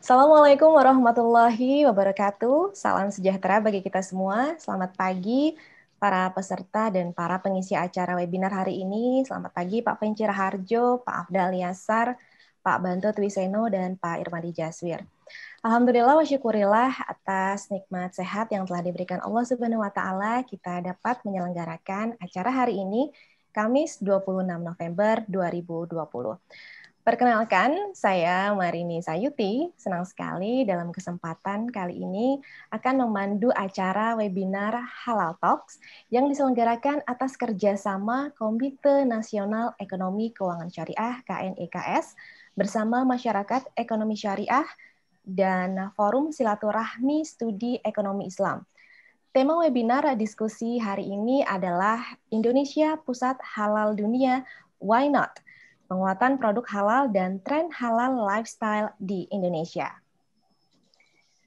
Assalamualaikum warahmatullahi wabarakatuh. Salam sejahtera bagi kita semua. Selamat pagi para peserta dan para pengisi acara webinar hari ini. Selamat pagi Pak Venci Harjo, Pak Afdal Yasar, Pak Banto Twiseno, dan Pak Irmadi Jaswir. Alhamdulillah wa syukurillah atas nikmat sehat yang telah diberikan Allah Subhanahu wa taala kita dapat menyelenggarakan acara hari ini Kamis 26 November 2020. Perkenalkan, saya Marini Sayuti. Senang sekali dalam kesempatan kali ini akan memandu acara webinar Halal Talks yang diselenggarakan atas kerjasama Komite Nasional Ekonomi Keuangan Syariah KNEKS bersama Masyarakat Ekonomi Syariah dan Forum Silaturahmi Studi Ekonomi Islam. Tema webinar diskusi hari ini adalah Indonesia Pusat Halal Dunia, Why Not? penguatan produk halal dan tren halal lifestyle di Indonesia.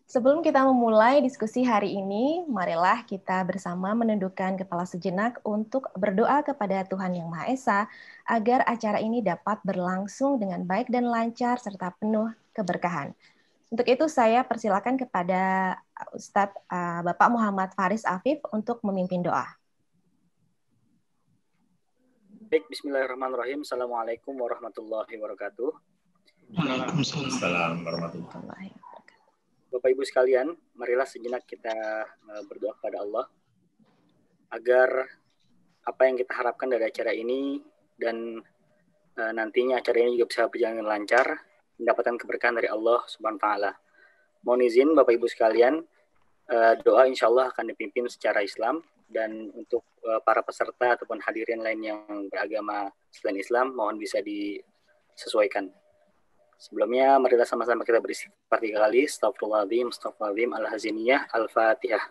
Sebelum kita memulai diskusi hari ini, marilah kita bersama menundukkan kepala sejenak untuk berdoa kepada Tuhan Yang Maha Esa agar acara ini dapat berlangsung dengan baik dan lancar serta penuh keberkahan. Untuk itu saya persilakan kepada Ustadz uh, Bapak Muhammad Faris Afif untuk memimpin doa. Baik, bismillahirrahmanirrahim. Assalamualaikum warahmatullahi wabarakatuh. Waalaikumsalam warahmatullahi wabarakatuh. Bapak Ibu sekalian, marilah sejenak kita eh, berdoa kepada Allah agar apa yang kita harapkan dari acara ini dan eh, nantinya acara ini juga bisa berjalan dengan lancar, mendapatkan keberkahan dari Allah Subhanahu wa taala. Mohon izin Bapak Ibu sekalian, uh, doa insya Allah akan dipimpin secara Islam dan untuk uh, para peserta ataupun hadirin lain yang beragama selain Islam mohon bisa disesuaikan. Sebelumnya marilah sama-sama kita beristighfar tiga kali. Astagfirullahaladzim, astagfirullahaladzim, al-haziniyah, al-fatihah.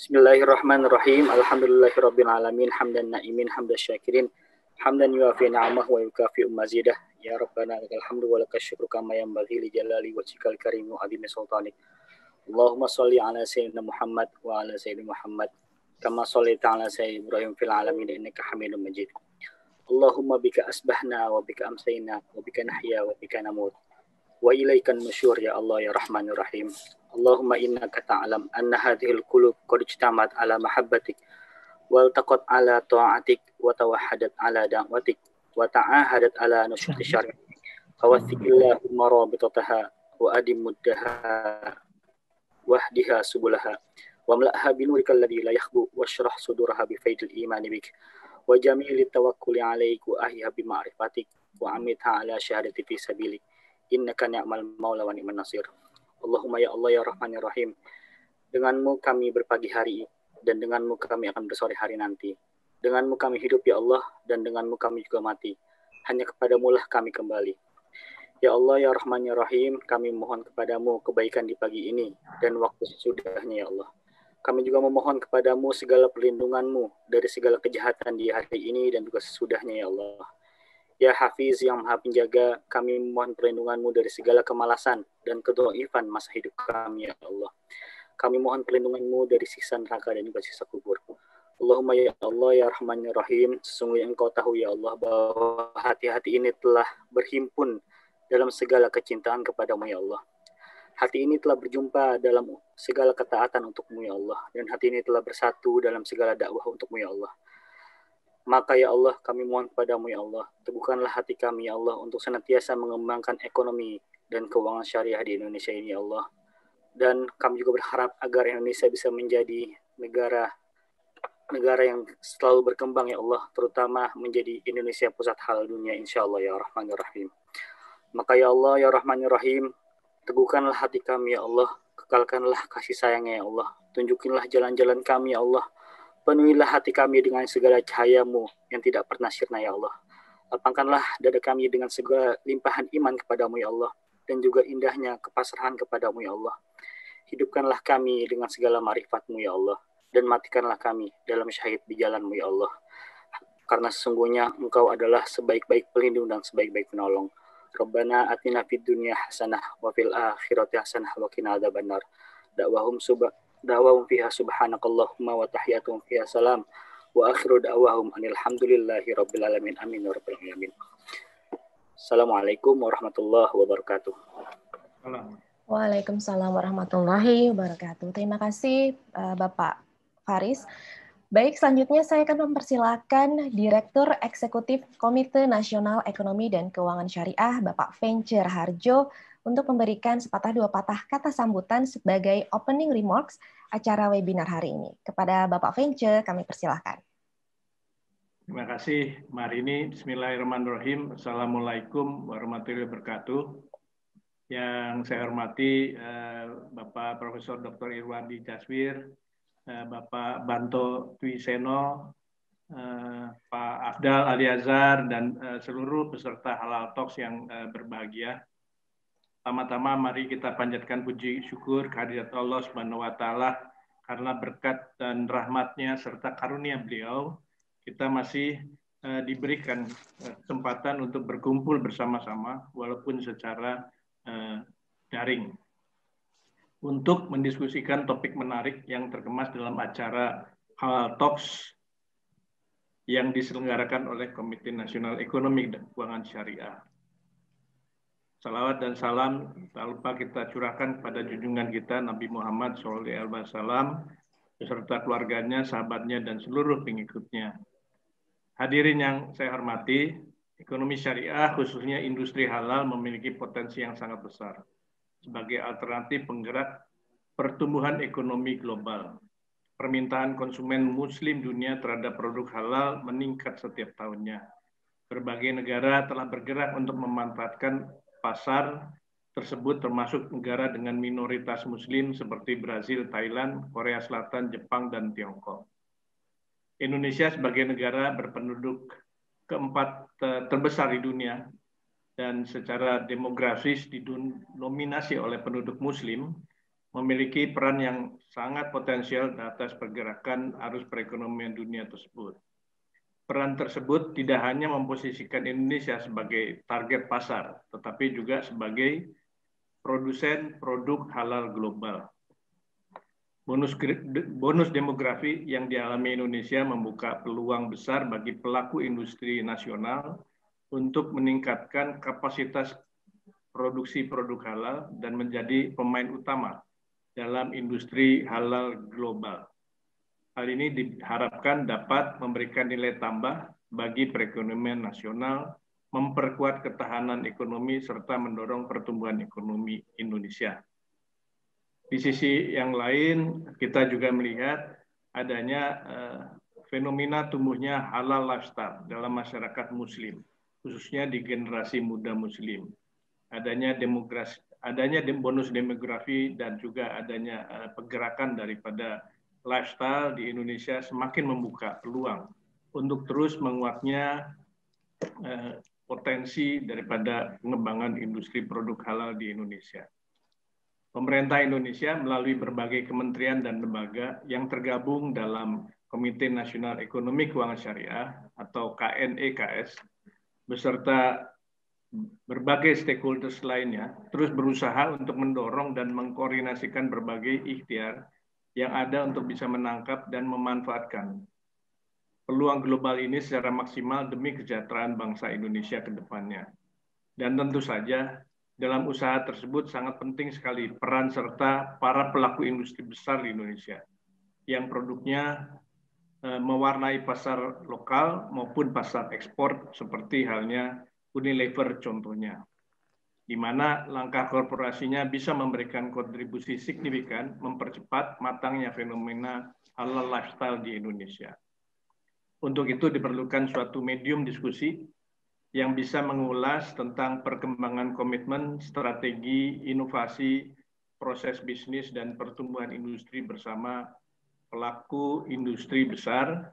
Bismillahirrahmanirrahim. Alhamdulillahirabbil alamin hamdan naimin syakirin. حمدا يوافي نعمه ويكافئ مزيده يا ربنا لك الحمد ولك الشكر كما ينبغي لجلال وجهك الكريم وعظيم سلطانك اللهم صل على سيدنا محمد وعلى سيدنا محمد كما صليت على سيدنا إبراهيم في العالمين إنك حميد مجيد اللهم بك أسبحنا وبك أمسينا وبك نحيا وبك نموت وإليك النشور يا الله يا رحمن الرحيم اللهم إنك تعلم أن هذه القلوب قد اجتمعت على محبتك wal taqat ala ta'atik wa tawahhadat ala da'watik wa ta'ahadat ala nusyuti syar'i fawathikillahumma rabitataha wa adim muddaha wahdiha subulaha wa mla'ha binurika alladhi la yakhbu washrah suduraha bifaidil imani bik wa jamilil tawakkuli alaik wa ahyiha bima'rifatik wa amitha ala syahadati fi sabilik innaka ni'mal maula wa ni'man nasir Allahumma ya Allah ya Rahman ya Rahim denganmu kami berpagi hari ini dan denganmu kami akan bersore hari nanti. Denganmu kami hidup, ya Allah, dan denganmu kami juga mati. Hanya kepadaMu lah kami kembali. Ya Allah, ya Rahman, ya Rahim, kami mohon kepadamu kebaikan di pagi ini dan waktu sesudahnya, ya Allah. Kami juga memohon kepadamu segala perlindunganmu dari segala kejahatan di hari ini dan juga sesudahnya, ya Allah. Ya Hafiz yang maha penjaga, kami mohon perlindunganmu dari segala kemalasan dan kedoifan masa hidup kami, ya Allah. Kami mohon perlindunganmu dari sisa neraka dan juga siksa kubur. Allahumma ya Allah ya Rahman ya Rahim, sesungguhnya engkau tahu ya Allah bahwa hati-hati ini telah berhimpun dalam segala kecintaan kepadamu ya Allah. Hati ini telah berjumpa dalam segala ketaatan untukmu ya Allah. Dan hati ini telah bersatu dalam segala dakwah untukmu ya Allah. Maka ya Allah kami mohon padamu ya Allah, teguhkanlah hati kami ya Allah untuk senantiasa mengembangkan ekonomi dan keuangan syariah di Indonesia ini ya Allah dan kami juga berharap agar Indonesia bisa menjadi negara negara yang selalu berkembang ya Allah, terutama menjadi Indonesia pusat hal dunia insya Allah ya Rahman ya Rahim. Maka ya Allah ya Rahman ya Rahim, teguhkanlah hati kami ya Allah, kekalkanlah kasih sayangnya ya Allah, tunjukinlah jalan-jalan kami ya Allah, penuhilah hati kami dengan segala cahayamu yang tidak pernah sirna ya Allah. Lapangkanlah dada kami dengan segala limpahan iman kepadamu ya Allah, dan juga indahnya kepasrahan kepadamu ya Allah. Hidupkanlah kami dengan segala marifatmu, ya Allah, dan matikanlah kami dalam syahid di jalanmu, ya Allah. Karena sesungguhnya Engkau adalah sebaik-baik pelindung dan sebaik-baik penolong. Rabbana atina fid dunya hasanah wa fil akhirati hasanah wa qina adzabannar. Da'wahum subah da'wahum fiha subhanakallahumma wa tahiyatuhum fiha salam wa akhiru da'wahum alhamdulillahi rabbil alamin amin ya rabbil alamin. Assalamualaikum warahmatullahi wabarakatuh. Assalamualaikum. Waalaikumsalam warahmatullahi wabarakatuh. Terima kasih eh, Bapak Faris. Baik, selanjutnya saya akan mempersilahkan Direktur Eksekutif Komite Nasional Ekonomi dan Keuangan Syariah, Bapak Venture Harjo, untuk memberikan sepatah dua patah kata sambutan sebagai opening remarks acara webinar hari ini. Kepada Bapak Venture, kami persilahkan. Terima kasih, Marini. Bismillahirrahmanirrahim. Assalamualaikum warahmatullahi wabarakatuh yang saya hormati eh, Bapak Profesor Dr. Irwandi Jaswir, eh, Bapak Banto Twiseno, eh, Pak Afdal Aliazar, dan seluruh peserta Halal Talks yang berbahagia. Pertama-tama mari kita panjatkan puji syukur kehadirat Allah Subhanahu wa taala karena berkat dan rahmatnya serta karunia beliau kita masih diberikan kesempatan untuk berkumpul bersama-sama walaupun secara Eh, daring untuk mendiskusikan topik menarik yang terkemas dalam acara Halal Talks yang diselenggarakan oleh Komite Nasional Ekonomi dan Keuangan Syariah. Salawat dan salam tak lupa kita curahkan pada junjungan kita Nabi Muhammad SAW beserta keluarganya, sahabatnya, dan seluruh pengikutnya. Hadirin yang saya hormati, Ekonomi syariah, khususnya industri halal, memiliki potensi yang sangat besar sebagai alternatif penggerak pertumbuhan ekonomi global. Permintaan konsumen Muslim dunia terhadap produk halal meningkat setiap tahunnya. Berbagai negara telah bergerak untuk memanfaatkan pasar tersebut, termasuk negara dengan minoritas Muslim seperti Brazil, Thailand, Korea Selatan, Jepang, dan Tiongkok. Indonesia sebagai negara berpenduduk keempat eh, terbesar di dunia dan secara demografis didominasi oleh penduduk muslim memiliki peran yang sangat potensial atas pergerakan arus perekonomian dunia tersebut. Peran tersebut tidak hanya memposisikan Indonesia sebagai target pasar, tetapi juga sebagai produsen produk halal global bonus bonus demografi yang dialami Indonesia membuka peluang besar bagi pelaku industri nasional untuk meningkatkan kapasitas produksi produk halal dan menjadi pemain utama dalam industri halal global. Hal ini diharapkan dapat memberikan nilai tambah bagi perekonomian nasional, memperkuat ketahanan ekonomi, serta mendorong pertumbuhan ekonomi Indonesia. Di sisi yang lain, kita juga melihat adanya eh, fenomena tumbuhnya halal lifestyle dalam masyarakat muslim, khususnya di generasi muda muslim. Adanya demografi, adanya bonus demografi dan juga adanya eh, pergerakan daripada lifestyle di Indonesia semakin membuka peluang untuk terus menguatnya eh, potensi daripada pengembangan industri produk halal di Indonesia pemerintah Indonesia melalui berbagai kementerian dan lembaga yang tergabung dalam Komite Nasional Ekonomi Keuangan Syariah atau KNEKS beserta berbagai stakeholders lainnya terus berusaha untuk mendorong dan mengkoordinasikan berbagai ikhtiar yang ada untuk bisa menangkap dan memanfaatkan peluang global ini secara maksimal demi kesejahteraan bangsa Indonesia ke depannya. Dan tentu saja dalam usaha tersebut sangat penting sekali peran serta para pelaku industri besar di Indonesia yang produknya eh, mewarnai pasar lokal maupun pasar ekspor seperti halnya Unilever contohnya di mana langkah korporasinya bisa memberikan kontribusi signifikan mempercepat matangnya fenomena halal lifestyle di Indonesia. Untuk itu diperlukan suatu medium diskusi yang bisa mengulas tentang perkembangan komitmen, strategi, inovasi, proses bisnis, dan pertumbuhan industri bersama pelaku industri besar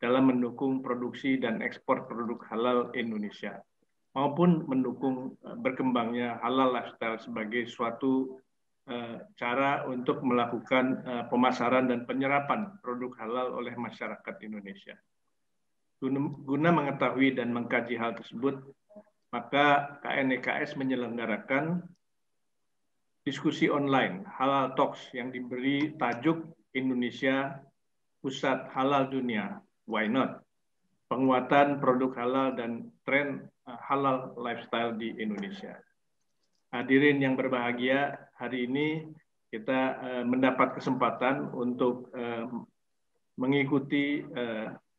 dalam mendukung produksi dan ekspor produk halal Indonesia, maupun mendukung eh, berkembangnya halal lifestyle sebagai suatu eh, cara untuk melakukan eh, pemasaran dan penyerapan produk halal oleh masyarakat Indonesia. Guna mengetahui dan mengkaji hal tersebut, maka KNEKS menyelenggarakan diskusi online Halal Talks yang diberi tajuk Indonesia Pusat Halal Dunia. Why not? Penguatan produk halal dan tren eh, halal lifestyle di Indonesia. Hadirin yang berbahagia, hari ini kita eh, mendapat kesempatan untuk eh, mengikuti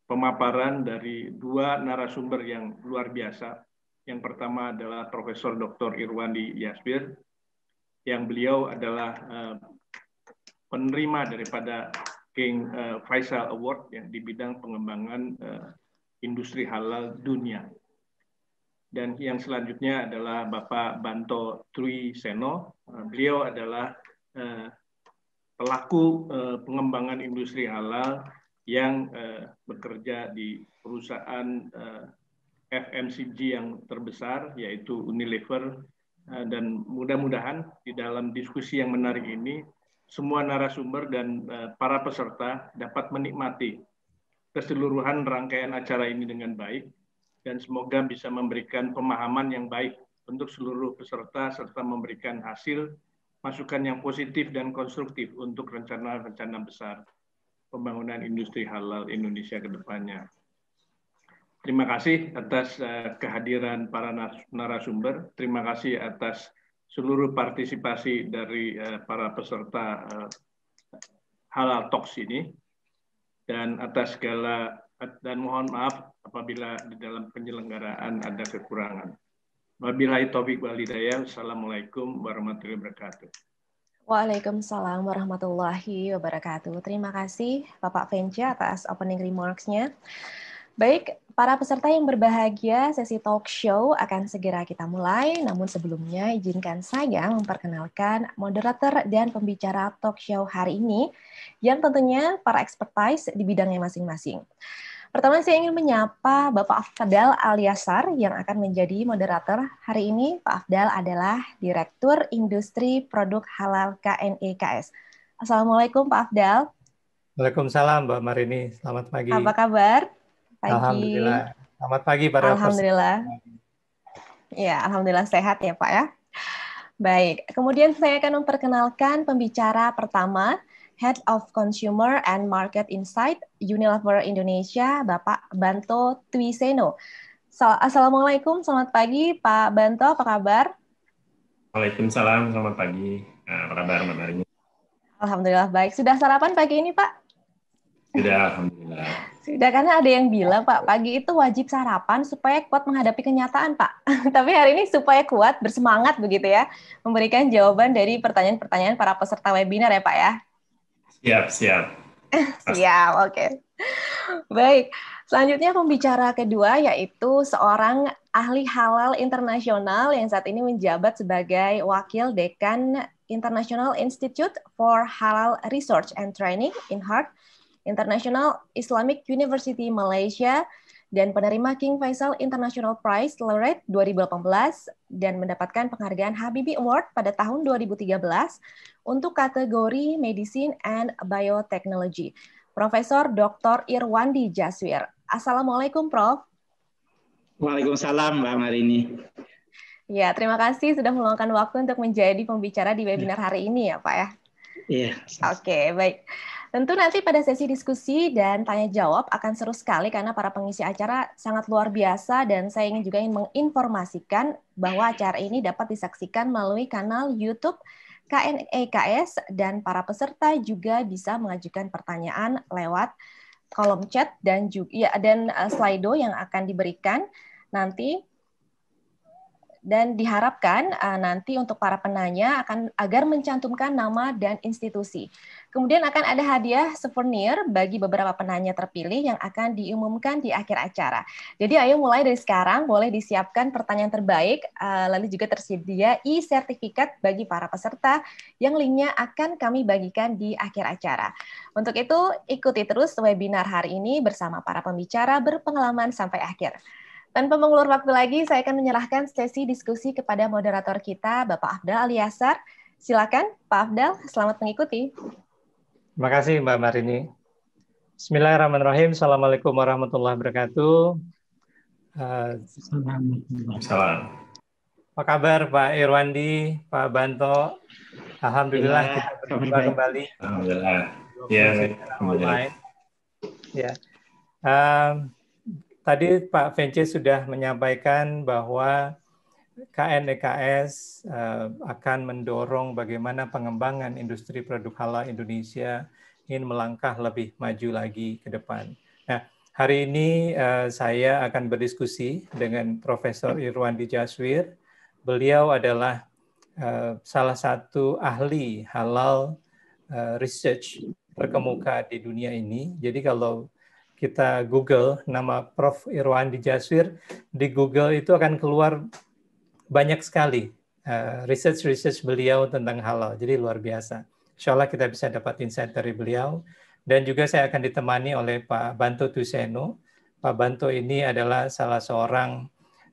pemaparan dari dua narasumber yang luar biasa. Yang pertama adalah Profesor Dr. Irwandi Yasbir, yang beliau adalah eh, penerima daripada King eh, Faisal Award yang di bidang pengembangan eh, industri halal dunia. Dan yang selanjutnya adalah Bapak Banto Tri Seno. Beliau adalah pelaku pengembangan industri halal yang uh, bekerja di perusahaan uh, eh, FMCG yang terbesar yaitu Unilever Uh, dan mudah-mudahan di dalam diskusi yang menarik ini semua narasumber dan uh, para peserta dapat menikmati keseluruhan rangkaian acara ini dengan baik dan semoga bisa memberikan pemahaman yang baik untuk seluruh peserta serta memberikan hasil masukan yang positif dan konstruktif untuk rencana-rencana besar pembangunan industri halal Indonesia ke depannya. Terima kasih atas eh, kehadiran para narasumber. Terima kasih atas seluruh partisipasi dari eh, para peserta eh, halal talks ini dan atas segala dan mohon maaf apabila di dalam penyelenggaraan ada kekurangan. Wabillahi taufiq walhidayah. Assalamualaikum warahmatullahi wabarakatuh. Waalaikumsalam warahmatullahi wabarakatuh. Terima kasih Bapak Venca atas opening remarks-nya. Baik, para peserta yang berbahagia, sesi talk show akan segera kita mulai. Namun sebelumnya, izinkan saya memperkenalkan moderator dan pembicara talk show hari ini yang tentunya para expertise di bidangnya masing-masing. Pertama saya ingin menyapa Bapak Afdal Aliasar yang akan menjadi moderator hari ini. Pak Afdal adalah Direktur Industri Produk Halal KNIKS. E Assalamualaikum Pak Afdal. Waalaikumsalam Mbak Marini. Selamat pagi. Apa kabar? Pagi. Alhamdulillah. Selamat pagi para Alhamdulillah. Ya, alhamdulillah sehat ya, Pak ya. Baik, kemudian saya akan memperkenalkan pembicara pertama Head of Consumer and Market Insight Unilever Indonesia, Bapak Banto Twiseno. Assalamualaikum, selamat pagi Pak Banto, apa kabar? Waalaikumsalam, selamat pagi. Ah, apa kabar Mbak Marini? Alhamdulillah baik. Sudah sarapan pagi ini Pak? Sudah, Alhamdulillah. Sudah, karena ada yang bilang Pak, pagi itu wajib sarapan supaya kuat menghadapi kenyataan Pak. Tapi hari ini supaya kuat, bersemangat begitu ya, memberikan jawaban dari pertanyaan-pertanyaan para peserta webinar ya Pak ya. Siap, siap. siap, oke. Okay. Baik, selanjutnya pembicara kedua yaitu seorang ahli halal internasional yang saat ini menjabat sebagai wakil dekan International Institute for Halal Research and Training in Heart, International Islamic University Malaysia, dan penerima King Faisal International Prize Laureate 2018 dan mendapatkan penghargaan Habibi Award pada tahun 2013 untuk kategori Medicine and Biotechnology. Profesor Dr. Irwandi Jaswir. Assalamualaikum, Prof. Waalaikumsalam, Mbak Marini. Ya, terima kasih sudah meluangkan waktu untuk menjadi pembicara di webinar hari ini ya, Pak ya. Iya. Oke, baik. Tentu nanti pada sesi diskusi dan tanya jawab akan seru sekali karena para pengisi acara sangat luar biasa dan saya ingin juga ingin menginformasikan bahwa acara ini dapat disaksikan melalui kanal YouTube KNEKS dan para peserta juga bisa mengajukan pertanyaan lewat kolom chat dan juga ya, dan uh, Slido yang akan diberikan nanti dan diharapkan uh, nanti untuk para penanya akan agar mencantumkan nama dan institusi. Kemudian akan ada hadiah souvenir bagi beberapa penanya terpilih yang akan diumumkan di akhir acara. Jadi ayo mulai dari sekarang boleh disiapkan pertanyaan terbaik uh, lalu juga tersedia e-sertifikat bagi para peserta yang linknya akan kami bagikan di akhir acara. Untuk itu ikuti terus webinar hari ini bersama para pembicara berpengalaman sampai akhir. Tanpa mengulur waktu lagi, saya akan menyerahkan sesi diskusi kepada moderator kita, Bapak Afdal Aliasar. Silakan, Pak Afdal, selamat mengikuti. Terima kasih, Mbak Marini. Bismillahirrahmanirrahim. Assalamualaikum warahmatullahi wabarakatuh. Assalamualaikum. Apa kabar Pak Irwandi, Pak Banto? Alhamdulillah iya, kita berjumpa kembali. Alhamdulillah. Ya, Ya. Um, Tadi Pak Vence sudah menyampaikan bahwa KNEKS eh, akan mendorong bagaimana pengembangan industri produk halal Indonesia ingin melangkah lebih maju lagi ke depan. Nah, hari ini eh, saya akan berdiskusi dengan Profesor Irwandi Jaswir. Beliau adalah eh, salah satu ahli halal research terkemuka di dunia ini. Jadi kalau kita Google nama Prof. Irwan Jaswir di Google itu akan keluar banyak sekali eh, research-research uh, beliau tentang halal. Jadi luar biasa. Insya Allah kita bisa dapat insight dari beliau. Dan juga saya akan ditemani oleh Pak Banto Tuseno. Pak Banto ini adalah salah seorang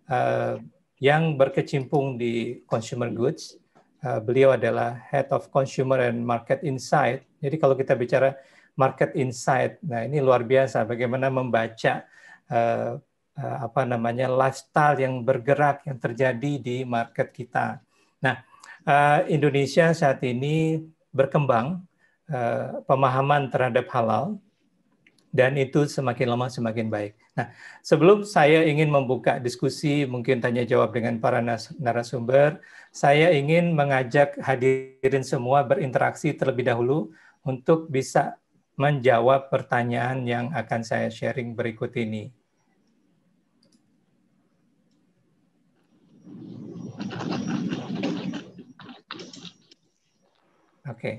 uh, yang berkecimpung di consumer goods. Uh, beliau adalah Head of Consumer and Market Insight. Jadi kalau kita bicara market insight. Nah, ini luar biasa bagaimana membaca eh, eh, apa namanya lifestyle yang bergerak yang terjadi di market kita. Nah, eh, Indonesia saat ini berkembang pemahaman terhadap halal dan itu semakin lama semakin baik. Nah, sebelum saya ingin membuka diskusi, mungkin tanya jawab dengan para narasumber, saya ingin mengajak hadirin semua berinteraksi terlebih dahulu untuk bisa menjawab pertanyaan yang akan saya sharing berikut ini. Oke, okay.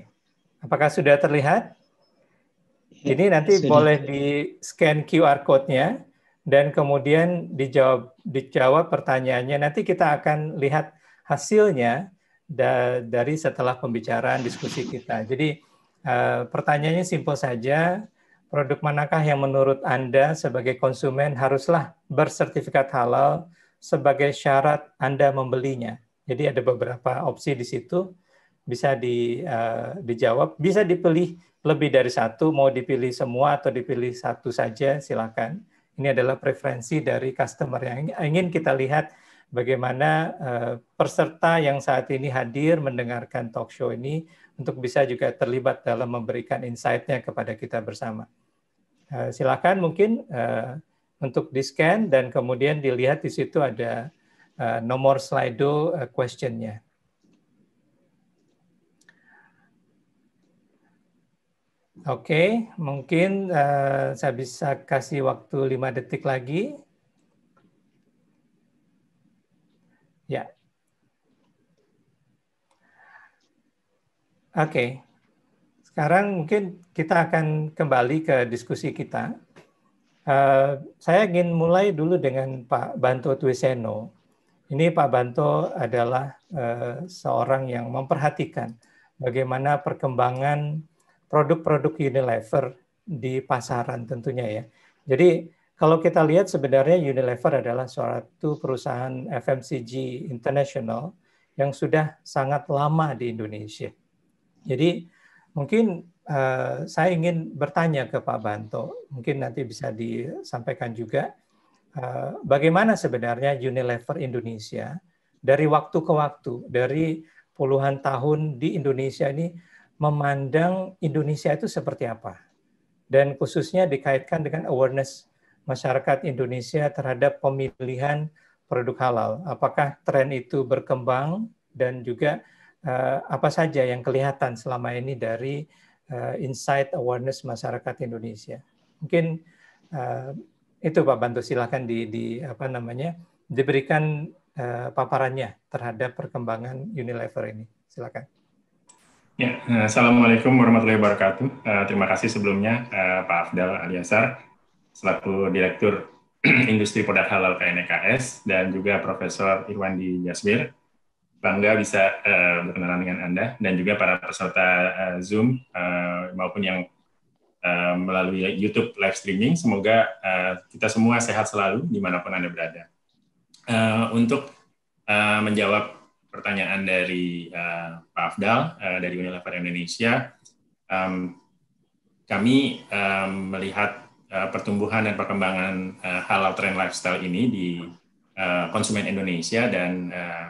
apakah sudah terlihat? Ya, ini nanti sudah. boleh di scan QR code-nya dan kemudian dijawab dijawab pertanyaannya. Nanti kita akan lihat hasilnya dari setelah pembicaraan diskusi kita. Jadi Eh, pertanyaannya simpel saja, produk manakah yang menurut Anda sebagai konsumen haruslah bersertifikat halal sebagai syarat Anda membelinya? Jadi ada beberapa opsi di situ bisa di, uh, dijawab, bisa dipilih lebih dari satu, mau dipilih semua atau dipilih satu saja, silakan. Ini adalah preferensi dari customer yang ingin kita lihat bagaimana uh, peserta yang saat ini hadir mendengarkan talk show ini untuk bisa juga terlibat dalam memberikan insight-nya kepada kita bersama. Eh, silakan mungkin eh, untuk di-scan dan kemudian dilihat di situ ada eh, nomor Slido uh, question-nya. Oke, okay, mungkin uh, saya bisa kasih waktu 5 detik lagi. Ya, Oke. Okay. Sekarang mungkin kita akan kembali ke diskusi kita. Uh, saya ingin mulai dulu dengan Pak Banto Tuiseno. Ini Pak Banto adalah uh, seorang yang memperhatikan bagaimana perkembangan produk-produk Unilever di pasaran tentunya ya. Jadi kalau kita lihat sebenarnya Unilever adalah suatu perusahaan FMCG internasional yang sudah sangat lama di Indonesia. Jadi mungkin uh, saya ingin bertanya ke Pak Banto, mungkin nanti bisa disampaikan juga uh, bagaimana sebenarnya Unilever Indonesia dari waktu ke waktu, dari puluhan tahun di Indonesia ini memandang Indonesia itu seperti apa? Dan khususnya dikaitkan dengan awareness masyarakat Indonesia terhadap pemilihan produk halal. Apakah tren itu berkembang dan juga Eh, apa saja yang kelihatan selama ini dari eh, insight awareness masyarakat Indonesia. Mungkin eh, itu Pak Bantu silahkan di, di apa namanya diberikan paparannya terhadap perkembangan Unilever ini. Silakan. Ya, assalamualaikum warahmatullahi wabarakatuh. Terima kasih sebelumnya Pak Afdal Aliasar selaku Direktur Industri Produk Halal PNKS dan juga Profesor Irwandi Jasmir bangga bisa uh, berkenalan dengan Anda dan juga para peserta uh, Zoom uh, maupun yang uh, melalui YouTube live streaming. Semoga uh, kita semua sehat selalu dimanapun Anda berada. Uh, untuk uh, menjawab pertanyaan dari uh, Pak Afdal uh, dari Unilever Indonesia, um, kami um, melihat uh, pertumbuhan dan perkembangan uh, halal trend lifestyle ini di uh, konsumen Indonesia dan uh,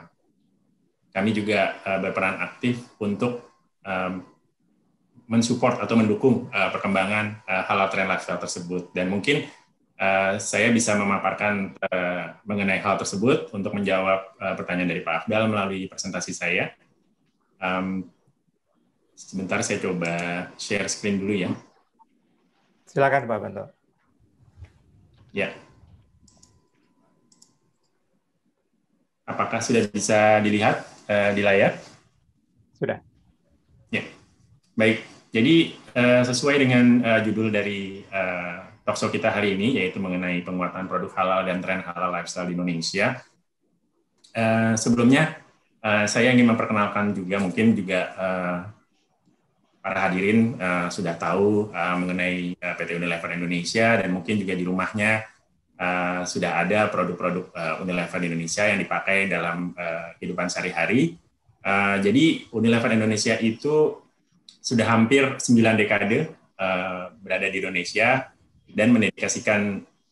kami juga uh, berperan aktif untuk um, mensupport atau mendukung uh, perkembangan uh, halal trend lifestyle tersebut. Dan mungkin uh, saya bisa memaparkan uh, mengenai hal tersebut untuk menjawab uh, pertanyaan dari Pak Afdal melalui presentasi saya. Um, sebentar saya coba share screen dulu ya. Silakan Pak Bento. Ya. Apakah sudah bisa dilihat? uh, di layar? Sudah. Ya, baik. Jadi eh, sesuai dengan eh, judul dari talkshow kita hari ini, yaitu mengenai penguatan produk halal dan tren halal lifestyle di Indonesia. sebelumnya, saya ingin memperkenalkan juga, mungkin juga para hadirin sudah tahu mengenai PT Unilever Indonesia dan mungkin juga di rumahnya uh, sudah ada produk-produk uh, Unilever Indonesia yang dipakai dalam uh, kehidupan sehari-hari. Uh, jadi Unilever Indonesia itu sudah hampir 9 dekade uh, berada di Indonesia dan mendedikasikan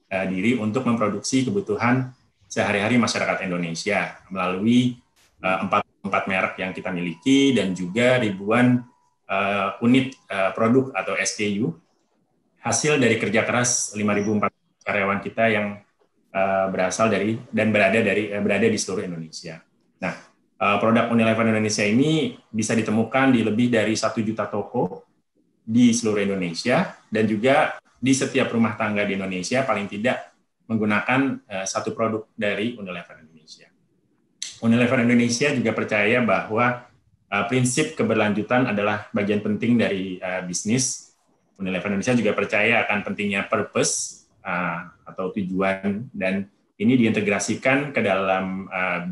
uh, diri untuk memproduksi kebutuhan sehari-hari masyarakat Indonesia melalui empat uh, empat merek yang kita miliki dan juga ribuan uh, unit uh, produk atau SKU hasil dari kerja keras karyawan kita yang uh, berasal dari dan berada dari uh, berada di seluruh Indonesia. Nah, uh, produk Unilever Indonesia ini bisa ditemukan di lebih dari satu juta toko di seluruh Indonesia dan juga di setiap rumah tangga di Indonesia paling tidak menggunakan uh, satu produk dari Unilever Indonesia. Unilever Indonesia juga percaya bahwa uh, prinsip keberlanjutan adalah bagian penting dari uh, bisnis. Unilever Indonesia juga percaya akan pentingnya purpose atau tujuan dan ini diintegrasikan ke dalam uh,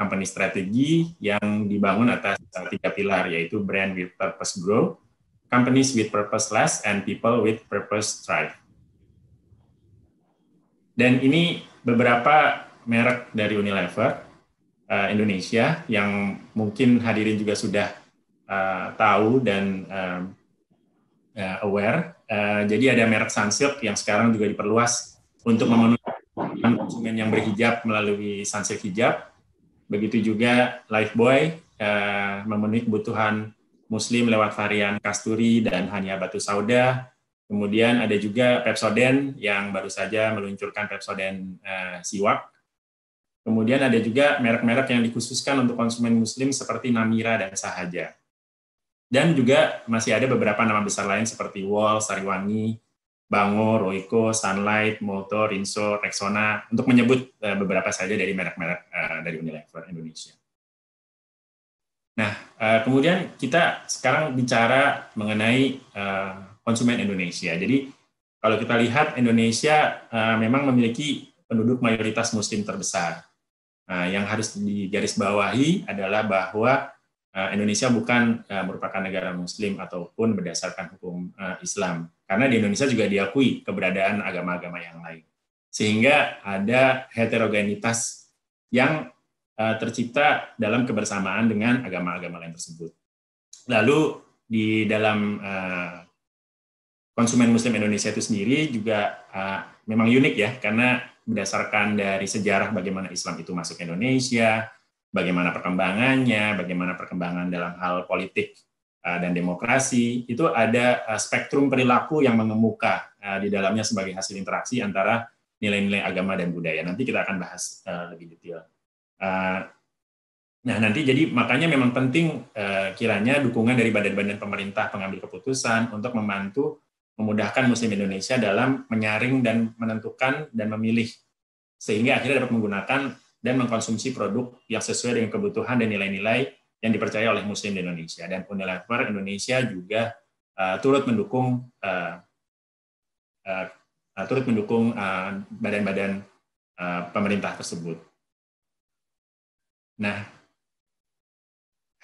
company strategi yang dibangun atas tiga pilar yaitu brand with purpose grow, companies with purpose less, and people with purpose thrive. Dan ini beberapa merek dari Unilever uh, Indonesia yang mungkin hadirin juga sudah uh, tahu dan aware Eh, jadi ada merek Sunsilk yang sekarang juga diperluas untuk memenuhi konsumen yang berhijab melalui Sunsilk hijab. Begitu juga Lifebuoy uh, memenuhi kebutuhan muslim lewat varian Kasturi dan hanya Batu Sauda. Kemudian ada juga Pepsoden yang baru saja meluncurkan Pepsoden uh, eh, Siwak. Kemudian ada juga merek-merek yang dikhususkan untuk konsumen muslim seperti Namira dan Sahaja. Dan juga masih ada beberapa nama besar lain seperti Wall, Sariwangi, Bango, Roiko, Sunlight, Motor, Rinso, Rexona, untuk menyebut eh, beberapa saja dari merek-merek eh, dari Unilever Indonesia. Nah, eh, kemudian kita sekarang bicara mengenai konsumen Indonesia. Jadi, kalau kita lihat Indonesia memang memiliki penduduk mayoritas muslim terbesar. Nah, yang harus digarisbawahi adalah bahwa Eh, Indonesia bukan eh, merupakan negara Muslim ataupun berdasarkan hukum eh, Islam, karena di Indonesia juga diakui keberadaan agama-agama yang lain, sehingga ada heterogenitas yang tercipta dalam kebersamaan dengan agama-agama lain tersebut. Lalu di dalam konsumen Muslim Indonesia itu sendiri juga memang unik ya, karena berdasarkan dari sejarah bagaimana Islam itu masuk ke Indonesia, bagaimana perkembangannya, bagaimana perkembangan dalam hal politik eh, dan demokrasi, itu ada eh, spektrum perilaku yang mengemuka eh, di dalamnya sebagai hasil interaksi antara nilai-nilai agama dan budaya. Nanti kita akan bahas lebih detail. Nah, nanti jadi makanya memang penting kiranya dukungan dari badan-badan pemerintah pengambil keputusan untuk membantu memudahkan muslim Indonesia dalam menyaring dan menentukan dan memilih sehingga akhirnya dapat menggunakan dan mengkonsumsi produk yang sesuai dengan kebutuhan dan nilai-nilai yang dipercaya oleh Muslim di Indonesia. Dan Unilever Indonesia juga uh, turut mendukung uh, uh, uh, turut mendukung badan-badan uh, uh, pemerintah tersebut. Nah,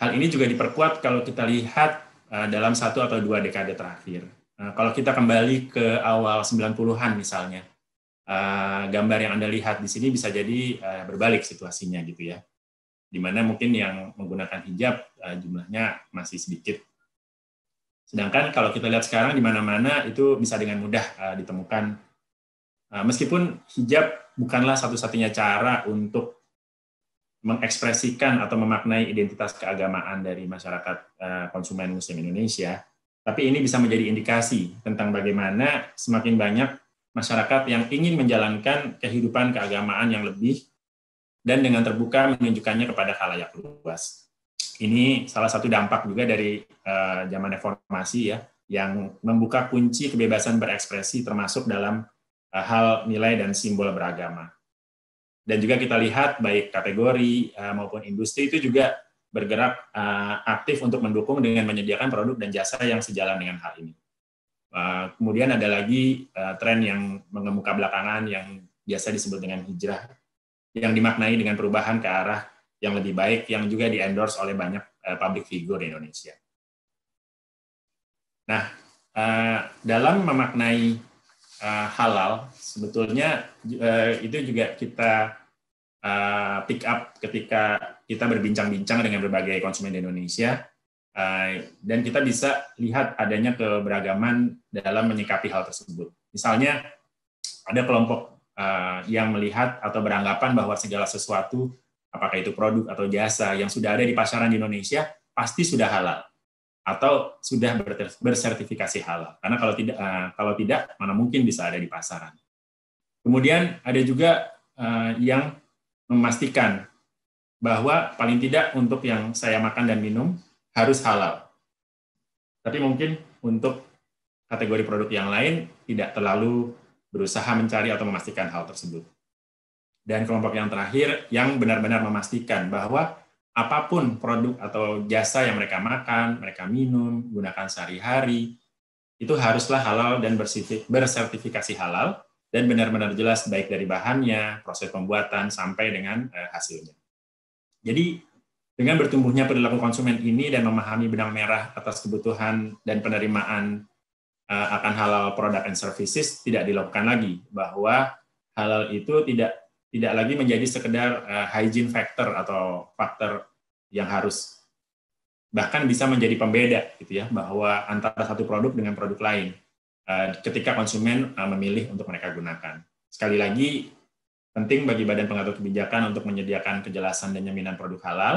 hal ini juga diperkuat kalau kita lihat uh, dalam satu atau dua dekade terakhir. Nah, kalau kita kembali ke awal 90-an misalnya, Eh, gambar yang Anda lihat di sini bisa jadi eh, berbalik situasinya gitu ya. Di mana mungkin yang menggunakan hijab eh, jumlahnya masih sedikit. Sedangkan kalau kita lihat sekarang di mana-mana itu bisa dengan mudah ditemukan meskipun hijab bukanlah satu-satunya cara untuk mengekspresikan atau memaknai identitas keagamaan dari masyarakat konsumen muslim Indonesia, tapi ini bisa menjadi indikasi tentang bagaimana semakin banyak masyarakat yang ingin menjalankan kehidupan keagamaan yang lebih dan dengan terbuka menunjukkannya kepada khalayak luas. Ini salah satu dampak juga dari uh, zaman reformasi ya, yang membuka kunci kebebasan berekspresi termasuk dalam uh, hal nilai dan simbol beragama. Dan juga kita lihat baik kategori uh, maupun industri itu juga bergerak uh, aktif untuk mendukung dengan menyediakan produk dan jasa yang sejalan dengan hal ini. Uh, kemudian ada lagi uh, tren yang mengemuka belakangan yang biasa disebut dengan hijrah, yang dimaknai dengan perubahan ke arah yang lebih baik, yang juga diendorse oleh banyak uh, public figure di Indonesia. Nah, uh, dalam memaknai uh, halal, sebetulnya uh, itu juga kita uh, pick up ketika kita berbincang-bincang dengan berbagai konsumen di Indonesia Eh, dan kita bisa lihat adanya keberagaman dalam menyikapi hal tersebut. Misalnya ada kelompok eh, yang melihat atau beranggapan bahwa segala sesuatu apakah itu produk atau jasa yang sudah ada di pasaran di Indonesia pasti sudah halal atau sudah bersertifikasi halal. Karena kalau tidak eh, kalau tidak mana mungkin bisa ada di pasaran. Kemudian ada juga yang memastikan bahwa paling tidak untuk yang saya makan dan minum harus halal. Tapi mungkin untuk kategori produk yang lain tidak terlalu berusaha mencari atau memastikan hal tersebut. Dan kelompok yang terakhir yang benar-benar memastikan bahwa apapun produk atau jasa yang mereka makan, mereka minum, gunakan sehari-hari, itu haruslah halal dan bersertifikasi halal dan benar-benar jelas baik dari bahannya, proses pembuatan sampai dengan eh, hasilnya. Jadi dengan bertumbuhnya perilaku konsumen ini dan memahami benang merah atas kebutuhan dan penerimaan eh, akan halal produk and services tidak dilakukan lagi bahwa halal itu tidak tidak lagi menjadi sekedar eh, hygiene factor atau faktor yang harus bahkan bisa menjadi pembeda gitu ya bahwa antara satu produk dengan produk lain eh, ketika konsumen memilih untuk mereka gunakan. Sekali lagi penting bagi Badan Pengatur Kebijakan untuk menyediakan kejelasan dan jaminan produk halal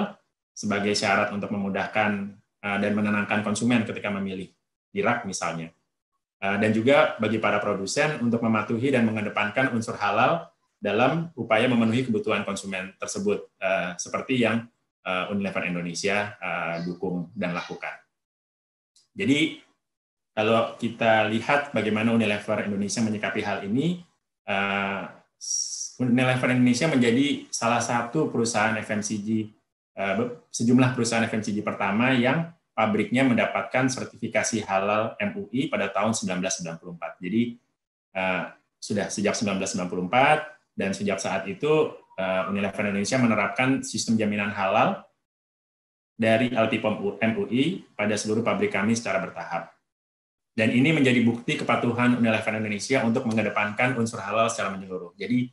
sebagai syarat untuk memudahkan eh, dan menenangkan konsumen ketika memilih di rak misalnya. Eh, dan juga bagi para produsen untuk mematuhi dan mengedepankan unsur halal dalam upaya memenuhi kebutuhan konsumen tersebut eh, seperti yang Unilever Indonesia dukung dan lakukan. Jadi kalau kita lihat bagaimana Unilever Indonesia menyikapi hal ini, Unilever Indonesia menjadi salah satu perusahaan FMCG Eh, sejumlah perusahaan FMCG pertama yang pabriknya mendapatkan sertifikasi halal MUI pada tahun 1994. Jadi uh, sudah sejak 1994 dan sejak saat itu uh, Unilever Indonesia menerapkan sistem jaminan halal dari LPPOM MUI pada seluruh pabrik kami secara bertahap. Dan ini menjadi bukti kepatuhan Unilever Indonesia untuk mengedepankan unsur halal secara menyeluruh. Jadi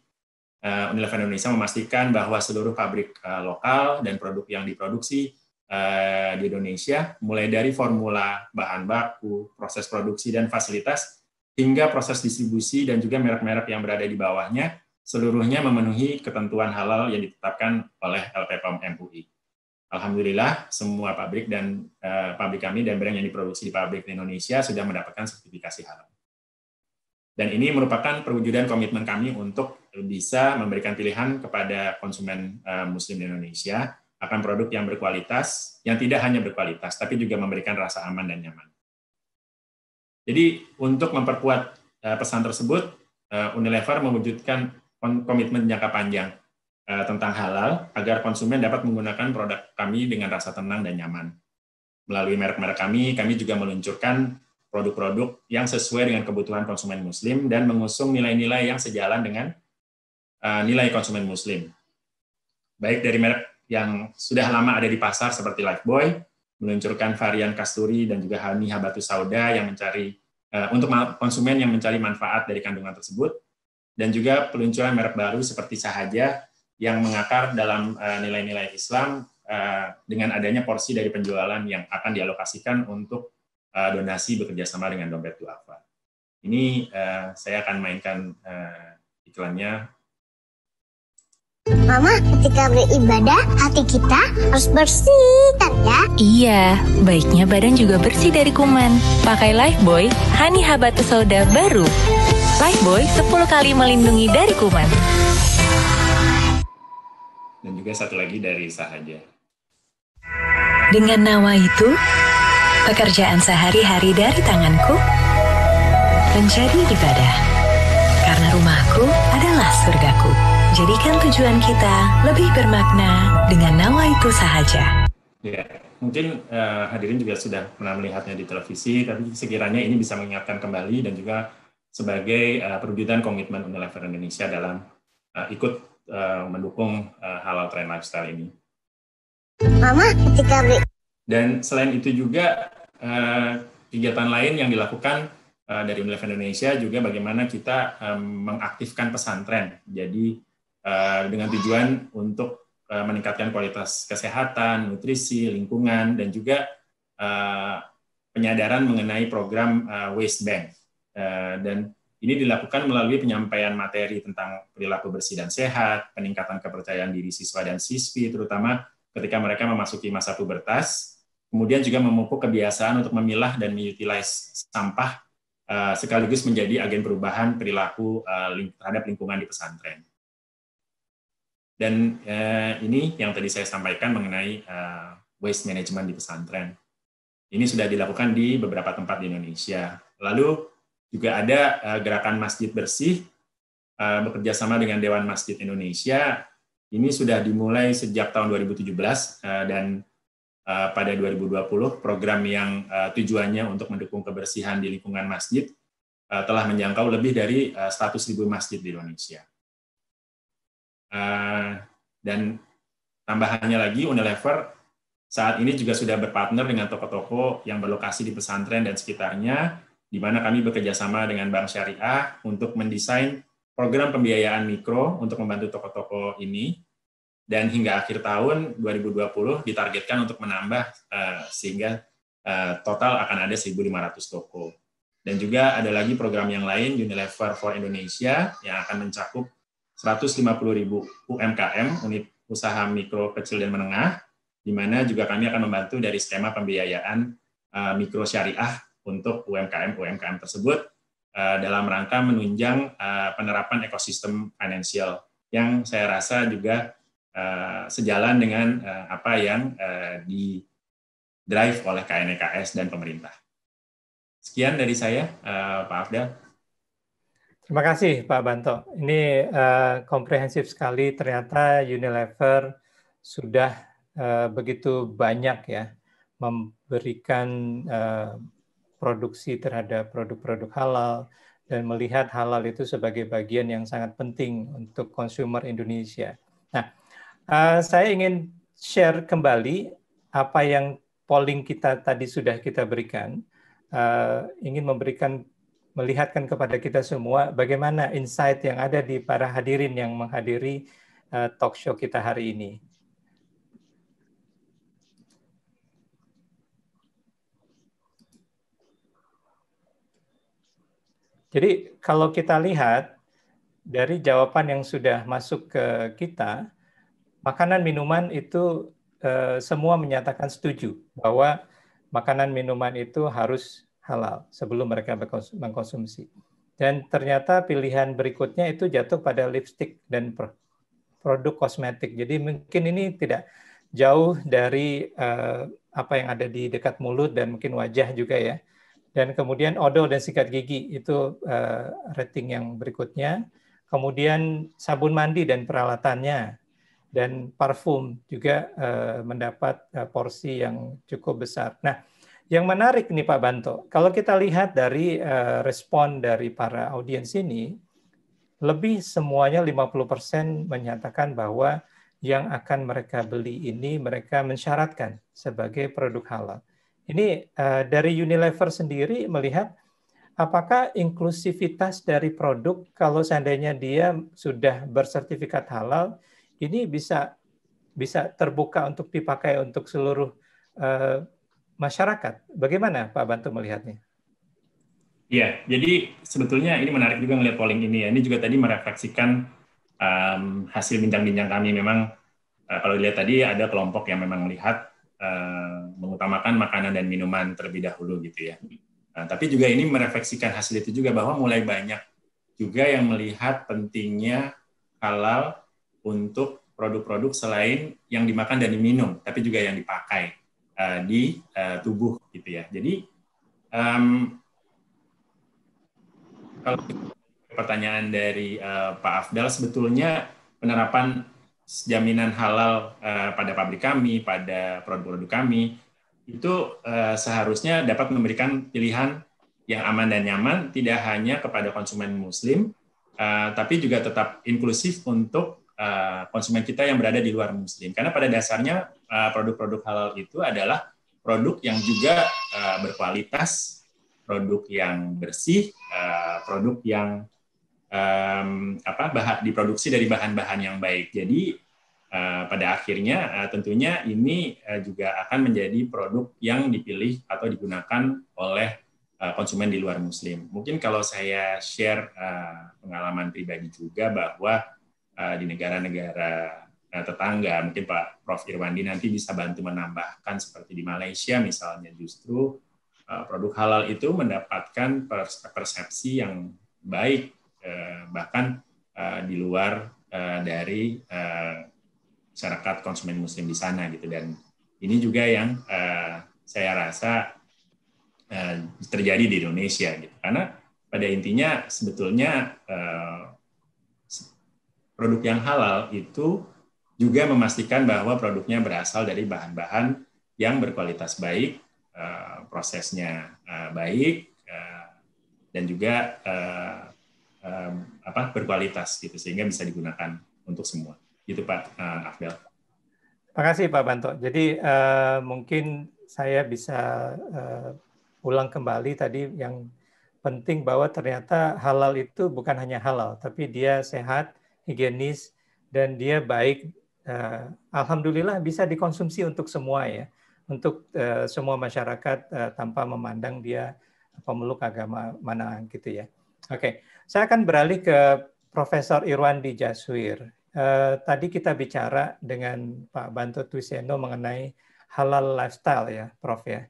Eh, Unilever Indonesia memastikan bahwa seluruh pabrik eh, lokal dan produk yang diproduksi eh, di Indonesia, mulai dari formula, bahan baku, proses produksi, dan fasilitas, hingga proses distribusi dan juga merek-merek yang berada di bawahnya, seluruhnya memenuhi ketentuan halal yang ditetapkan oleh LPPOM MUI. Alhamdulillah, semua pabrik dan uh, pabrik kami dan brand yang diproduksi di pabrik di Indonesia sudah mendapatkan sertifikasi halal. Dan ini merupakan perwujudan komitmen kami untuk bisa memberikan pilihan kepada konsumen eh, muslim di Indonesia akan produk yang berkualitas, yang tidak hanya berkualitas, tapi juga memberikan rasa aman dan nyaman. Jadi untuk memperkuat eh, pesan tersebut, eh, Unilever mewujudkan komitmen jangka panjang tentang halal agar konsumen dapat menggunakan produk kami dengan rasa tenang dan nyaman. Melalui merek-merek kami, kami juga meluncurkan produk-produk yang sesuai dengan kebutuhan konsumen muslim dan mengusung nilai-nilai yang sejalan dengan eh, nilai konsumen muslim. Baik dari merek yang sudah lama ada di pasar seperti Lifebuoy, meluncurkan varian Kasturi dan juga Hani Habatu Sauda yang mencari eh, untuk konsumen yang mencari manfaat dari kandungan tersebut dan juga peluncuran merek baru seperti Sahaja yang mengakar dalam eh, nilai-nilai Islam dengan adanya porsi dari penjualan yang akan dialokasikan untuk uh, donasi bekerja sama dengan dompet duafa. Ini uh, saya akan mainkan uh, iklannya Mama, ketika beribadah, hati kita harus bersih, kan ya? Iya, baiknya badan juga bersih dari kuman. Pakai Lifebuoy, Honey Habatus Soda baru. Lifebuoy 10 kali melindungi dari kuman. Dan juga satu lagi dari Sahaja. Dengan nama itu, Pekerjaan sehari-hari dari tanganku menjadi ibadah. Karena rumahku adalah surgaku. Jadikan tujuan kita lebih bermakna dengan nawa itu sahaja. Ya, mungkin uh, hadirin juga sudah pernah melihatnya di televisi, tapi sekiranya ini bisa mengingatkan kembali dan juga sebagai uh, perwujudan komitmen Unilever Indonesia dalam uh, ikut uh, mendukung uh, halal trend lifestyle ini. Mama, ketika beli dan selain itu juga eh, kegiatan lain yang dilakukan eh, dari Unilever Indonesia juga bagaimana kita eh, mengaktifkan pesantren. Jadi eh, dengan tujuan untuk eh, meningkatkan kualitas kesehatan, nutrisi, lingkungan, dan juga eh, penyadaran mengenai program uh, waste bank uh, dan ini dilakukan melalui penyampaian materi tentang perilaku bersih dan sehat, peningkatan kepercayaan diri siswa dan siswi, terutama ketika mereka memasuki masa pubertas, Kemudian juga memupuk kebiasaan untuk memilah dan meutilize sampah eh, sekaligus menjadi agen perubahan perilaku eh, terhadap lingkungan di pesantren. Dan eh, ini yang tadi saya sampaikan mengenai waste management di pesantren. Ini sudah dilakukan di beberapa tempat di Indonesia. Lalu juga ada gerakan masjid bersih uh, bekerja sama dengan Dewan Masjid Indonesia. Ini sudah dimulai sejak tahun 2017 dan Eh, pada 2020 program yang uh, tujuannya untuk mendukung kebersihan di lingkungan masjid uh, telah menjangkau lebih dari uh, 100.000 masjid di Indonesia. Uh, dan tambahannya lagi Unilever saat ini juga sudah berpartner dengan toko-toko yang berlokasi di pesantren dan sekitarnya di mana kami bekerjasama dengan Bank Syariah untuk mendesain program pembiayaan mikro untuk membantu toko-toko ini dan hingga akhir tahun 2020 ditargetkan untuk menambah eh, sehingga eh, total akan ada 1.500 toko. Dan juga ada lagi program yang lain Unilever for Indonesia yang akan mencakup 150.000 UMKM unit usaha mikro kecil dan menengah di mana juga kami akan membantu dari skema pembiayaan eh, mikro syariah untuk UMKM UMKM tersebut dalam rangka menunjang penerapan ekosistem finansial yang saya rasa juga Eh, sejalan dengan uh, apa yang uh, di drive oleh KNKS e dan pemerintah. Sekian dari saya, uh, Pak Afdal. Terima kasih Pak Banto. Ini uh, komprehensif sekali. Ternyata Unilever sudah uh, begitu banyak ya memberikan uh, produksi terhadap produk-produk halal dan melihat halal itu sebagai bagian yang sangat penting untuk konsumer Indonesia. Nah, Uh, saya ingin share kembali apa yang polling kita tadi sudah kita berikan. Uh, ingin memberikan melihatkan kepada kita semua bagaimana insight yang ada di para hadirin yang menghadiri uh, talk show kita hari ini. Jadi kalau kita lihat dari jawaban yang sudah masuk ke kita, makanan minuman itu eh, semua menyatakan setuju bahwa makanan minuman itu harus halal sebelum mereka mengkonsumsi. Dan ternyata pilihan berikutnya itu jatuh pada lipstick dan produk kosmetik. Jadi mungkin ini tidak jauh dari eh, apa yang ada di dekat mulut dan mungkin wajah juga ya. Dan kemudian odol dan sikat gigi itu eh, rating yang berikutnya. Kemudian sabun mandi dan peralatannya dan parfum juga eh, mendapat eh, porsi yang cukup besar. Nah, yang menarik nih Pak Banto, kalau kita lihat dari eh, respon dari para audiens ini, lebih semuanya 50% menyatakan bahwa yang akan mereka beli ini mereka mensyaratkan sebagai produk halal. Ini dari Unilever sendiri melihat apakah inklusivitas dari produk kalau seandainya dia sudah bersertifikat halal, ini bisa bisa terbuka untuk dipakai untuk seluruh uh, masyarakat. Bagaimana Pak Bantu melihatnya? Iya, jadi sebetulnya ini menarik juga melihat polling ini ya. Ini juga tadi merefleksikan um, hasil bincang-bincang kami. Memang uh, kalau dilihat tadi ada kelompok yang memang melihat uh, mengutamakan makanan dan minuman terlebih dahulu gitu ya. Nah, tapi juga ini merefleksikan hasil itu juga bahwa mulai banyak juga yang melihat pentingnya halal untuk produk-produk selain yang dimakan dan diminum, tapi juga yang dipakai uh, di uh, tubuh gitu ya. Jadi um, kalau pertanyaan dari uh, Pak Afdal, sebetulnya penerapan jaminan halal uh, pada pabrik kami, pada produk-produk kami itu uh, seharusnya dapat memberikan pilihan yang aman dan nyaman, tidak hanya kepada konsumen Muslim, uh, tapi juga tetap inklusif untuk Eh, konsumen kita yang berada di luar muslim karena pada dasarnya eh, produk-produk halal itu adalah produk yang juga eh, berkualitas produk yang bersih produk yang apa bahan diproduksi dari bahan-bahan yang baik jadi pada akhirnya tentunya ini juga akan menjadi produk yang dipilih atau digunakan oleh konsumen di luar muslim. Mungkin kalau saya share pengalaman pribadi juga bahwa Eh, di negara-negara eh, tetangga. Mungkin Pak Prof. Irwandi nanti bisa bantu menambahkan seperti di Malaysia misalnya justru eh, produk halal itu mendapatkan persepsi yang baik bahkan di luar dari masyarakat konsumen muslim di sana gitu dan ini juga yang saya rasa terjadi di Indonesia gitu karena pada intinya sebetulnya produk yang halal itu juga memastikan bahwa produknya berasal dari bahan-bahan yang berkualitas baik, eh, prosesnya eh, baik, eh, dan juga apa berkualitas gitu sehingga bisa digunakan untuk semua. Gitu Pak Afdal. Terima kasih Pak Banto. Jadi mungkin saya bisa ulang kembali tadi yang penting bahwa ternyata halal itu bukan hanya halal, tapi dia sehat, higienis dan dia baik uh, alhamdulillah bisa dikonsumsi untuk semua ya untuk uh, semua masyarakat uh, tanpa memandang dia pemeluk agama mana gitu ya. Oke, okay. saya akan beralih ke Profesor Irwan Jaswir. Uh, tadi kita bicara dengan Pak Banto Tuiseno mengenai halal lifestyle ya, Prof ya.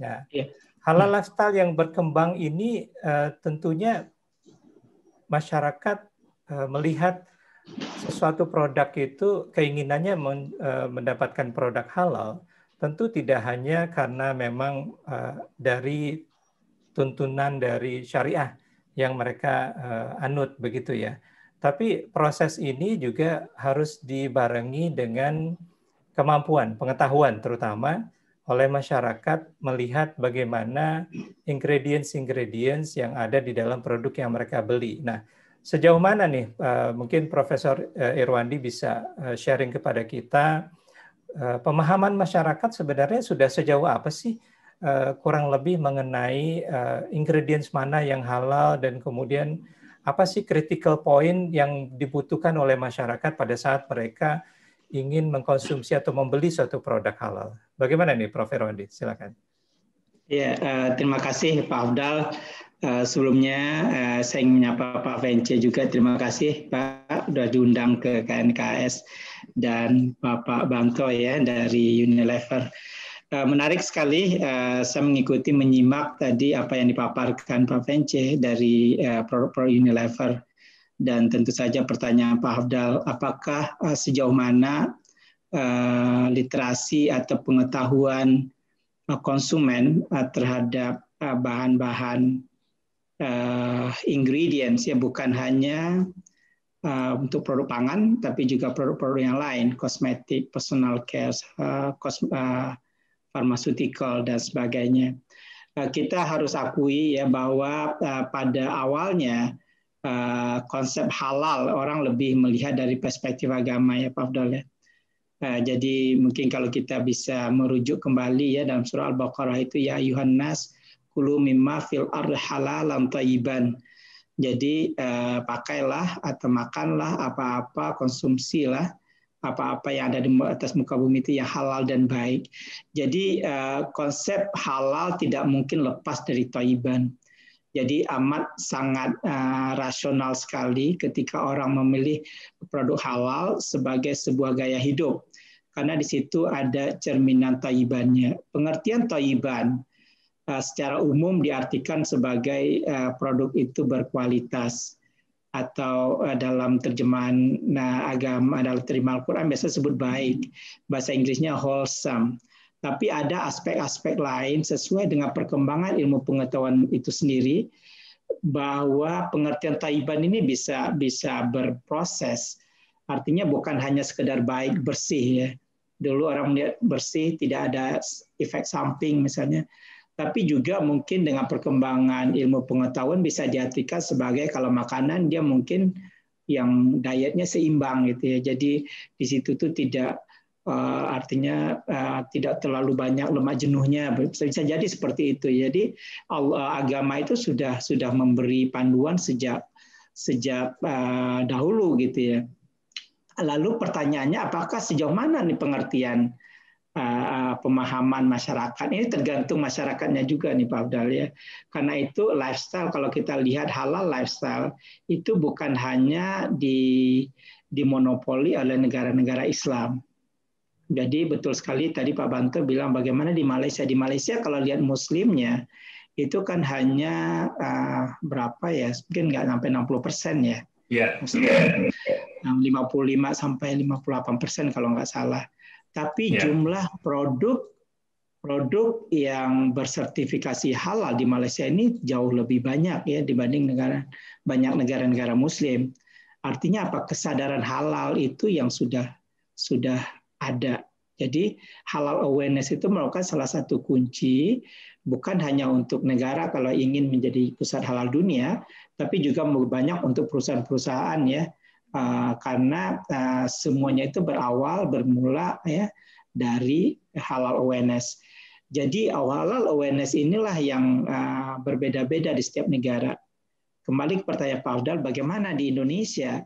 ya iya. halal lifestyle yang berkembang ini uh, tentunya masyarakat uh, melihat sesuatu produk itu keinginannya e, mendapatkan produk halal tentu tidak hanya karena memang e, dari tuntunan dari syariah yang mereka e, anut begitu ya. Tapi proses ini juga harus dibarengi dengan kemampuan, pengetahuan terutama oleh masyarakat melihat bagaimana ingredients-ingredients yang ada di dalam produk yang mereka beli. Nah, sejauh mana nih eh, mungkin Profesor eh, Irwandi bisa eh, sharing kepada kita pemahaman masyarakat sebenarnya sudah sejauh apa sih kurang lebih mengenai ingredients mana yang halal dan kemudian apa sih critical point yang dibutuhkan oleh masyarakat pada saat mereka ingin mengkonsumsi atau membeli suatu produk halal. Bagaimana nih Prof. Irwandi? Silakan. Ya, terima kasih Pak Abdal. Eh, sebelumnya eh, saya ingin menyapa Pak Vence juga. Terima kasih Pak sudah diundang ke KNKS dan Bapak Banto ya dari Unilever. Eh, menarik sekali saya mengikuti menyimak tadi apa yang dipaparkan Pak Vence dari pro Unilever dan tentu saja pertanyaan Pak Abdal apakah sejauh mana literasi atau pengetahuan konsumen terhadap bahan-bahan uh, ingredients ya bukan hanya uh, untuk produk pangan tapi juga produk-produk yang lain kosmetik, personal care, uh, kos, uh, pharmaceutical dan sebagainya. Uh, kita harus akui ya bahwa uh, pada awalnya uh, konsep halal orang lebih melihat dari perspektif agama ya Pak Abdul ya. jadi mungkin kalau kita bisa merujuk kembali ya dalam surah Al-Baqarah itu ya Yohanes kulu mimma fil ardi halalan Jadi eh, pakailah atau makanlah apa-apa, konsumsilah apa-apa yang ada di atas muka bumi itu yang halal dan baik. Jadi eh, konsep halal tidak mungkin lepas dari taiban. Jadi amat sangat uh, rasional sekali ketika orang memilih produk halal sebagai sebuah gaya hidup. Karena di situ ada cerminan taibannya. Pengertian taiban. Eh, secara umum diartikan sebagai eh, produk itu berkualitas atau eh, dalam terjemahan nah, agama dalam terima Al-Quran biasa sebut baik bahasa Inggrisnya wholesome tapi ada aspek-aspek lain sesuai dengan perkembangan ilmu pengetahuan itu sendiri bahwa pengertian taiban ini bisa bisa berproses artinya bukan hanya sekedar baik bersih ya dulu orang melihat bersih tidak ada efek samping misalnya tapi juga mungkin dengan perkembangan ilmu pengetahuan bisa diartikan sebagai kalau makanan dia mungkin yang dietnya seimbang gitu ya. Jadi di situ tuh tidak eh, artinya eh, tidak terlalu banyak lemak jenuhnya bisa, jadi seperti itu. Jadi eh, agama itu sudah sudah memberi panduan sejak sejak dahulu gitu ya. Lalu pertanyaannya apakah sejauh mana nih pengertian Eh, pemahaman masyarakat. Ini tergantung masyarakatnya juga nih Pak Abdal ya. Karena itu lifestyle kalau kita lihat halal lifestyle itu bukan hanya di dimonopoli oleh negara-negara Islam. Jadi betul sekali tadi Pak Banto bilang bagaimana di Malaysia. Di Malaysia kalau lihat muslimnya itu kan hanya uh, berapa ya? Mungkin nggak sampai 60 persen ya. Ya. Yeah. 55 sampai 58 persen kalau nggak salah tapi yeah. jumlah produk produk yang bersertifikasi halal di Malaysia ini jauh lebih banyak ya dibanding negara banyak negara-negara muslim. Artinya apa? Kesadaran halal itu yang sudah sudah ada. Jadi halal awareness itu merupakan salah satu kunci bukan hanya untuk negara kalau ingin menjadi pusat halal dunia, tapi juga banyak untuk perusahaan-perusahaan ya Eh, karena eh, semuanya itu berawal bermula ya dari halal awareness. Jadi awal halal awareness inilah yang eh, berbeda-beda di setiap negara. Kembali ke pertanyaan Pak Afdal, bagaimana di Indonesia?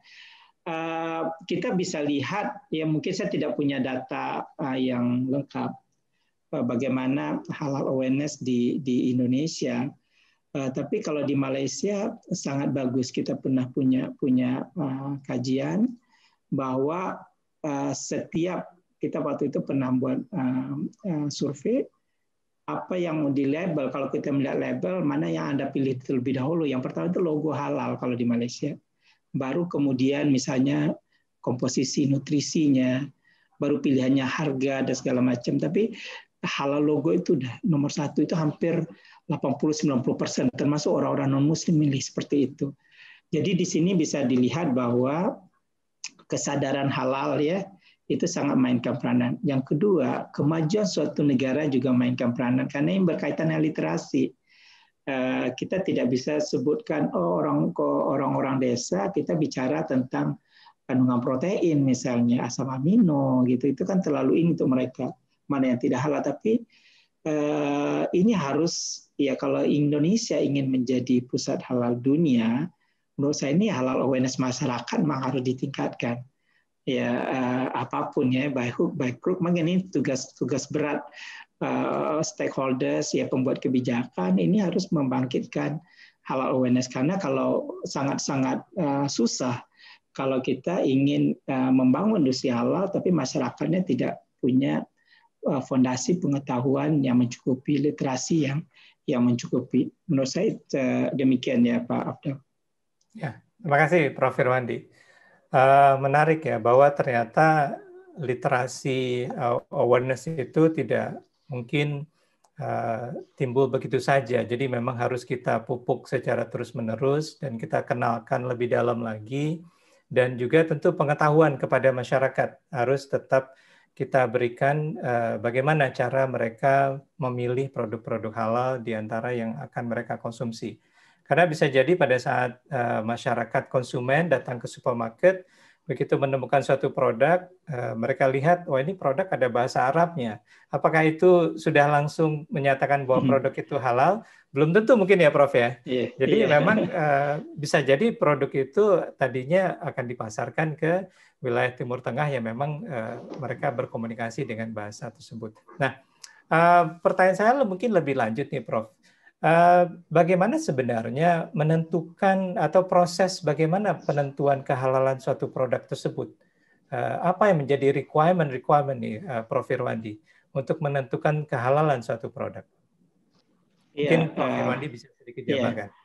kita bisa lihat, ya mungkin saya tidak punya data yang lengkap, bagaimana halal awareness di Indonesia. Uh, tapi kalau di Malaysia sangat bagus kita pernah punya punya uh, kajian bahwa uh, setiap kita waktu itu pernah buat uh, uh, survei apa yang mau di label kalau kita melihat label mana yang anda pilih terlebih dahulu yang pertama itu logo halal kalau di Malaysia baru kemudian misalnya komposisi nutrisinya baru pilihannya harga dan segala macam tapi halal logo itu dah nomor satu itu hampir 80-90% termasuk orang-orang non-muslim milih seperti itu. Jadi di sini bisa dilihat bahwa kesadaran halal ya itu sangat mainkan peranan. Yang kedua, kemajuan suatu negara juga mainkan peranan karena yang berkaitan dengan literasi. Eh, kita tidak bisa sebutkan oh, orang orang-orang desa kita bicara tentang kandungan protein misalnya asam amino gitu itu kan terlalu ini untuk mereka mana yang tidak halal tapi Eh, ini harus ya kalau Indonesia ingin menjadi pusat halal dunia, menurut saya ini halal awareness masyarakat memang harus ditingkatkan. Ya uh, apapun ya, baik hook baik crook, mungkin ini tugas-tugas berat uh, stakeholders ya pembuat kebijakan ini harus membangkitkan halal awareness karena kalau sangat-sangat uh, susah kalau kita ingin uh, membangun industri halal tapi masyarakatnya tidak punya Eh, fondasi pengetahuan yang mencukupi, literasi yang yang mencukupi. Menurut saya eh, demikian ya Pak Abdul. Ya, terima kasih Prof. Irwandi. Eh, menarik ya bahwa ternyata literasi awareness itu tidak mungkin timbul begitu saja. Jadi memang harus kita pupuk secara terus-menerus dan kita kenalkan lebih dalam lagi dan juga tentu pengetahuan kepada masyarakat harus tetap kita berikan eh, bagaimana cara mereka memilih produk-produk halal di antara yang akan mereka konsumsi. Karena bisa jadi pada saat eh, masyarakat konsumen datang ke supermarket, begitu menemukan suatu produk, eh, mereka lihat, wah oh, ini produk ada bahasa Arabnya. Apakah itu sudah langsung menyatakan bahwa hmm. produk itu halal? Belum tentu mungkin ya Prof ya. Yeah, jadi yeah. memang bisa jadi produk itu tadinya akan dipasarkan ke wilayah Timur Tengah yang memang uh, mereka berkomunikasi dengan bahasa tersebut. Nah, uh, pertanyaan saya mungkin lebih lanjut nih, Prof. Uh, bagaimana sebenarnya menentukan atau proses bagaimana penentuan kehalalan suatu produk tersebut? Uh, apa yang menjadi requirement requirement nih, uh, Prof. Irwandi, untuk menentukan kehalalan suatu produk? Iya, mungkin yeah, Prof. Irwandi bisa sedikit jawabkan. Yeah.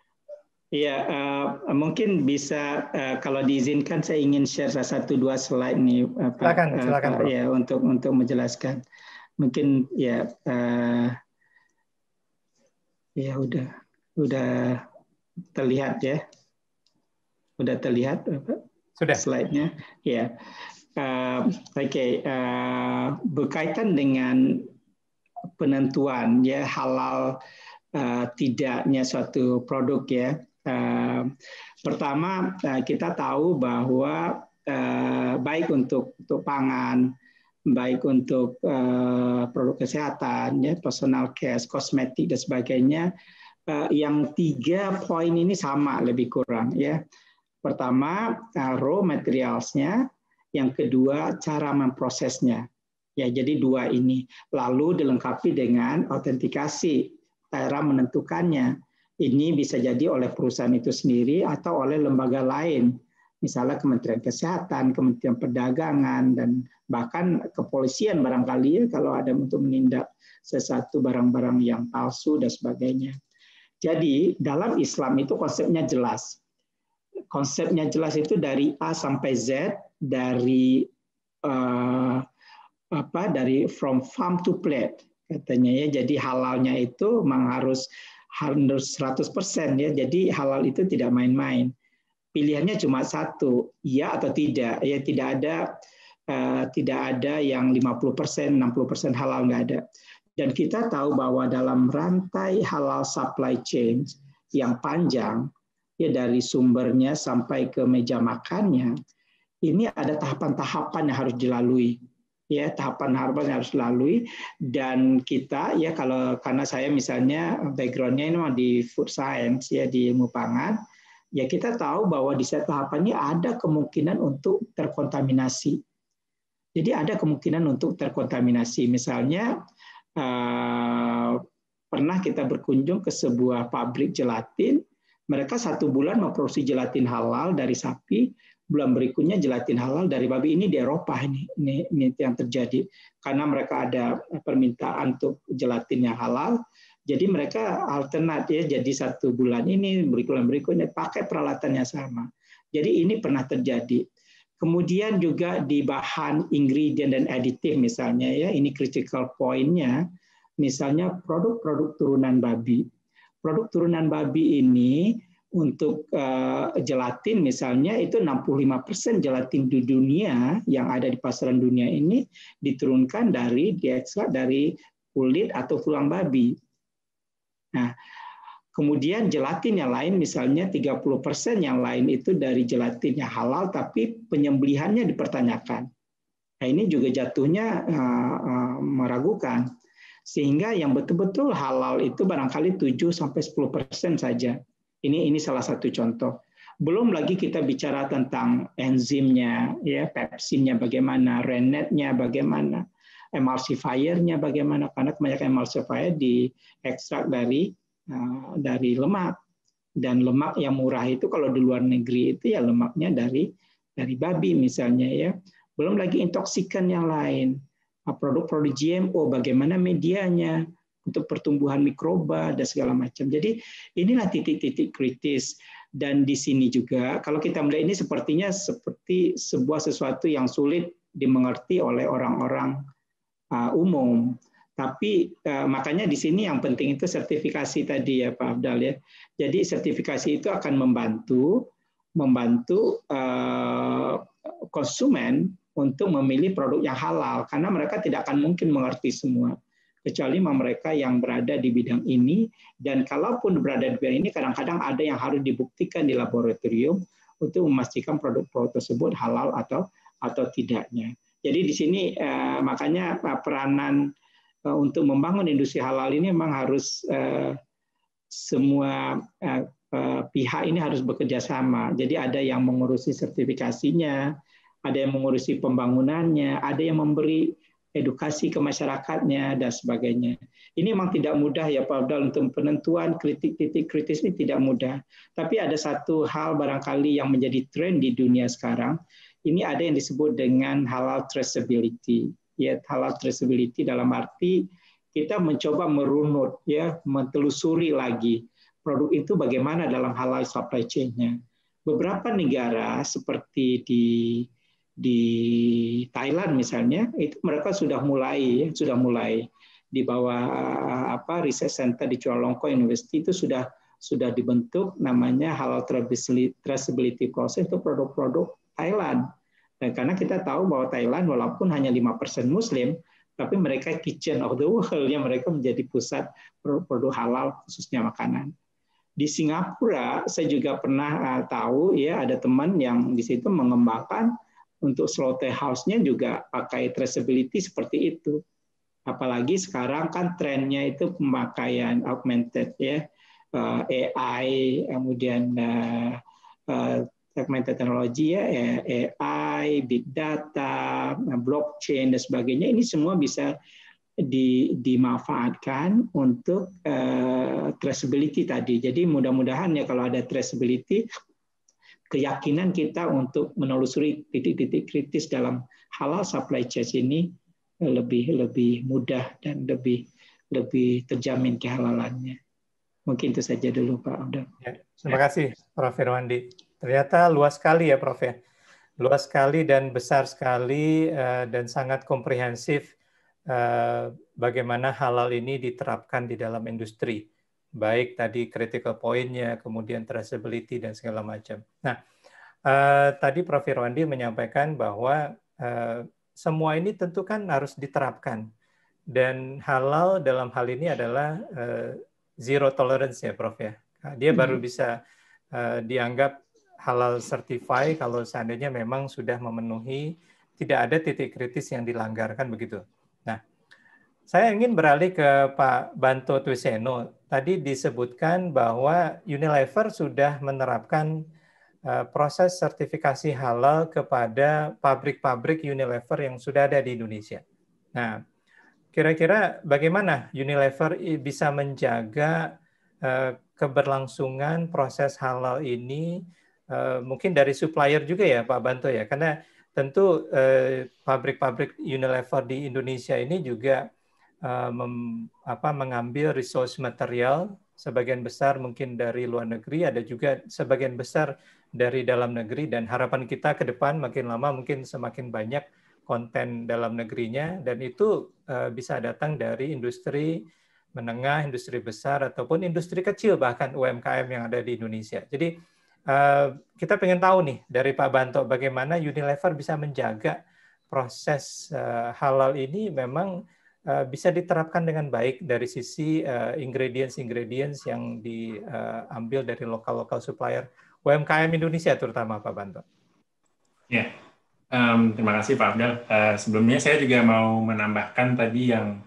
Ya, uh, mungkin bisa uh, kalau diizinkan saya ingin share salah satu dua slide nih, eh, Pak. Silakan, silakan. uh, ya untuk untuk menjelaskan. Mungkin ya, uh, ya udah udah terlihat ya, udah terlihat Sudah. Slide-nya, ya. Uh, Oke, okay. uh, berkaitan dengan penentuan ya halal uh, tidaknya suatu produk ya Pertama, eh, kita tahu bahwa eh, baik untuk untuk pangan, baik untuk eh, produk kesehatan, ya, personal care, kosmetik dan sebagainya, yang tiga poin ini sama lebih kurang ya. Pertama raw materialsnya, yang kedua cara memprosesnya. Ya, jadi dua ini lalu dilengkapi dengan autentikasi cara menentukannya. Ini bisa jadi oleh perusahaan itu sendiri atau oleh lembaga lain, misalnya Kementerian Kesehatan, Kementerian Perdagangan, dan bahkan kepolisian barangkali ya, kalau ada untuk menindak sesuatu barang-barang yang palsu dan sebagainya. Jadi dalam Islam itu konsepnya jelas. Konsepnya jelas itu dari A sampai Z, dari uh, apa dari from farm to plate katanya ya jadi halalnya itu memang harus harus 100% ya. Jadi halal itu tidak main-main. Pilihannya cuma satu, iya atau tidak. Ya tidak ada uh, tidak ada yang 50%, 60% halal nggak ada. Dan kita tahu bahwa dalam rantai halal supply chain yang panjang ya dari sumbernya sampai ke meja makannya ini ada tahapan-tahapan yang harus dilalui ya tahapan tahapan yang harus dilalui dan kita ya kalau karena saya misalnya backgroundnya ini di food science ya di ilmu pangan ya kita tahu bahwa di setiap tahapannya ada kemungkinan untuk terkontaminasi jadi ada kemungkinan untuk terkontaminasi misalnya eh, pernah kita berkunjung ke sebuah pabrik gelatin mereka satu bulan memproduksi gelatin halal dari sapi bulan berikutnya jelatin halal dari babi ini di Eropa ini, ini, ini yang terjadi karena mereka ada permintaan untuk gelatin yang halal jadi mereka alternatif ya jadi satu bulan ini berikutnya berikutnya pakai peralatannya sama jadi ini pernah terjadi kemudian juga di bahan ingredient dan aditif misalnya ya ini critical pointnya misalnya produk-produk turunan babi produk turunan babi ini untuk uh, gelatin misalnya itu 65% gelatin di dunia yang ada di pasaran dunia ini diturunkan dari diekstrak dari kulit atau tulang babi. Nah, kemudian gelatin yang lain misalnya 30% yang lain itu dari gelatin yang halal tapi penyembelihannya dipertanyakan. Nah, ini juga jatuhnya eh, eh, meragukan. Sehingga yang betul-betul halal itu barangkali 7 sampai 10% saja ini ini salah satu contoh. Belum lagi kita bicara tentang enzimnya, ya, pepsinnya bagaimana, renetnya bagaimana, emulsifiernya bagaimana karena kebanyakan emulsifier diekstrak dari eh, dari lemak dan lemak yang murah itu kalau di luar negeri itu ya lemaknya dari dari babi misalnya ya. Belum lagi intoksikan yang lain, produk-produk GMO, bagaimana medianya, untuk pertumbuhan mikroba dan segala macam. Jadi inilah titik-titik kritis dan di sini juga kalau kita melihat ini sepertinya seperti sebuah sesuatu yang sulit dimengerti oleh orang-orang uh, umum. Tapi uh, makanya di sini yang penting itu sertifikasi tadi ya Pak Abdal ya. Jadi sertifikasi itu akan membantu membantu uh, konsumen untuk memilih produk yang halal karena mereka tidak akan mungkin mengerti semua kecuali memang mereka yang berada di bidang ini dan kalaupun berada di bidang ini kadang-kadang ada yang harus dibuktikan di laboratorium untuk memastikan produk-produk tersebut halal atau atau tidaknya. Jadi di sini eh, makanya eh, peranan eh, untuk membangun industri halal ini memang harus semua pihak ini harus bekerja sama. Jadi ada yang mengurusi sertifikasinya, ada yang mengurusi pembangunannya, ada yang memberi edukasi ke masyarakatnya dan sebagainya. Ini memang tidak mudah ya Pak Abdul untuk penentuan kritik kritik kritis ini tidak mudah. Tapi ada satu hal barangkali yang menjadi tren di dunia sekarang, ini ada yang disebut dengan halal traceability. Ya, halal traceability dalam arti kita mencoba merunut ya, menelusuri lagi produk itu bagaimana dalam halal supply chain-nya. Beberapa negara seperti di di Thailand misalnya itu mereka sudah mulai sudah mulai di bawah eh, apa riset center di Chulalongkorn University itu sudah sudah dibentuk namanya halal traceability process itu produk-produk Thailand. Dan karena kita tahu bahwa Thailand walaupun hanya lima persen muslim tapi mereka kitchen of the world yang mereka menjadi pusat produk produk halal khususnya makanan di Singapura saya juga pernah eh, tahu ya ada teman yang di situ mengembangkan untuk slaughterhouse-nya juga pakai traceability seperti itu. Apalagi sekarang kan trennya itu pemakaian augmented ya, eh, AI, kemudian augmented eh, eh, technology ya, AI, big data, blockchain dan sebagainya. Ini semua bisa di, dimanfaatkan untuk uh, traceability tadi. Jadi mudah-mudahan ya kalau ada traceability keyakinan kita untuk menelusuri titik-titik kritis dalam halal supply chain ini eh, lebih lebih mudah dan lebih lebih terjamin kehalalannya. Mungkin itu saja dulu Pak Abdul. Ya, terima kasih Prof. Irwandi. Ternyata luas sekali ya Prof ya. Luas sekali dan besar sekali eh, dan sangat komprehensif eh, bagaimana halal ini diterapkan di dalam industri baik tadi critical point-nya, kemudian traceability dan segala macam. Nah, eh, tadi Prof. Irwandi menyampaikan bahwa eh, semua ini tentu kan harus diterapkan dan halal dalam hal ini adalah eh, zero tolerance ya, Prof. Ya, nah, dia baru mm-hmm. bisa eh, dianggap halal certified kalau seandainya memang sudah memenuhi tidak ada titik kritis yang dilanggar kan begitu. Saya ingin beralih ke Pak Banto Tuiseno. Tadi disebutkan bahwa Unilever sudah menerapkan eh, proses sertifikasi halal kepada pabrik-pabrik Unilever yang sudah ada di Indonesia. Nah, kira-kira bagaimana Unilever bisa menjaga eh, keberlangsungan proses halal ini eh, mungkin dari supplier juga ya Pak Banto ya karena tentu pabrik -pabrik Unilever di Indonesia ini juga Eh, mem, apa, mengambil resource material sebagian besar mungkin dari luar negeri, ada juga sebagian besar dari dalam negeri dan harapan kita ke depan makin lama mungkin semakin banyak konten dalam negerinya dan itu uh, bisa datang dari industri menengah, industri besar ataupun industri kecil bahkan UMKM yang ada di Indonesia. Jadi uh, kita pengen tahu nih dari Pak Banto bagaimana Unilever bisa menjaga proses uh, halal ini memang Eh, bisa diterapkan dengan baik dari sisi eh, ingredients-ingredients yang diambil eh, dari lokal-lokal supplier UMKM Indonesia terutama Pak Banto. Ya, yeah. um, terima kasih Pak Abdal. Uh, sebelumnya saya juga mau menambahkan tadi yang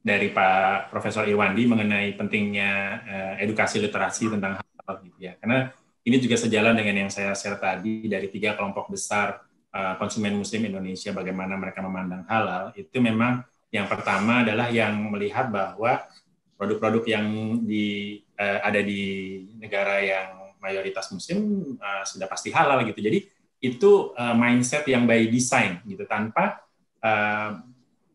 dari Pak Profesor Irwandi mengenai pentingnya uh, edukasi literasi tentang halal gitu ya. Karena ini juga sejalan dengan yang saya share tadi dari tiga kelompok besar uh, konsumen muslim Indonesia bagaimana mereka memandang halal itu memang yang pertama adalah yang melihat bahwa produk-produk yang di uh, ada di negara yang mayoritas muslim uh, sudah pasti halal gitu. Jadi itu uh, mindset yang by design gitu tanpa uh,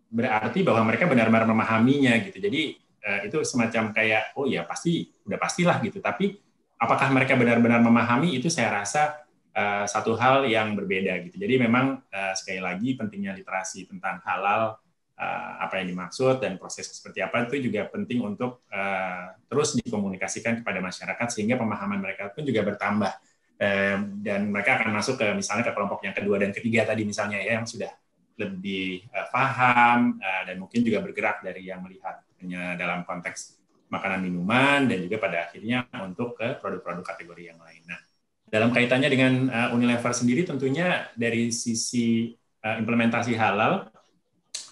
berarti bahwa mereka benar-benar memahaminya gitu. Jadi uh, itu semacam kayak oh ya pasti udah pastilah gitu. Tapi apakah mereka benar-benar memahami itu saya rasa uh, satu hal yang berbeda gitu. Jadi memang uh, sekali lagi pentingnya literasi tentang halal Eh, apa yang dimaksud dan proses seperti apa itu juga penting untuk eh, terus dikomunikasikan kepada masyarakat sehingga pemahaman mereka pun juga bertambah eh, dan mereka akan masuk ke misalnya ke kelompok yang kedua dan ketiga tadi misalnya ya yang sudah lebih paham dan mungkin juga bergerak dari yang melihat dalam konteks makanan minuman dan juga pada akhirnya untuk ke produk-produk kategori yang lain. Nah, dalam kaitannya dengan Unilever sendiri tentunya dari sisi implementasi halal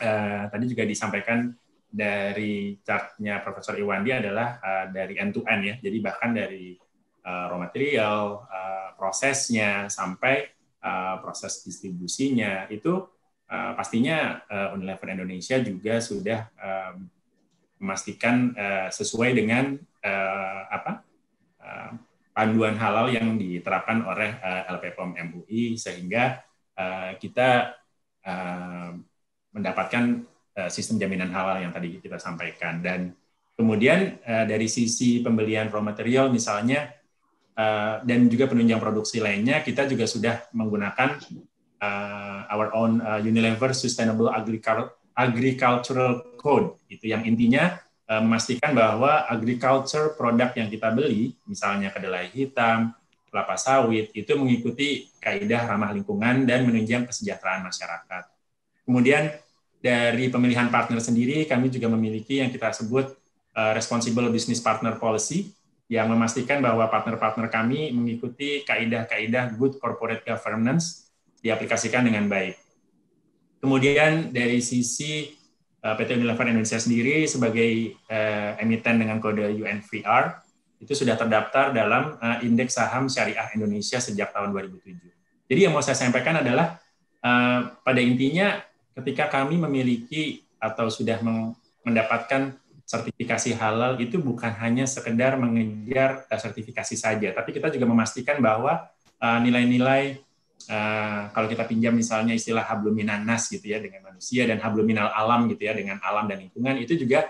Eh, tadi juga disampaikan dari chartnya Profesor Iwandi adalah uh, dari end to end ya, jadi bahkan dari uh, raw material, uh, prosesnya sampai uh, proses distribusinya itu uh, pastinya uh, Unilever Indonesia juga sudah uh, memastikan uh, sesuai dengan uh, apa uh, panduan halal yang diterapkan oleh uh, LPPOM MUI sehingga kita mendapatkan eh, sistem jaminan halal yang tadi kita sampaikan. Dan kemudian eh, dari sisi pembelian raw material misalnya eh, dan juga penunjang produksi lainnya, kita juga sudah menggunakan our own Unilever Sustainable Agricultural Code. Itu yang intinya memastikan bahwa agriculture produk yang kita beli, misalnya kedelai hitam, kelapa sawit, itu mengikuti kaidah ramah lingkungan dan menunjang kesejahteraan masyarakat. Kemudian dari pemilihan partner sendiri kami juga memiliki yang kita sebut eh, responsible business partner policy yang memastikan bahwa partner-partner kami mengikuti kaedah-kaedah good corporate governance diaplikasikan dengan baik. Kemudian dari sisi eh, PT Unilever Indonesia sendiri sebagai eh, emiten dengan kode UNVR itu sudah terdaftar dalam indeks saham syariah Indonesia sejak tahun 2007. Jadi yang mau saya sampaikan adalah pada intinya ketika kami memiliki atau sudah mendapatkan sertifikasi halal itu bukan hanya sekedar mengejar eh, sertifikasi saja, tapi kita juga memastikan bahwa eh, nilai-nilai uh, kalau kita pinjam misalnya istilah nas gitu ya dengan manusia dan habluminal alam gitu ya dengan alam dan lingkungan itu juga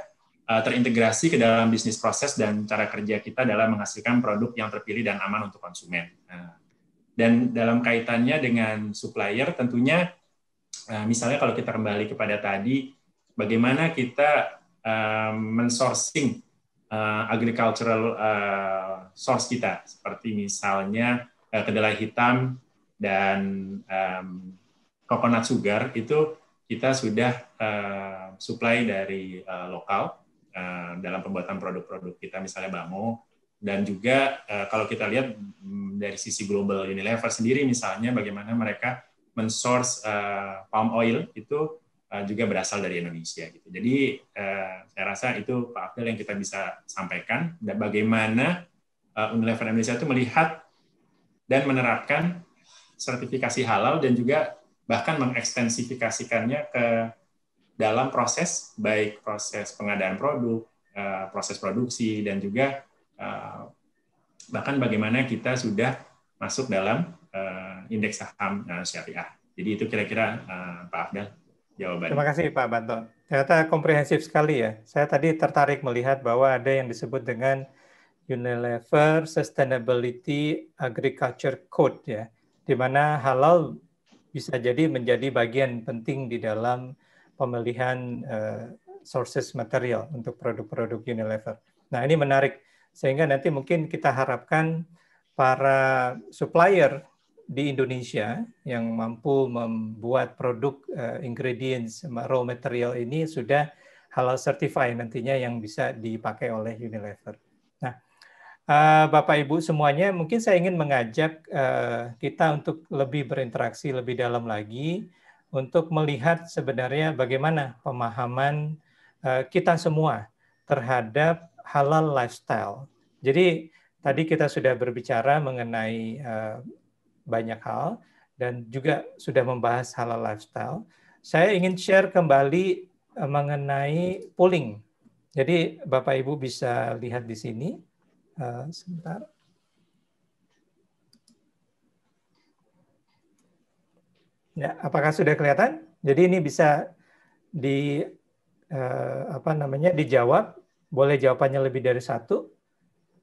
uh, terintegrasi ke dalam bisnis proses dan cara kerja kita dalam menghasilkan produk yang terpilih dan aman untuk konsumen. Uh, dan dalam kaitannya dengan supplier tentunya Nah, misalnya kalau kita kembali kepada tadi, bagaimana kita uh, mensourcing uh, agricultural uh, source kita, seperti misalnya uh, kedelai hitam dan um, coconut sugar itu kita sudah uh, supply dari uh, lokal uh, dalam pembuatan produk-produk kita, misalnya bamo, dan juga uh, kalau kita lihat mm, dari sisi global Unilever sendiri misalnya bagaimana mereka mensource uh, palm oil itu uh, juga berasal dari Indonesia gitu. Jadi uh, saya rasa itu Pak Abdul yang kita bisa sampaikan dan bagaimana uh, Unilever Indonesia itu melihat dan menerapkan sertifikasi halal dan juga bahkan mengekstensifikasikannya ke dalam proses baik proses pengadaan produk, uh, proses produksi dan juga uh, bahkan bagaimana kita sudah masuk dalam uh, indeks saham uh, syariah. Jadi itu kira-kira uh, Pak Afdal jawabannya. Terima kasih Pak Banto. Ternyata komprehensif sekali ya. Saya tadi tertarik melihat bahwa ada yang disebut dengan Unilever Sustainability Agriculture Code ya, di mana halal bisa jadi menjadi bagian penting di dalam pemilihan uh, sources material untuk produk-produk Unilever. Nah, ini menarik sehingga nanti mungkin kita harapkan para supplier di Indonesia yang mampu membuat produk uh, ingredients raw material ini sudah halal certified nantinya yang bisa dipakai oleh Unilever. Nah, uh, Bapak Ibu semuanya, mungkin saya ingin mengajak uh, kita untuk lebih berinteraksi lebih dalam lagi untuk melihat sebenarnya bagaimana pemahaman uh, kita semua terhadap halal lifestyle. Jadi tadi kita sudah berbicara mengenai uh, banyak hal dan juga sudah membahas halal lifestyle. Saya ingin share kembali eh, mengenai polling. Jadi Bapak Ibu bisa lihat di sini. Uh, sebentar. Ya, apakah sudah kelihatan? Jadi ini bisa di uh, apa namanya dijawab, boleh jawabannya lebih dari satu,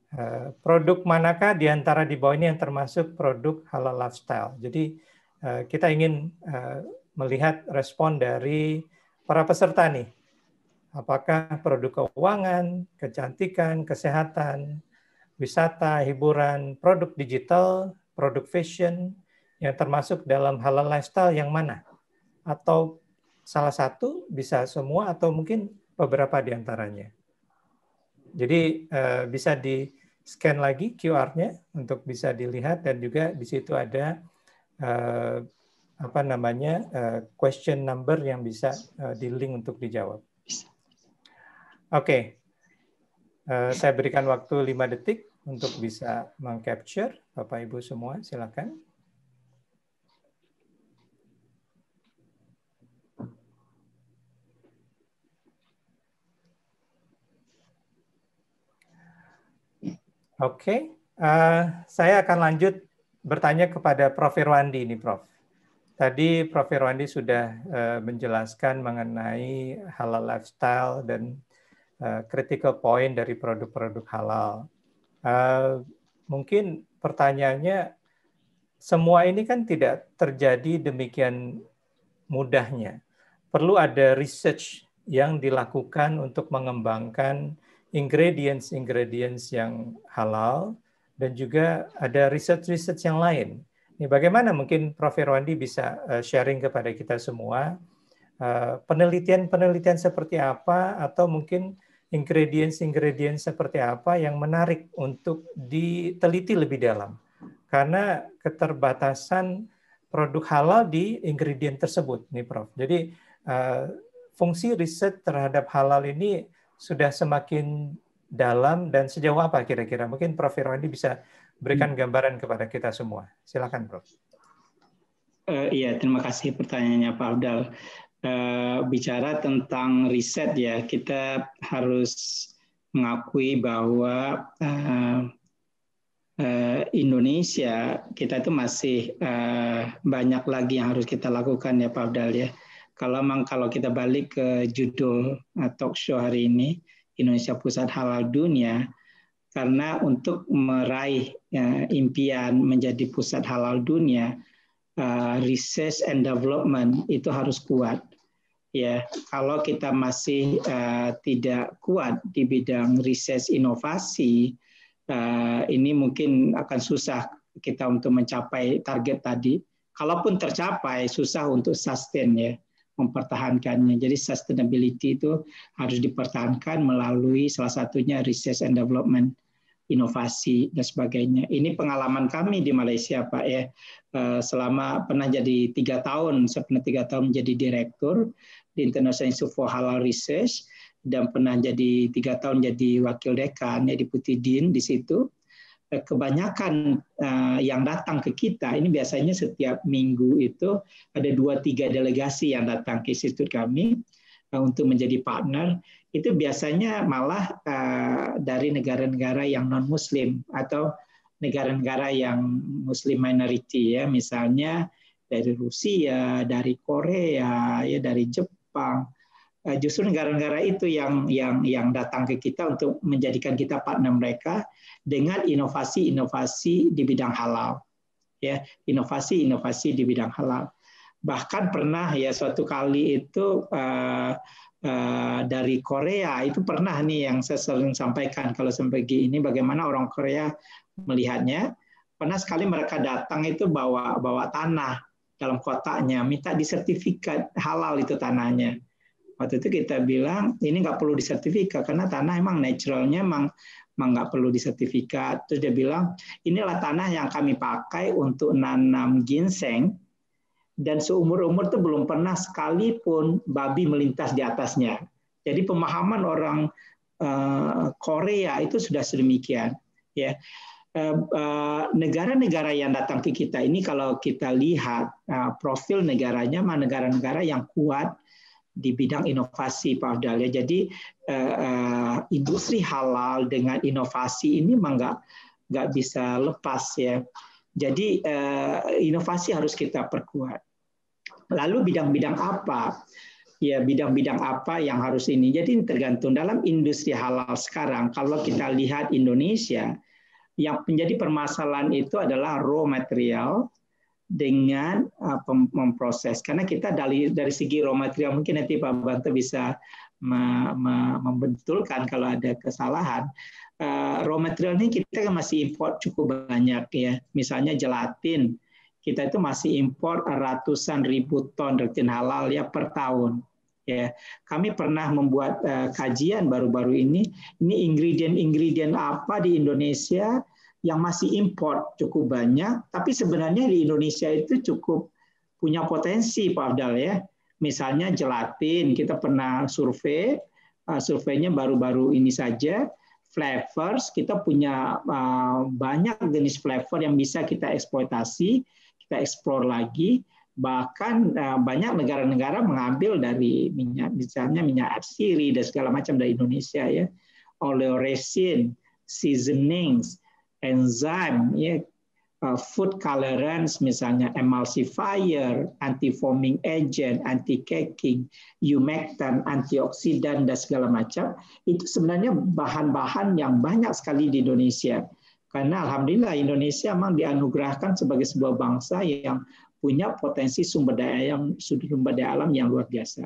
Eh, produk manakah di antara di bawah ini yang termasuk produk halal lifestyle. Jadi eh, kita ingin eh, melihat respon dari para peserta nih. Apakah produk keuangan, kecantikan, kesehatan, wisata, hiburan, produk digital, produk fashion yang termasuk dalam halal lifestyle yang mana? Atau salah satu, bisa semua atau mungkin beberapa di antaranya. Jadi bisa di scan lagi QR-nya untuk bisa dilihat dan juga di situ ada eh, apa namanya eh, question number yang bisa eh, di link untuk dijawab. Oke, okay. saya berikan waktu lima detik untuk bisa mengcapture Bapak Ibu semua, silakan. Oke, okay. uh, eh, saya akan lanjut bertanya kepada Prof. Irwandi ini, Prof. Tadi Prof. Irwandi sudah uh, menjelaskan mengenai halal lifestyle dan uh, critical point dari produk-produk halal. Uh, mungkin pertanyaannya, semua ini kan tidak terjadi demikian mudahnya. Perlu ada research yang dilakukan untuk mengembangkan ingredients-ingredients yang halal dan juga ada riset-riset yang lain. Ini bagaimana mungkin Prof. Irwandi bisa eh, sharing kepada kita semua eh, penelitian-penelitian seperti apa atau mungkin ingredients-ingredients seperti apa yang menarik untuk diteliti lebih dalam. Karena keterbatasan produk halal di ingredient tersebut nih Prof. Jadi eh, fungsi riset terhadap halal ini sudah semakin dalam dan sejauh apa kira-kira? Mungkin Prof. Irwandi bisa berikan hmm. gambaran kepada kita semua. Silakan, Prof. Uh, iya, terima kasih pertanyaannya Pak Abdal. Uh, bicara tentang riset ya, kita harus mengakui bahwa uh, uh, Indonesia kita itu masih uh, banyak lagi yang harus kita lakukan ya Pak Abdal ya. Kalau kalau kita balik ke judul eh, talk show hari ini Indonesia Pusat Halal Dunia karena untuk meraih ya, impian menjadi pusat halal dunia uh, research and development itu harus kuat ya kalau kita masih uh, tidak kuat di bidang research inovasi uh, ini mungkin akan susah kita untuk mencapai target tadi kalaupun tercapai susah untuk sustain ya mempertahankannya. Jadi sustainability itu harus dipertahankan melalui salah satunya research and development, inovasi dan sebagainya. Ini pengalaman kami di Malaysia, Pak ya. Eh, selama pernah jadi tiga tahun, saya tiga tahun menjadi direktur di International Institute for Halal Research dan pernah jadi tiga tahun jadi wakil dekan ya di Putih din di situ kebanyakan uh, yang datang ke kita ini biasanya setiap minggu itu ada dua tiga delegasi yang datang ke institut kami uh, untuk menjadi partner itu biasanya malah uh, dari negara-negara yang non muslim atau negara-negara yang muslim minority ya misalnya dari Rusia dari Korea ya dari Jepang Eh, justru negara-negara itu yang yang yang datang ke kita untuk menjadikan kita partner mereka dengan inovasi-inovasi di bidang halal ya inovasi-inovasi di bidang halal bahkan pernah ya suatu kali itu uh, uh, dari Korea itu pernah nih yang saya sering sampaikan kalau sampai ini bagaimana orang Korea melihatnya pernah sekali mereka datang itu bawa bawa tanah dalam kotaknya minta disertifikat halal itu tanahnya waktu itu kita bilang ini nggak perlu disertifikat karena tanah emang naturalnya emang emang nggak perlu disertifikat. Terus dia bilang inilah tanah yang kami pakai untuk nanam ginseng dan seumur umur tuh belum pernah sekalipun babi melintas di atasnya. Jadi pemahaman orang eh, Korea itu sudah sedemikian. Ya eh, eh, negara-negara yang datang ke kita ini kalau kita lihat profil negaranya mah negara-negara yang kuat di bidang inovasi Pak Abdal ya. Jadi eh, eh, industri halal dengan inovasi ini memang nggak nggak bisa lepas ya. Jadi eh, inovasi harus kita perkuat. Lalu bidang-bidang apa? Ya bidang-bidang apa yang harus ini? Jadi tergantung dalam industri halal sekarang. Kalau kita lihat Indonesia, yang menjadi permasalahan itu adalah raw material, dengan uh, memproses karena kita dari dari segi raw material mungkin nanti Pak Banto bisa membetulkan kalau ada kesalahan uh, raw material ini kita kan masih import cukup banyak ya misalnya gelatin kita itu masih import ratusan ribu ton gelatin halal ya per tahun ya kami pernah membuat uh, kajian baru-baru ini ini ingredient ingredient apa di Indonesia yang masih import cukup banyak, tapi sebenarnya di Indonesia itu cukup punya potensi, Pak Abdal ya. Misalnya gelatin, kita pernah survei, eh, surveinya baru-baru ini saja, flavors, kita punya eh, banyak jenis flavor yang bisa kita eksploitasi, kita eksplor lagi, bahkan eh, banyak negara-negara mengambil dari minyak, misalnya minyak atsiri dan segala macam dari Indonesia ya, oleoresin, seasonings, enzim, ya, uh, food colorants misalnya emulsifier, anti-foaming agent, anti-caking, humectant, antioksidan dan segala macam itu sebenarnya bahan-bahan yang banyak sekali di Indonesia. Karena alhamdulillah Indonesia memang dianugerahkan sebagai sebuah bangsa yang punya potensi sumber daya yang sumber daya alam yang luar biasa.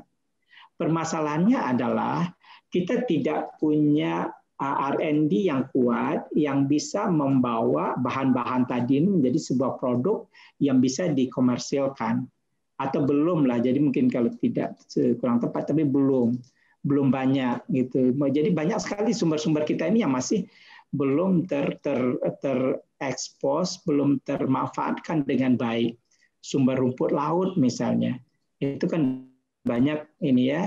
Permasalahannya adalah kita tidak punya R&D yang kuat yang bisa membawa bahan-bahan tadi ini menjadi sebuah produk yang bisa dikomersilkan atau belum lah jadi mungkin kalau tidak kurang tepat tapi belum belum banyak gitu jadi banyak sekali sumber-sumber kita ini yang masih belum ter ter terekspos belum termanfaatkan dengan baik sumber rumput laut misalnya itu kan banyak ini ya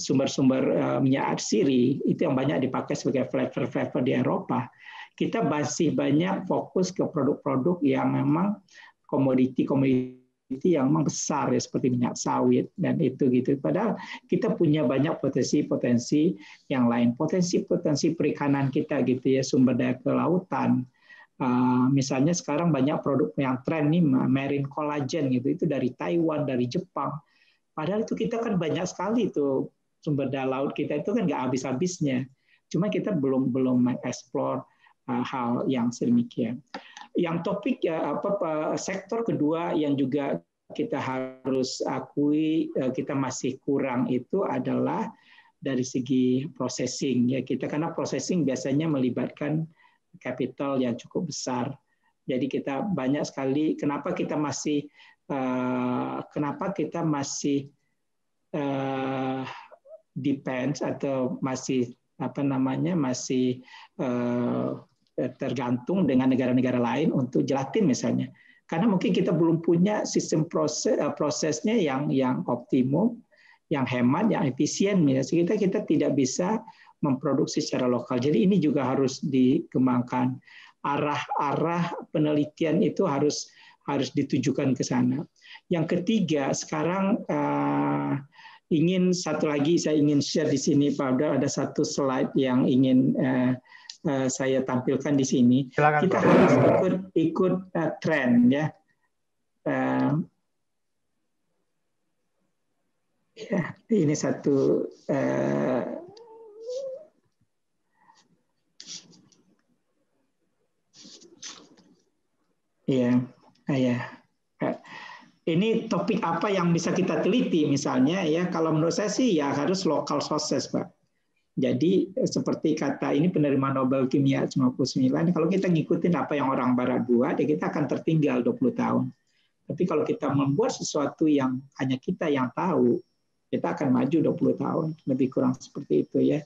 sumber-sumber eh, minyak arsiri itu yang banyak dipakai sebagai flavor-flavor di Eropa. Kita masih banyak fokus ke produk-produk yang memang komoditi-komoditi yang memang besar ya seperti minyak sawit dan itu gitu. Padahal kita punya banyak potensi-potensi yang lain, potensi-potensi perikanan kita gitu ya sumber daya kelautan. Uh, misalnya sekarang banyak produk yang tren nih marine collagen gitu itu dari Taiwan dari Jepang Padahal itu kita kan banyak sekali itu sumber daya laut kita itu kan nggak habis-habisnya. Cuma kita belum belum mengeksplor eh, hal yang sedemikian. Yang topik ya apa sektor kedua yang juga kita harus akui eh, kita masih kurang itu adalah dari segi processing ya kita karena processing biasanya melibatkan capital yang cukup besar. Jadi kita banyak sekali kenapa kita masih Eh, kenapa kita masih eh, depends atau masih apa namanya masih eh, tergantung dengan negara-negara lain untuk gelatin misalnya karena mungkin kita belum punya sistem proses prosesnya yang yang optimum, yang hemat, yang efisien. misalnya. Kita kita tidak bisa memproduksi secara lokal. Jadi ini juga harus dikembangkan. Arah-arah penelitian itu harus harus ditujukan ke sana. Yang ketiga, sekarang uh, ingin satu lagi saya ingin share di sini Pak Abdul ada satu slide yang ingin uh, uh, saya tampilkan di sini. Silakan, Kita Pak. harus ikut ikut uh, tren ya. Uh, ya ini satu uh, ya. Nah, ya. Ini topik apa yang bisa kita teliti misalnya ya kalau menurut saya sih ya harus lokal sources Pak. Jadi eh, seperti kata ini penerima Nobel Kimia 99 kalau kita ngikutin apa yang orang barat buat ya kita akan tertinggal 20 tahun. Tapi kalau kita membuat sesuatu yang hanya kita yang tahu, kita akan maju 20 tahun, lebih kurang seperti itu ya.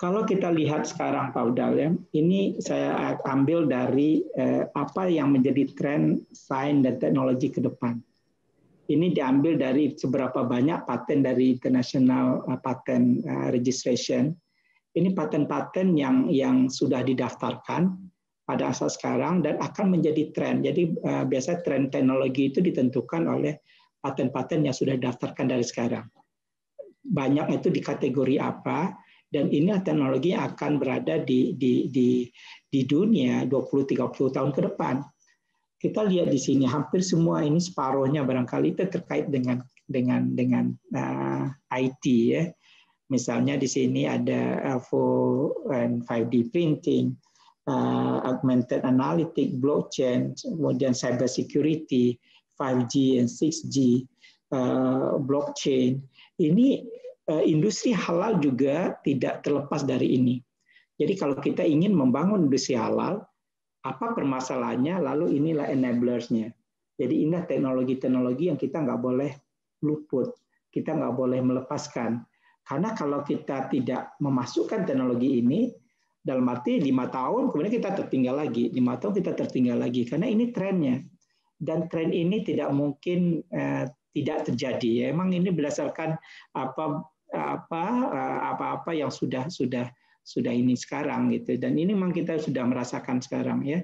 Kalau kita lihat sekarang Pak Udal ya, ini saya ambil dari eh, apa yang menjadi tren sains dan teknologi ke depan. Ini diambil dari seberapa banyak paten dari International eh, Patent eh, Registration. Ini paten-paten yang yang sudah didaftarkan pada asal sekarang dan akan menjadi tren. Jadi eh, biasa tren teknologi itu ditentukan oleh paten-paten yang sudah didaftarkan dari sekarang. Banyak itu di kategori apa? dan ini teknologi akan berada di di di di dunia 20 30 tahun ke depan. Kita lihat di sini hampir semua ini separuhnya barangkali itu terkait dengan dengan dengan uh, IT ya. Misalnya di sini ada for and 5D printing, uh, augmented analytic, blockchain, kemudian cyber security, 5G and 6G, uh, blockchain. Ini Eh, industri halal juga tidak terlepas dari ini. Jadi kalau kita ingin membangun industri halal, apa permasalahannya? Lalu inilah enablersnya. Jadi inilah teknologi-teknologi yang kita nggak boleh luput, kita nggak boleh melepaskan. Karena kalau kita tidak memasukkan teknologi ini, dalam arti lima tahun kemudian kita tertinggal lagi, lima tahun kita tertinggal lagi. Karena ini trennya, dan tren ini tidak mungkin eh, tidak terjadi. Ya, emang ini berdasarkan apa apa eh, apa-apa yang sudah sudah sudah ini sekarang gitu dan ini memang kita sudah merasakan sekarang ya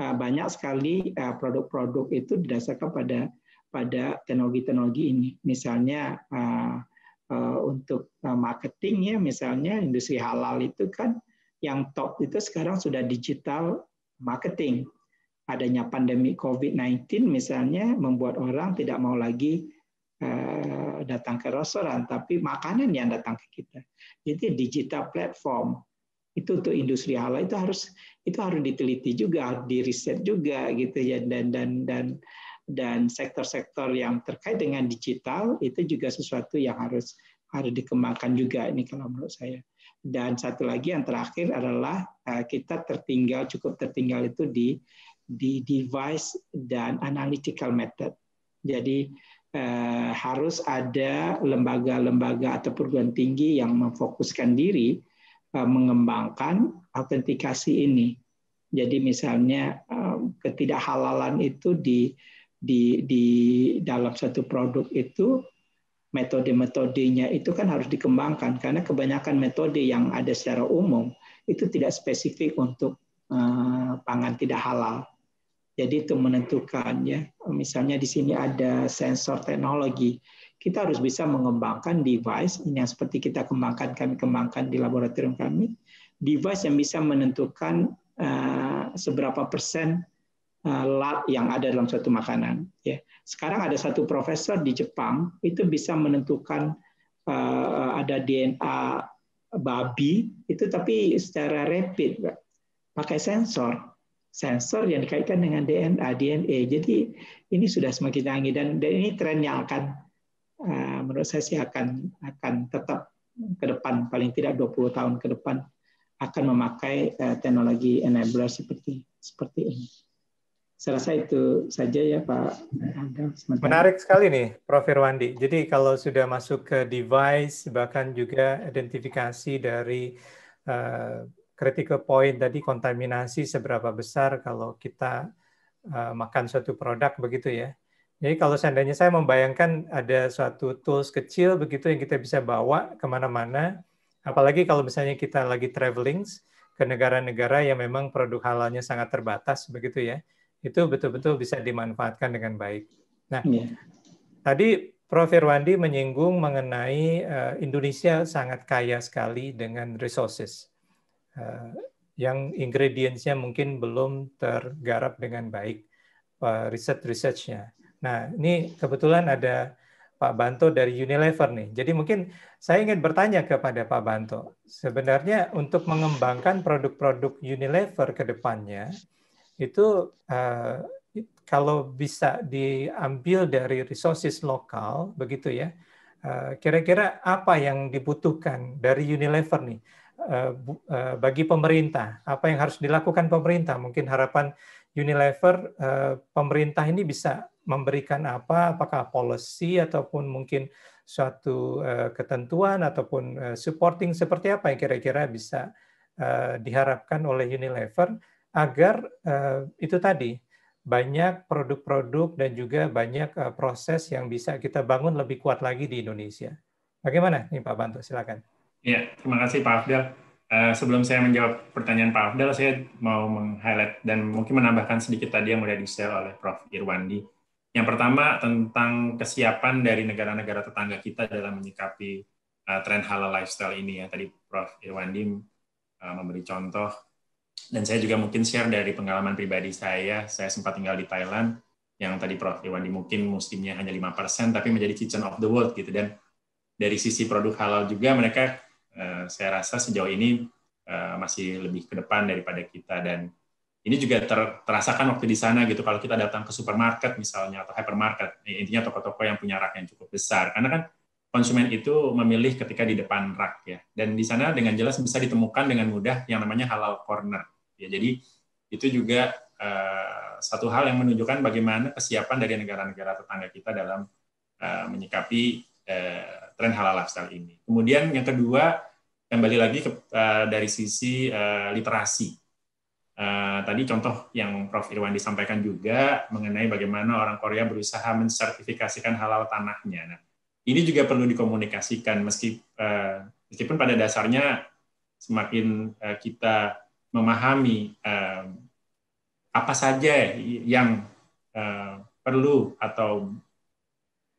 eh, banyak sekali eh, produk-produk itu didasarkan pada pada teknologi-teknologi ini misalnya untuk marketing ya misalnya industri halal itu kan yang top itu sekarang sudah digital marketing adanya pandemi COVID-19 misalnya membuat orang tidak mau lagi Eh, datang ke restoran, tapi makanan yang datang ke kita. Jadi digital platform itu untuk industri halal itu harus itu harus diteliti juga, di riset juga gitu ya dan dan dan dan sektor-sektor yang terkait dengan digital itu juga sesuatu yang harus harus dikembangkan juga ini kalau menurut saya. Dan satu lagi yang terakhir adalah eh, kita tertinggal cukup tertinggal itu di di device dan analytical method. Jadi eh, harus ada lembaga-lembaga atau perguruan tinggi yang memfokuskan diri eh, mengembangkan autentikasi ini. Jadi misalnya eh, ketidakhalalan itu di di di dalam satu produk itu metode-metodenya itu kan harus dikembangkan karena kebanyakan metode yang ada secara umum itu tidak spesifik untuk eh, pangan tidak halal. Jadi itu menentukan ya. Misalnya di sini ada sensor teknologi. Kita harus bisa mengembangkan device ini yang seperti kita kembangkan kami kembangkan di laboratorium kami, device yang bisa menentukan uh, seberapa persen uh, lab yang ada dalam suatu makanan. Ya. Sekarang ada satu profesor di Jepang itu bisa menentukan uh, ada DNA babi itu tapi secara rapid, pakai sensor sensor yang dikaitkan dengan DNA, DNA. Jadi ini sudah semakin canggih dan, ini tren yang akan eh, menurut saya sih akan akan tetap ke depan paling tidak 20 tahun ke depan akan memakai eh, teknologi enabler seperti seperti ini. Saya rasa itu saja ya Pak Menarik sekali nih Prof. Irwandi. Jadi kalau sudah masuk ke device bahkan juga identifikasi dari eh, critical point tadi kontaminasi seberapa besar kalau kita eh, makan suatu produk begitu ya. Jadi kalau seandainya saya membayangkan ada suatu tools kecil begitu yang kita bisa bawa kemana-mana, apalagi kalau misalnya kita lagi traveling ke negara-negara yang memang produk halalnya sangat terbatas begitu ya, itu betul-betul bisa dimanfaatkan dengan baik. Nah, ya. tadi Prof. Irwandi menyinggung mengenai eh, Indonesia sangat kaya sekali dengan resources Eh, yang ingredientsnya mungkin belum tergarap dengan baik eh, riset-risetnya. Nah, ini kebetulan ada Pak Banto dari Unilever nih. Jadi mungkin saya ingin bertanya kepada Pak Banto, sebenarnya untuk mengembangkan produk-produk Unilever ke depannya, itu eh, kalau bisa diambil dari resources lokal, begitu ya, kira-kira apa yang dibutuhkan dari Unilever nih? Eh, eh, bagi pemerintah. Apa yang harus dilakukan pemerintah? Mungkin harapan Unilever eh, pemerintah ini bisa memberikan apa? Apakah policy ataupun mungkin suatu ketentuan ataupun supporting seperti apa yang kira-kira bisa diharapkan oleh Unilever agar itu tadi banyak produk-produk dan juga banyak proses yang bisa kita bangun lebih kuat lagi di Indonesia. Bagaimana nih Pak Bantu? Silakan. Ya, terima kasih Pak Afdal. Uh, sebelum saya menjawab pertanyaan Pak Afdal, saya mau meng-highlight dan mungkin menambahkan sedikit tadi yang sudah di oleh Prof. Irwandi. Yang pertama tentang kesiapan dari negara-negara tetangga kita dalam menyikapi uh, tren halal lifestyle ini ya. Tadi Prof. Irwandi uh, memberi contoh dan saya juga mungkin share dari pengalaman pribadi saya. Saya sempat tinggal di Thailand yang tadi Prof. Irwandi mungkin muslimnya hanya 5% tapi menjadi kitchen of the world gitu dan dari sisi produk halal juga mereka Eh, saya rasa sejauh ini uh, masih lebih ke depan daripada kita dan ini juga ter, terasakan waktu di sana gitu kalau kita datang ke supermarket misalnya atau hypermarket eh, intinya toko-toko yang punya rak yang cukup besar karena kan konsumen itu memilih ketika di depan rak ya dan di sana dengan jelas bisa ditemukan dengan mudah yang namanya halal corner ya jadi itu juga uh, satu hal yang menunjukkan bagaimana kesiapan dari negara-negara tetangga kita dalam uh, menyikapi uh, tren halal lifestyle ini kemudian yang kedua kembali lagi ke, uh, dari sisi uh, literasi. Uh, tadi contoh yang Prof. Irwan disampaikan juga mengenai bagaimana orang Korea berusaha mensertifikasikan halal tanahnya. Nah, ini juga perlu dikomunikasikan meski, uh, meskipun pada dasarnya semakin uh, kita memahami uh, apa saja yang uh, perlu atau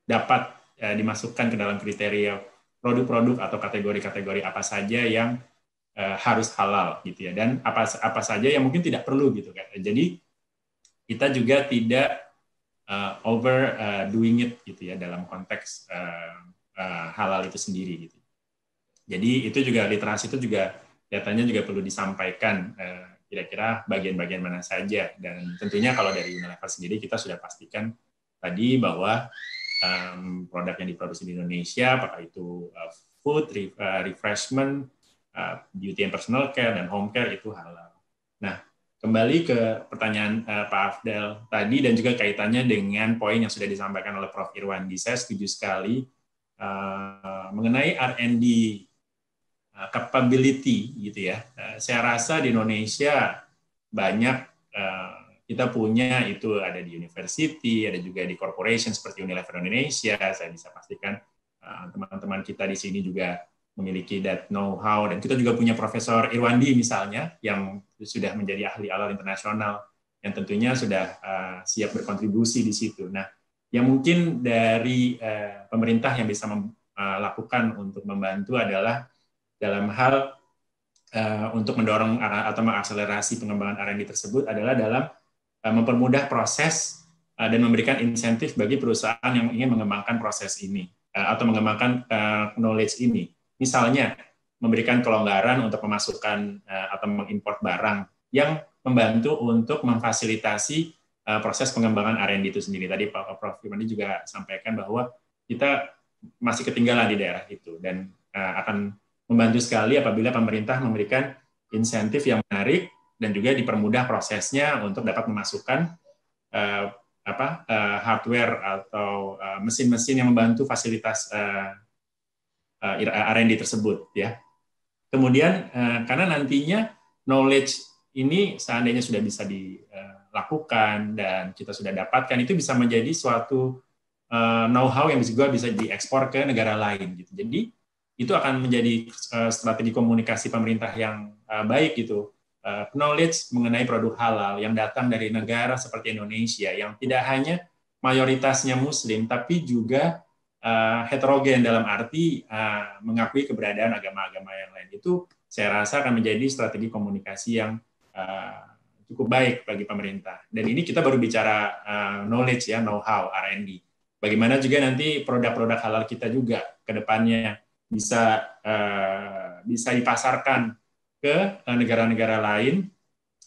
dapat dimasukkan ke dalam kriteria produk-produk atau kategori-kategori apa saja yang uh, harus halal gitu ya dan apa apa saja yang mungkin tidak perlu gitu kan jadi kita juga tidak uh, over uh, doing it gitu ya dalam konteks uh, uh, halal itu sendiri gitu jadi itu juga literasi itu juga datanya juga perlu disampaikan uh, kira-kira bagian-bagian mana saja dan tentunya kalau dari Unilever sendiri kita sudah pastikan tadi bahwa um, produk yang diproduksi di Indonesia, apakah itu uh, food, re uh, refreshment, uh, beauty and personal care, dan home care itu halal. Nah, kembali ke pertanyaan uh, Pak Afdal tadi dan juga kaitannya dengan poin yang sudah disampaikan oleh Prof. Irwandi, saya setuju sekali uh, mengenai R&D uh, capability gitu ya. Uh, saya rasa di Indonesia banyak uh, kita punya itu ada di university, ada juga di corporation seperti Unilever Indonesia. Saya bisa pastikan eh, teman-teman kita di sini juga memiliki that know-how dan kita juga punya Profesor Irwandi misalnya yang sudah menjadi ahli alat internasional yang tentunya sudah eh, siap berkontribusi di situ. Nah, yang mungkin dari eh, pemerintah yang bisa melakukan untuk membantu adalah dalam hal untuk mendorong atau mengakselerasi pengembangan R&D tersebut adalah dalam Eh, mempermudah proses eh, dan memberikan insentif bagi perusahaan yang ingin mengembangkan proses ini eh, atau mengembangkan knowledge ini. Misalnya, memberikan kelonggaran untuk memasukkan atau mengimpor barang yang membantu untuk memfasilitasi proses pengembangan R&D itu sendiri. Tadi Pak Prof. Imani juga sampaikan bahwa kita masih ketinggalan di daerah itu dan akan membantu sekali apabila pemerintah memberikan insentif yang menarik dan juga dipermudah prosesnya untuk dapat memasukkan uh, apa uh, hardware atau eh, mesin-mesin uh, yang membantu fasilitas uh, uh, R&D tersebut ya. Kemudian uh, karena nantinya knowledge ini seandainya sudah bisa dilakukan dan kita sudah dapatkan itu bisa menjadi suatu uh, know-how yang juga bisa diekspor ke negara lain gitu. Jadi itu akan menjadi strategi komunikasi pemerintah yang baik gitu Uh, knowledge mengenai produk halal yang datang dari negara seperti Indonesia yang tidak hanya mayoritasnya Muslim tapi juga uh, heterogen dalam arti uh, mengakui keberadaan agama-agama yang lain itu saya rasa akan menjadi strategi komunikasi yang cukup baik bagi pemerintah dan ini kita baru bicara knowledge ya know-how R&D bagaimana juga nanti produk-produk halal kita juga kedepannya bisa bisa dipasarkan ke eh, negara-negara lain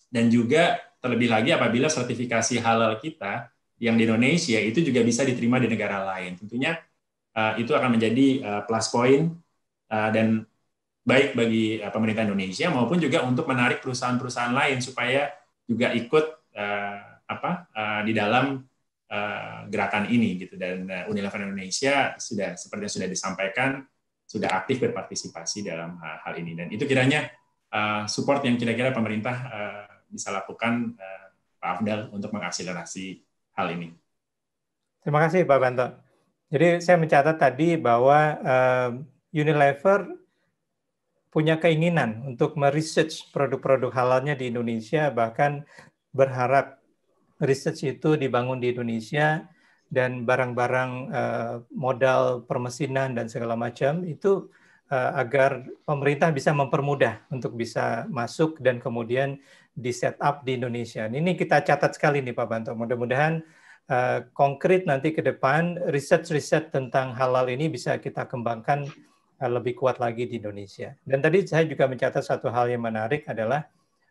dan juga terlebih lagi apabila sertifikasi halal kita yang di Indonesia itu juga bisa diterima di negara lain. Tentunya eh, itu akan menjadi eh, plus point dan baik bagi pemerintah Indonesia maupun juga untuk menarik perusahaan-perusahaan lain supaya juga ikut apa di dalam gerakan ini gitu dan Unilever Indonesia sudah seperti yang sudah disampaikan sudah aktif berpartisipasi dalam hal ini dan itu kiranya Eh, support yang kira-kira pemerintah eh, bisa lakukan eh, Pak Afdal untuk mengakselerasi hal ini. Terima kasih Pak Banto. Jadi saya mencatat tadi bahwa Unilever punya keinginan untuk meresearch produk-produk halalnya di Indonesia, bahkan berharap research itu dibangun di Indonesia dan barang-barang modal permesinan dan segala macam itu Eh, agar pemerintah bisa mempermudah untuk bisa masuk dan kemudian di set up di Indonesia. Ini kita catat sekali nih Pak Banto. Mudah-mudahan uh, konkret nanti ke depan riset-riset tentang halal ini bisa kita kembangkan uh, lebih kuat lagi di Indonesia. Dan tadi saya juga mencatat satu hal yang menarik adalah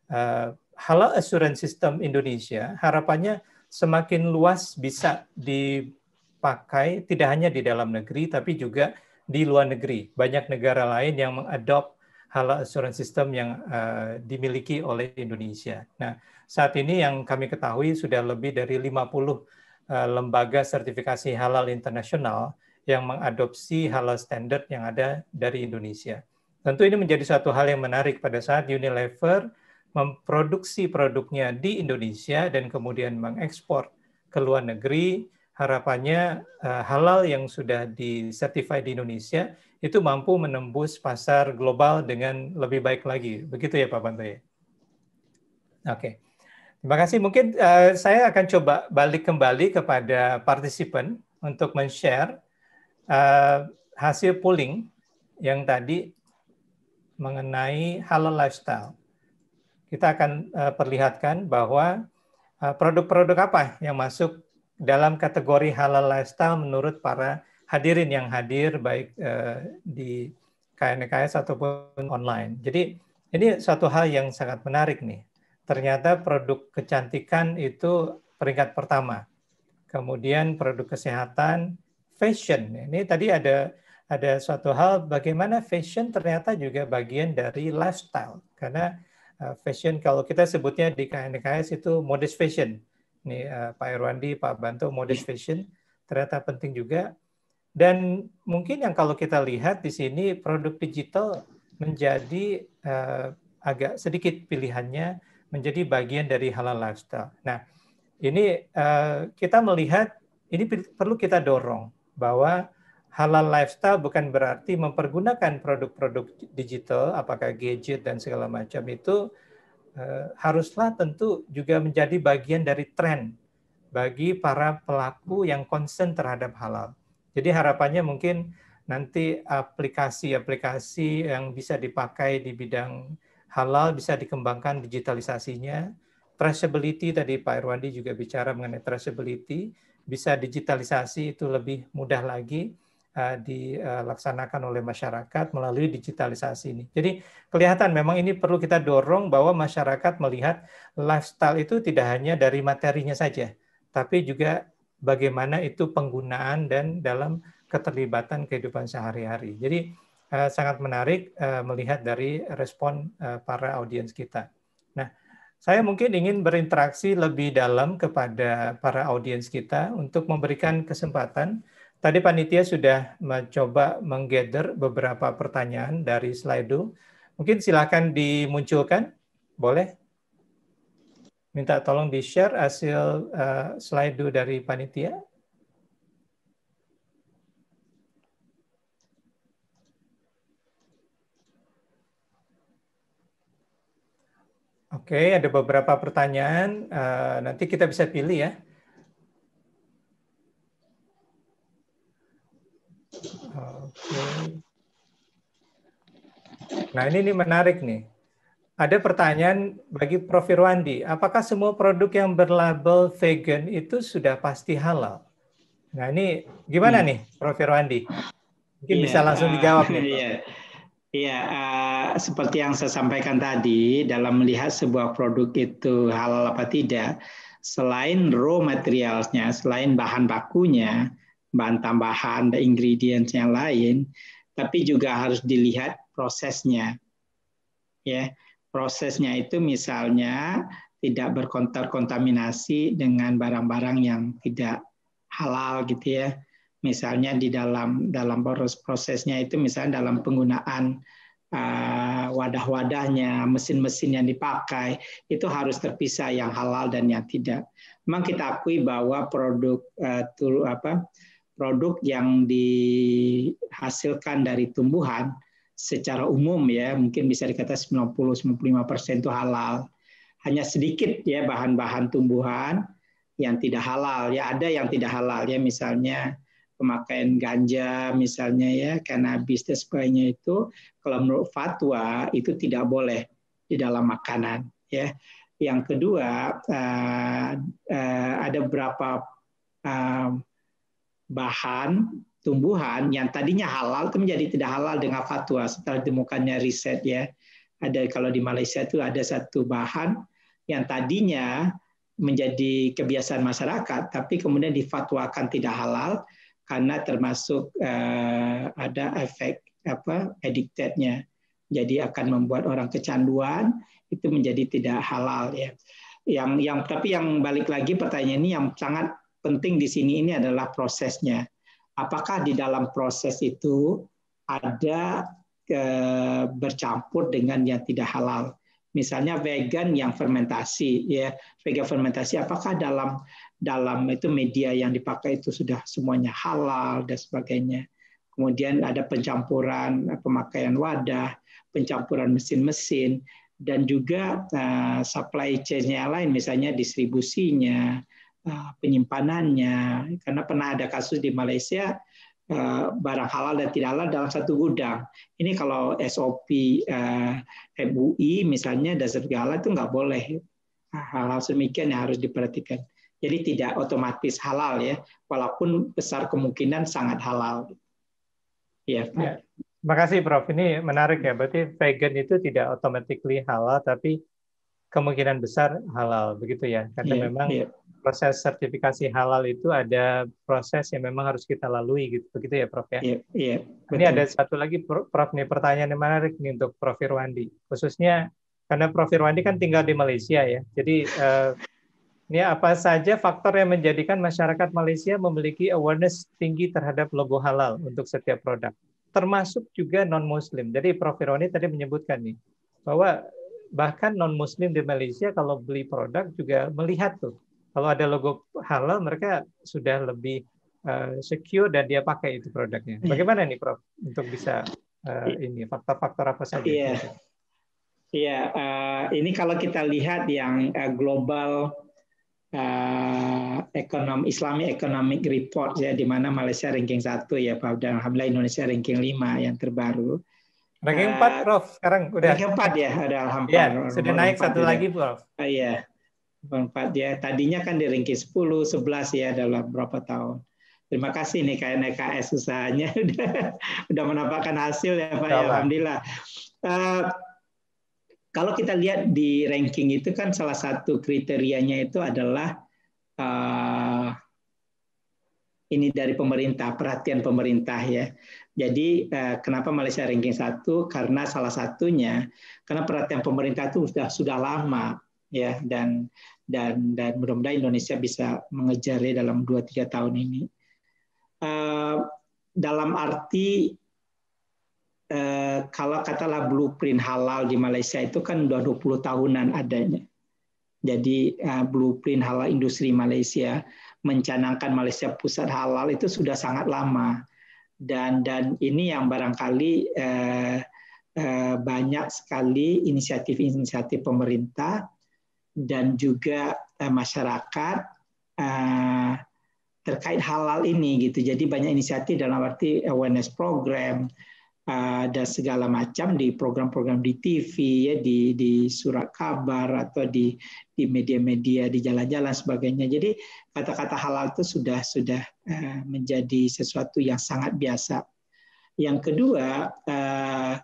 uh, halal assurance system Indonesia harapannya semakin luas bisa dipakai tidak hanya di dalam negeri tapi juga di luar negeri. Banyak negara lain yang mengadopt halal assurance system yang uh, dimiliki oleh Indonesia. Nah, saat ini yang kami ketahui sudah lebih dari 50 eh, lembaga sertifikasi halal internasional yang mengadopsi halal standard yang ada dari Indonesia. Tentu ini menjadi satu hal yang menarik pada saat Unilever memproduksi produknya di Indonesia dan kemudian mengekspor ke luar negeri harapannya eh, halal yang sudah disertifikasi di Indonesia itu mampu menembus pasar global dengan lebih baik lagi. Begitu ya Pak Bantoy? Oke. Terima kasih. Mungkin eh, saya akan coba balik kembali kepada partisipan untuk men-share eh, hasil polling yang tadi mengenai halal lifestyle. Kita akan perlihatkan bahwa produk -produk apa yang masuk dalam kategori halal lifestyle menurut para hadirin yang hadir baik eh, di KNKS ataupun online. Jadi ini satu hal yang sangat menarik nih. Ternyata produk kecantikan itu peringkat pertama. Kemudian produk kesehatan, fashion. Ini tadi ada ada suatu hal bagaimana fashion ternyata juga bagian dari lifestyle. Karena eh, fashion kalau kita sebutnya di KNKS itu modest fashion nih uh, Pak Irwandi, Pak Banto, modest iya. fashion ternyata penting juga. Dan mungkin yang kalau kita lihat di sini produk digital menjadi uh, agak sedikit pilihannya menjadi bagian dari halal lifestyle. Nah, ini uh, kita melihat ini perlu kita dorong bahwa halal lifestyle bukan berarti mempergunakan produk-produk digital, apakah gadget dan segala macam itu Eh, haruslah tentu juga menjadi bagian dari tren bagi para pelaku yang konsen terhadap halal. Jadi harapannya mungkin nanti aplikasi-aplikasi yang bisa dipakai di bidang halal bisa dikembangkan digitalisasinya. Traceability tadi Pak Irwandi juga bicara mengenai traceability, bisa digitalisasi itu lebih mudah lagi Eh, dilaksanakan oleh masyarakat melalui digitalisasi ini. Jadi kelihatan memang ini perlu kita dorong bahwa masyarakat melihat lifestyle itu tidak hanya dari materinya saja, tapi juga bagaimana itu penggunaan dan dalam keterlibatan kehidupan sehari-hari. Jadi eh, sangat menarik eh, melihat dari respon para audiens kita. Nah, saya mungkin ingin berinteraksi lebih dalam kepada para audiens kita untuk memberikan kesempatan Tadi panitia sudah mencoba menggather beberapa pertanyaan dari Slido. Mungkin silakan dimunculkan, boleh? Minta tolong di-share hasil uh, dari panitia. Oke, ada beberapa pertanyaan. Eh, nanti kita bisa pilih ya Oke. Nah ini, ini menarik nih. Ada pertanyaan bagi Prof. Irwandi, apakah semua produk yang berlabel vegan itu sudah pasti halal? Nah ini gimana hmm. nih Prof. Irwandi? Mungkin yeah, bisa langsung ah, dijawab nih. Iya, yeah. Iya, yeah, uh, seperti yang saya sampaikan tadi, dalam melihat sebuah produk itu halal apa tidak, selain raw materialsnya, selain bahan bakunya, bahan tambahan dan ingredients yang lain, tapi juga harus dilihat prosesnya. Ya, prosesnya itu misalnya tidak berkontaminasi dengan barang-barang yang tidak halal gitu ya. Misalnya di dalam dalam proses prosesnya itu misalnya dalam penggunaan uh, wadah-wadahnya, mesin-mesin yang dipakai itu harus terpisah yang halal dan yang tidak. Memang kita akui bahwa produk uh, apa produk yang dihasilkan dari tumbuhan secara umum ya mungkin bisa dikata 90-95% persen itu halal. Hanya sedikit ya bahan-bahan tumbuhan yang tidak halal ya ada yang tidak halal ya misalnya pemakaian ganja misalnya ya karena bisnis sebagainya itu kalau menurut fatwa itu tidak boleh di dalam makanan ya yang kedua eh, eh, ada beberapa eh, bahan tumbuhan yang tadinya halal itu menjadi tidak halal dengan fatwa setelah ditemukannya riset ya. Ada kalau di Malaysia itu ada satu bahan yang tadinya menjadi kebiasaan masyarakat tapi kemudian difatwakan tidak halal karena termasuk eh, ada efek apa addictednya jadi akan membuat orang kecanduan itu menjadi tidak halal ya yang yang tapi yang balik lagi pertanyaan ini yang sangat penting di sini ini adalah prosesnya. Apakah di dalam proses itu ada e, bercampur dengan yang tidak halal? Misalnya vegan yang fermentasi, ya vegan fermentasi. Apakah dalam dalam itu media yang dipakai itu sudah semuanya halal dan sebagainya? Kemudian ada pencampuran e, pemakaian wadah, pencampuran mesin-mesin, dan juga e, supply chain-nya lain, misalnya distribusinya, Eh, penyimpanannya. Karena pernah ada kasus di Malaysia eh, barang halal dan tidak halal dalam satu gudang. Ini kalau SOP eh, MUI misalnya dasar segala itu nggak boleh. Ah, hal-hal semikian yang harus diperhatikan. Jadi tidak otomatis halal ya, walaupun besar kemungkinan sangat halal. Ya. ya. Terima kasih Prof. Ini menarik ya. Berarti vegan itu tidak otomatis halal, tapi kemungkinan besar halal begitu ya karena yeah, memang yeah. proses sertifikasi halal itu ada proses yang memang harus kita lalui gitu begitu ya Prof ya. Yeah, yeah, ini ada satu lagi Prof nih pertanyaan yang menarik nih untuk Prof Irwandi khususnya karena Prof Irwandi kan tinggal di Malaysia ya jadi eh, ini apa saja faktor yang menjadikan masyarakat Malaysia memiliki awareness tinggi terhadap logo halal untuk setiap produk termasuk juga non Muslim. Jadi Prof Irwandi tadi menyebutkan nih bahwa bahkan non muslim di Malaysia kalau beli produk juga melihat tuh kalau ada logo halal mereka sudah lebih uh, secure dan dia pakai itu produknya iya. bagaimana nih Prof untuk bisa uh, ini faktor-faktor apa saja iya yeah. iya yeah, uh, ini kalau kita lihat yang uh, global Uh, ekonom Islamic Economic Report ya di mana Malaysia ranking satu ya Pak dan alhamdulillah Indonesia ranking 5 yang terbaru. Ranking uh, Prof. Sekarang udah. Ranking 4 ya, ada iya, alhamdulillah. Ya, sudah naik satu ya. lagi, Prof. Uh, iya. Empat ya. Tadinya kan di ranking 10, 11 ya dalam berapa tahun. Terima kasih nih KNKS usahanya udah, udah menampakkan hasil ya Pak. Ya, alhamdulillah. Uh, kalau kita lihat di ranking itu kan salah satu kriterianya itu adalah uh, ini dari pemerintah perhatian pemerintah ya. Jadi eh, kenapa Malaysia ranking satu? Karena salah satunya karena perhatian pemerintah itu sudah sudah lama ya dan dan dan mudah-mudahan Indonesia bisa mengejarnya dalam 2-3 tahun ini. Eh, dalam arti eh, kalau katalah blueprint halal di Malaysia itu kan sudah 20 tahunan adanya. Jadi uh, blueprint halal industri Malaysia mencanangkan Malaysia pusat halal itu sudah sangat lama dan dan ini yang barangkali eh, eh, banyak sekali inisiatif-inisiatif pemerintah dan juga eh, masyarakat eh, terkait halal ini gitu. Jadi banyak inisiatif dalam arti awareness program, ada segala macam di program-program di TV ya di di surat kabar atau di media-media di jalan-jalan sebagainya. Jadi kata-kata halal itu sudah sudah eh, menjadi sesuatu yang sangat biasa. Yang kedua, eh,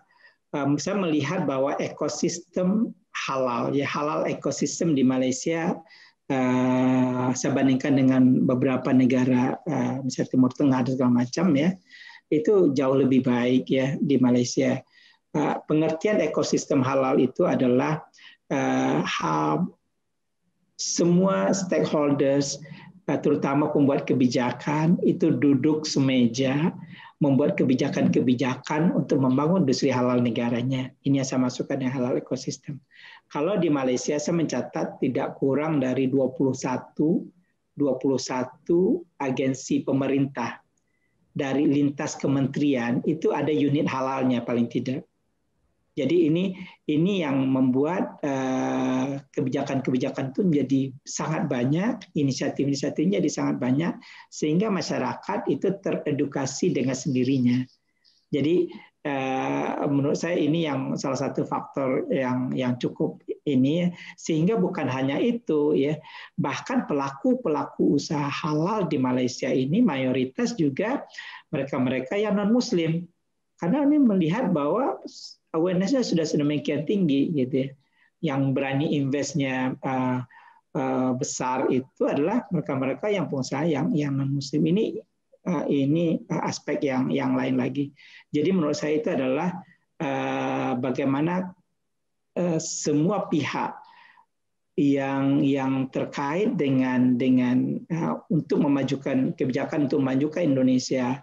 eh, saya melihat bahwa ekosistem halal ya halal ekosistem di Malaysia saya bandingkan dengan beberapa negara misalnya Timur Tengah dan segala macam ya itu jauh lebih baik ya di Malaysia. pengertian ekosistem halal itu adalah eh, semua stakeholders, eh, terutama pembuat kebijakan, itu duduk semeja membuat kebijakan-kebijakan untuk membangun industri halal negaranya. Ini yang saya masukkan yang halal ekosistem. Kalau di Malaysia saya mencatat tidak kurang dari 21 21 agensi pemerintah dari lintas kementerian itu ada unit halalnya paling tidak. Jadi ini ini yang membuat eh, kebijakan-kebijakan itu menjadi sangat banyak, inisiatif-inisiatifnya jadi sangat banyak sehingga masyarakat itu teredukasi dengan sendirinya. Jadi Eh, menurut saya ini yang salah satu faktor yang yang cukup ini sehingga bukan hanya itu ya bahkan pelaku pelaku usaha halal di Malaysia ini mayoritas juga mereka-mereka yang non muslim karena ini melihat bahwa awarenessnya sudah sedemikian tinggi gitu ya. yang berani investnya eh, eh, besar itu adalah mereka-mereka yang pengusaha yang yang non muslim ini Eh, ini eh, aspek yang yang lain lagi. Jadi menurut saya itu adalah eh, bagaimana semua pihak yang yang terkait dengan dengan untuk memajukan kebijakan untuk memajukan Indonesia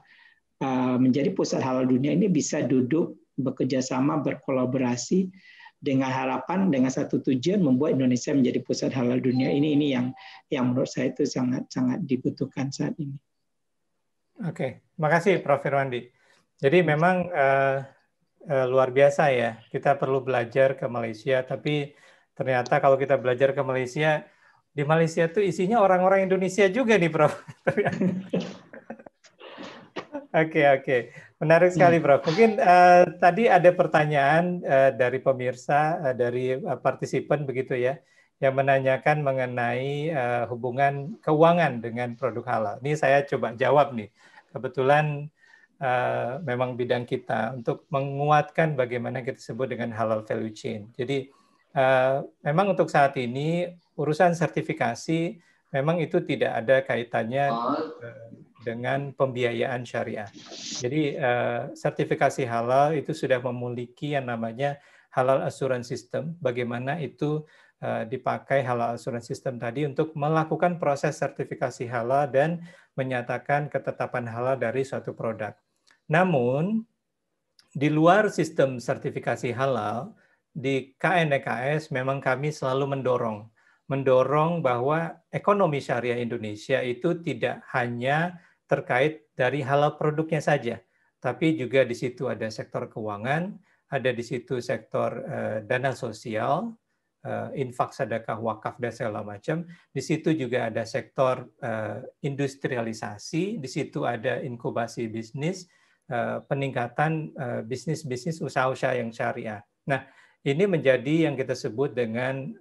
menjadi pusat halal dunia ini bisa duduk bekerja sama berkolaborasi dengan harapan dengan satu tujuan membuat Indonesia menjadi pusat halal dunia ini ini yang yang menurut saya itu sangat sangat dibutuhkan saat ini. Oke, terima kasih Prof. Irwandi. Jadi memang uh, uh, luar biasa ya, kita perlu belajar ke Malaysia, tapi ternyata kalau kita belajar ke Malaysia, di Malaysia tuh isinya orang-orang Indonesia juga nih, Prof. Oke, oke. Okay, okay. Menarik sekali, hmm. Prof. Mungkin uh, tadi ada pertanyaan uh, dari pemirsa, uh, dari uh, partisipan begitu ya yang menanyakan mengenai uh, hubungan keuangan dengan produk halal. Ini saya coba jawab nih. Kebetulan uh, memang bidang kita untuk menguatkan bagaimana kita sebut dengan halal value chain. Jadi uh, memang untuk saat ini urusan sertifikasi memang itu tidak ada kaitannya uh, dengan pembiayaan syariah. Jadi uh, sertifikasi halal itu sudah memiliki yang namanya halal assurance system. Bagaimana itu Eh, dipakai halal assurance system tadi untuk melakukan proses sertifikasi halal dan menyatakan ketetapan halal dari suatu produk. Namun, di luar sistem sertifikasi halal, di KNKS e memang kami selalu mendorong, mendorong bahwa ekonomi syariah Indonesia itu tidak hanya terkait dari halal produknya saja, tapi juga di situ ada sektor keuangan, ada di situ sektor eh, dana sosial, Eh, infak sedekah wakaf dan segala macam. Di situ juga ada sektor eh, industrialisasi, di situ ada inkubasi bisnis, eh, peningkatan bisnis-bisnis usaha-usaha yang syariah. Nah, ini menjadi yang kita sebut dengan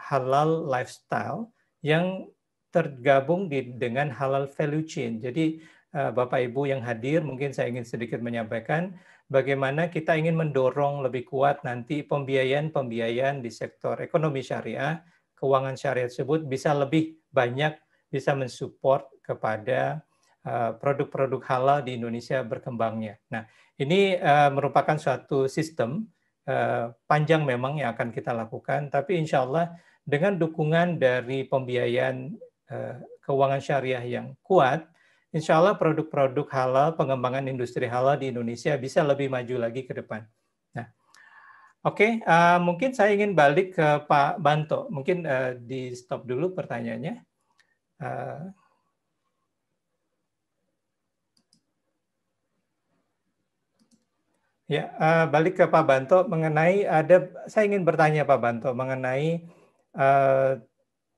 halal lifestyle yang tergabung di, dengan halal value chain. Jadi Bapak Ibu yang hadir, mungkin saya ingin sedikit menyampaikan bagaimana kita ingin mendorong lebih kuat nanti pembiayaan-pembiayaan di sektor ekonomi syariah, keuangan syariah tersebut bisa lebih banyak bisa mensupport kepada eh, produk-produk halal di Indonesia berkembangnya. Nah, ini eh, merupakan suatu sistem eh, panjang memang yang akan kita lakukan, tapi insya Allah dengan dukungan dari pembiayaan keuangan syariah yang kuat, insya Allah produk-produk halal, pengembangan industri halal di Indonesia bisa lebih maju lagi ke depan. Nah, Oke, okay, uh, eh, mungkin saya ingin balik ke Pak Banto. Mungkin uh, di stop dulu pertanyaannya. Uh, Ya, balik ke Pak Banto mengenai ada saya ingin bertanya Pak Banto mengenai uh,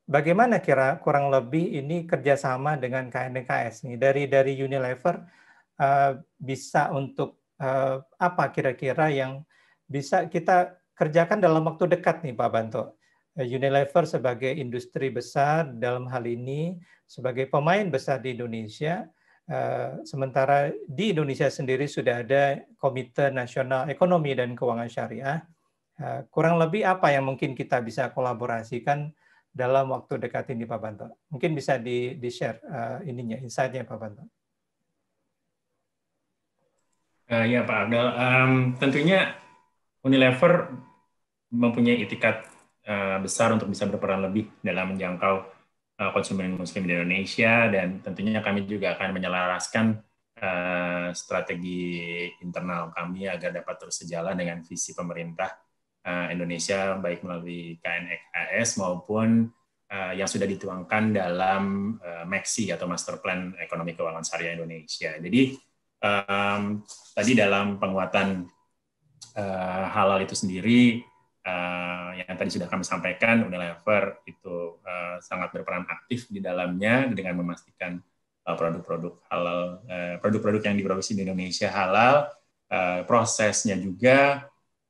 bagaimana kira kurang lebih ini kerjasama dengan KNKS nih dari dari Unilever uh, bisa untuk uh, apa kira-kira yang bisa kita kerjakan dalam waktu dekat nih Pak Banto. Eh, Unilever sebagai industri besar dalam hal ini sebagai pemain besar di Indonesia, uh, sementara di Indonesia sendiri sudah ada Komite Nasional Ekonomi dan Keuangan Syariah. kurang lebih apa yang mungkin kita bisa kolaborasikan dalam waktu dekat ini Pak Banto. Mungkin bisa di, di share uh, eh, ininya, insight-nya Pak Banto. Uh, ya Pak Abdul, um, tentunya Unilever mempunyai itikat uh, besar untuk bisa berperan lebih dalam menjangkau uh, konsumen Muslim di Indonesia dan tentunya kami juga akan menyelaraskan uh, strategi internal kami agar dapat terus sejalan dengan visi pemerintah Eh, Indonesia baik melalui KNEKS maupun eh, yang sudah dituangkan dalam uh, atau Master Plan Ekonomi Keuangan Syariah Indonesia. Jadi um, tadi dalam penguatan uh, halal itu sendiri uh, yang tadi sudah kami sampaikan Unilever itu uh, sangat berperan aktif di dalamnya dengan memastikan produk-produk uh, halal produk-produk uh, yang diproduksi di Indonesia halal uh, prosesnya juga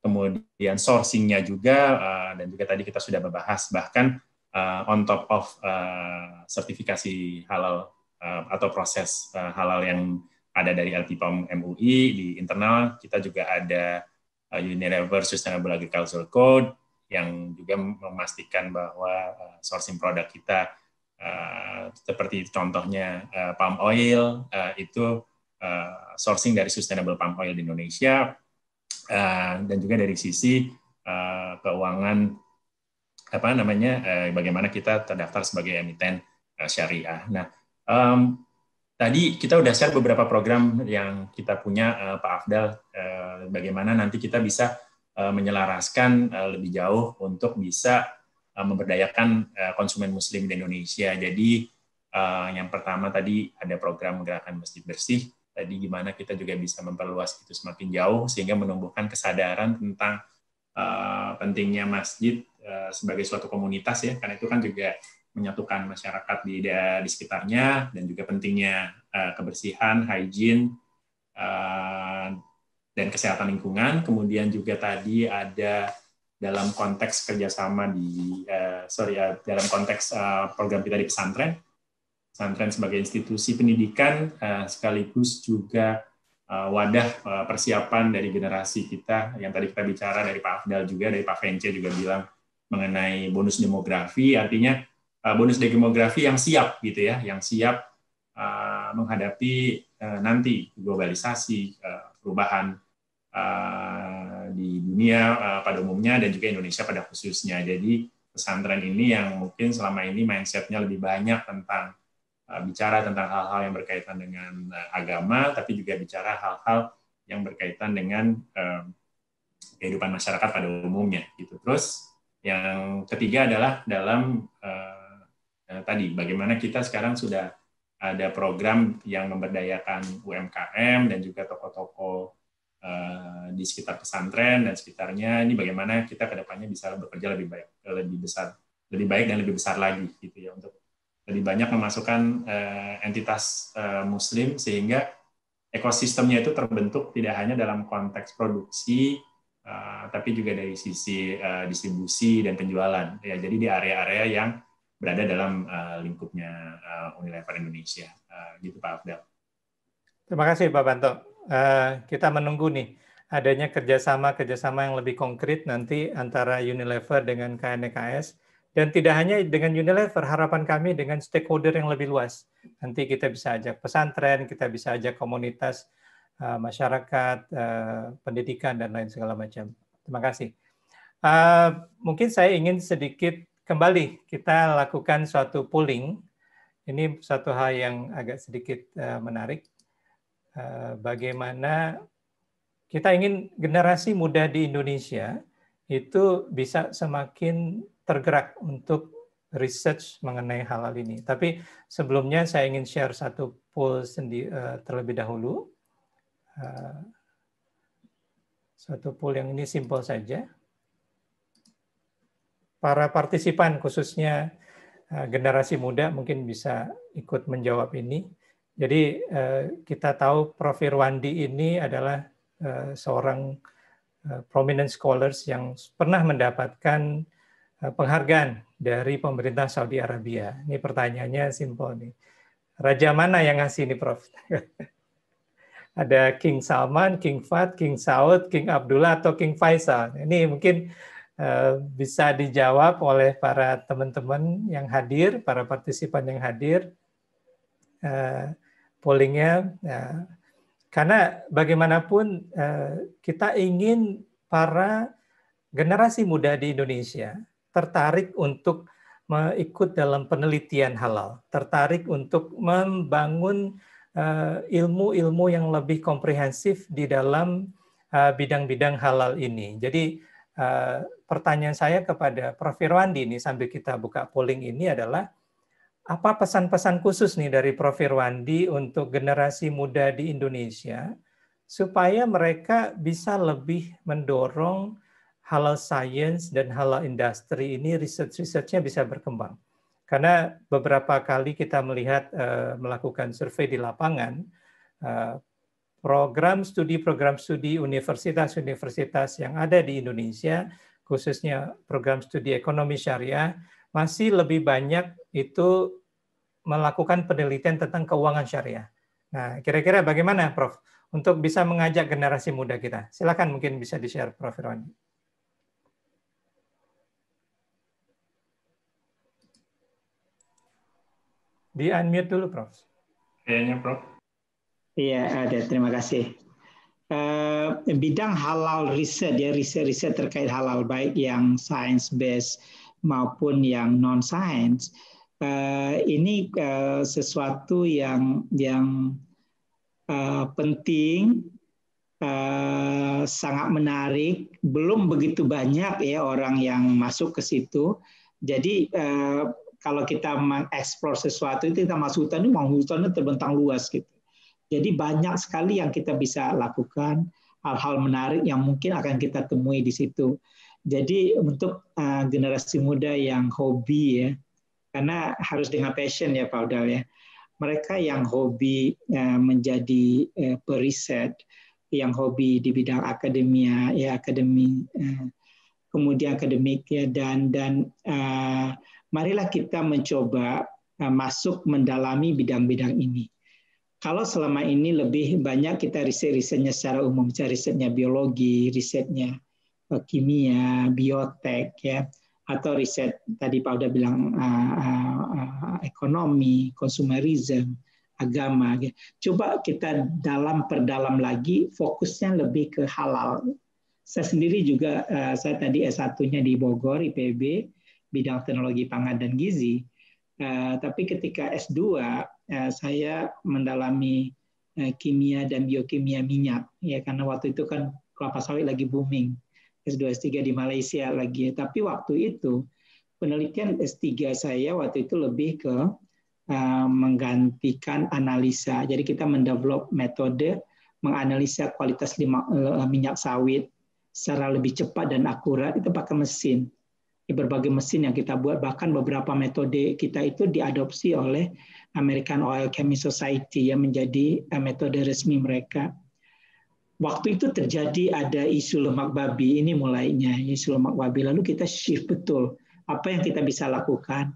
kemudian sourcingnya juga uh, dan juga tadi kita sudah membahas bahkan uh, on top of uh, sertifikasi halal uh, atau proses uh, halal yang ada dari LPPOM MUI di internal kita juga ada uh, Unilever Sustainable Agricultural Code yang juga memastikan bahwa uh, sourcing produk kita uh, seperti contohnya uh, palm oil uh, itu uh, sourcing dari sustainable palm oil di Indonesia Eh, dan juga dari sisi eh, keuangan apa namanya eh, bagaimana kita terdaftar sebagai emiten syariah. Nah, um, tadi kita sudah share beberapa program yang kita punya Pak Afdal bagaimana nanti kita bisa menyelaraskan lebih jauh untuk bisa memberdayakan konsumen muslim di Indonesia. Jadi yang pertama tadi ada program gerakan masjid bersih tadi gimana kita juga bisa memperluas itu semakin jauh sehingga menumbuhkan kesadaran tentang uh, pentingnya masjid uh, sebagai suatu komunitas ya karena itu kan juga menyatukan masyarakat di di sekitarnya dan juga pentingnya uh, kebersihan, hygiene uh, dan kesehatan lingkungan. Kemudian juga tadi ada dalam konteks kerjasama di uh, sorry uh, dalam konteks uh, program kita di pesantren pesantren sebagai institusi pendidikan eh, sekaligus juga eh, wadah eh, persiapan dari generasi kita yang tadi kita bicara dari Pak Afdal juga dari Pak Vence juga bilang mengenai bonus demografi artinya bonus demografi yang siap gitu ya yang siap menghadapi nanti globalisasi perubahan di dunia pada umumnya dan juga Indonesia pada khususnya jadi pesantren ini yang mungkin selama ini mindsetnya lebih banyak tentang Uh, bicara tentang hal-hal yang berkaitan dengan uh, agama, tapi juga bicara hal-hal yang berkaitan dengan uh, kehidupan masyarakat pada umumnya. Gitu. Terus yang ketiga adalah dalam tadi bagaimana kita sekarang sudah ada program yang memberdayakan UMKM dan juga toko-toko di sekitar pesantren dan sekitarnya. Ini bagaimana kita kedepannya bisa bekerja lebih baik, lebih besar, lebih baik dan lebih besar lagi gitu ya untuk lebih banyak memasukkan uh, entitas uh, muslim sehingga ekosistemnya itu terbentuk tidak hanya dalam konteks produksi uh, tapi juga dari sisi uh, distribusi dan penjualan ya jadi di area-area yang berada dalam uh, lingkupnya uh, Unilever Indonesia uh, gitu Pak Abdul. Terima kasih Pak Banto. Uh, kita menunggu nih adanya kerjasama-kerjasama yang lebih konkret nanti antara Unilever dengan KNKS dan tidak hanya dengan Unilever, harapan kami dengan stakeholder yang lebih luas. Nanti kita bisa ajak pesantren, kita bisa ajak komunitas eh, masyarakat, eh, pendidikan, dan lain segala macam. Terima kasih. Eh, mungkin saya ingin sedikit kembali kita lakukan suatu polling. Ini suatu hal yang agak sedikit menarik. bagaimana kita ingin generasi muda di Indonesia itu bisa semakin tergerak untuk research mengenai hal hal ini. Tapi sebelumnya saya ingin share satu poll sendi, eh, terlebih dahulu. Uh, satu poll yang ini simpel saja. Para partisipan khususnya eh, generasi muda mungkin bisa ikut menjawab ini. Jadi kita tahu Prof. Irwandi ini adalah seorang prominent scholars yang pernah mendapatkan Eh, penghargaan dari pemerintah Saudi Arabia? Ini pertanyaannya simpel nih. Raja mana yang ngasih ini, Prof? Ada King Salman, King Fat, King Saud, King Abdullah, atau King Faisal. Ini mungkin eh, bisa dijawab oleh para teman-teman yang hadir, para partisipan yang hadir. Eh, pollingnya, karena bagaimanapun kita ingin para generasi muda di Indonesia tertarik untuk ikut dalam penelitian halal, tertarik untuk membangun eh, ilmu-ilmu yang lebih komprehensif di dalam eh, bidang-bidang halal ini. Jadi eh, pertanyaan saya kepada Prof. Irwandi ini sambil kita buka polling ini adalah apa pesan-pesan khusus nih dari Prof. Irwandi untuk generasi muda di Indonesia supaya mereka bisa lebih mendorong halal science dan halal industri ini research-researchnya bisa berkembang. Karena beberapa kali kita melihat eh, melakukan survei di lapangan, eh, program studi-program studi universitas-universitas yang ada di Indonesia, khususnya program studi ekonomi syariah, masih lebih banyak itu melakukan penelitian tentang keuangan syariah. Nah, kira-kira bagaimana, Prof? Untuk bisa mengajak generasi muda kita, silakan mungkin bisa di-share, Prof. Irwandi. Di unmute dulu, Prof. Kayaknya, Prof. Iya, ada. Terima kasih. Eh, bidang halal riset ya riset-riset terkait halal baik yang science based maupun yang non science eh, ini eh, sesuatu yang yang penting sangat menarik belum begitu banyak ya orang yang masuk ke situ jadi kalau kita mengeksplor sesuatu itu kita masuk hutan itu mau hutannya terbentang luas gitu. Jadi banyak sekali yang kita bisa lakukan hal-hal menarik yang mungkin akan kita temui di situ. Jadi untuk eh, generasi muda yang hobi ya, karena harus dengan passion ya Pak Udal ya. Mereka yang hobi eh, menjadi uh, periset, yang hobi di bidang akademia ya akademi, kemudian akademik ya dan dan marilah kita mencoba uh, masuk mendalami bidang-bidang ini. Kalau selama ini lebih banyak kita riset-risetnya secara umum, misalnya risetnya biologi, risetnya uh, kimia, biotek, ya, atau riset tadi Pak udah bilang uh, uh, uh, ekonomi, konsumerisme, agama. ya. Coba kita dalam perdalam lagi, fokusnya lebih ke halal. Saya sendiri juga, uh, saya tadi S1-nya di Bogor, IPB, bidang teknologi pangan dan gizi. Eh, tapi ketika S2 eh, saya mendalami eh, kimia dan biokimia minyak ya karena waktu itu kan kelapa sawit lagi booming. S2 S3 di Malaysia lagi. Tapi waktu itu penelitian S3 saya waktu itu lebih ke menggantikan analisa. Jadi kita mendevelop metode menganalisa kualitas minyak sawit secara lebih cepat dan akurat itu pakai mesin berbagai mesin yang kita buat bahkan beberapa metode kita itu diadopsi oleh American Oil Chemistry Society yang menjadi eh, metode resmi mereka. Waktu itu terjadi ada isu lemak babi ini mulainya isu lemak babi lalu kita shift betul apa yang kita bisa lakukan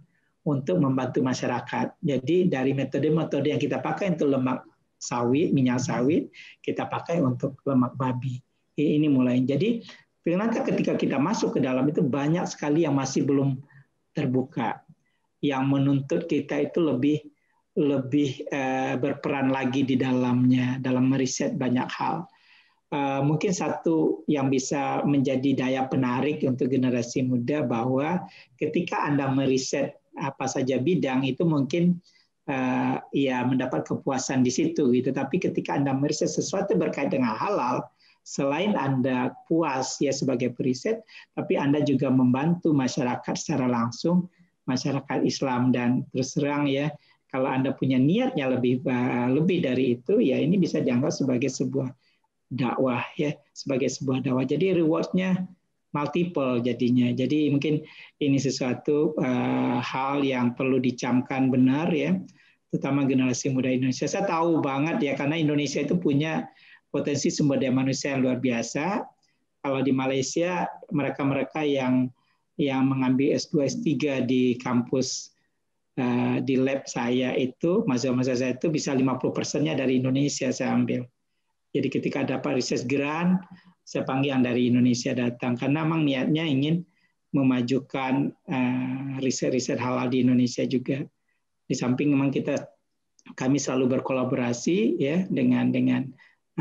untuk membantu masyarakat. Jadi dari metode-metode yang kita pakai untuk lemak sawit, minyak sawit, kita pakai untuk lemak babi. Ini mulai. Jadi Ternyata ketika kita masuk ke dalam itu banyak sekali yang masih belum terbuka, yang menuntut kita itu lebih lebih eh, berperan lagi di dalamnya dalam meriset banyak hal. Eh, mungkin satu yang bisa menjadi daya penarik untuk generasi muda bahwa ketika anda meriset apa saja bidang itu mungkin uh, ya mendapat kepuasan di situ gitu. Tapi ketika Anda meriset sesuatu berkait dengan halal, selain Anda puas ya sebagai periset, tapi Anda juga membantu masyarakat secara langsung, masyarakat Islam dan terserang ya, kalau Anda punya niatnya lebih eh, lebih dari itu, ya ini bisa dianggap sebagai sebuah dakwah ya, sebagai sebuah dakwah. Jadi rewardnya multiple jadinya. Jadi mungkin ini sesuatu uh, hal yang perlu dicamkan benar ya, terutama generasi muda Indonesia. Saya tahu banget ya karena Indonesia itu punya potensi sumber daya manusia yang luar biasa. Kalau di Malaysia, mereka-mereka yang yang mengambil S2, S3 di kampus eh, di lab saya itu, mahasiswa-mahasiswa saya itu bisa 50 persennya dari Indonesia saya ambil. Jadi ketika dapat riset grant, saya panggil yang dari Indonesia datang. Karena memang niatnya ingin memajukan eh, riset-riset halal di Indonesia juga. Di samping memang kita kami selalu berkolaborasi ya dengan dengan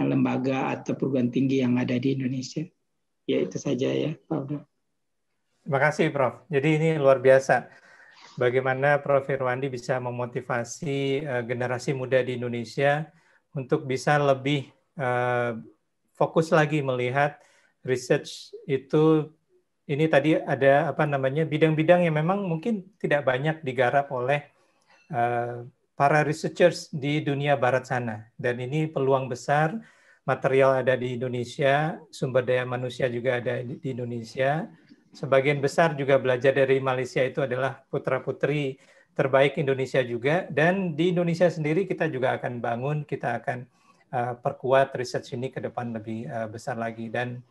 Hmm. lembaga atau perguruan tinggi yang ada di Indonesia. Ya itu saja ya, Pak Udo. Terima kasih, Prof. Jadi ini luar biasa. Bagaimana Prof. Irwandi bisa memotivasi uh, generasi muda di Indonesia untuk bisa lebih uh, fokus lagi melihat research itu ini tadi ada apa namanya bidang-bidang yang memang mungkin tidak banyak digarap oleh uh, para researchers di dunia barat sana. Dan ini peluang besar, material ada di Indonesia, sumber daya manusia juga ada di Indonesia. Sebagian besar juga belajar dari Malaysia itu adalah putra-putri terbaik Indonesia juga. Dan di Indonesia sendiri kita juga akan bangun, kita akan uh, perkuat riset ini ke depan lebih uh, besar lagi. Dan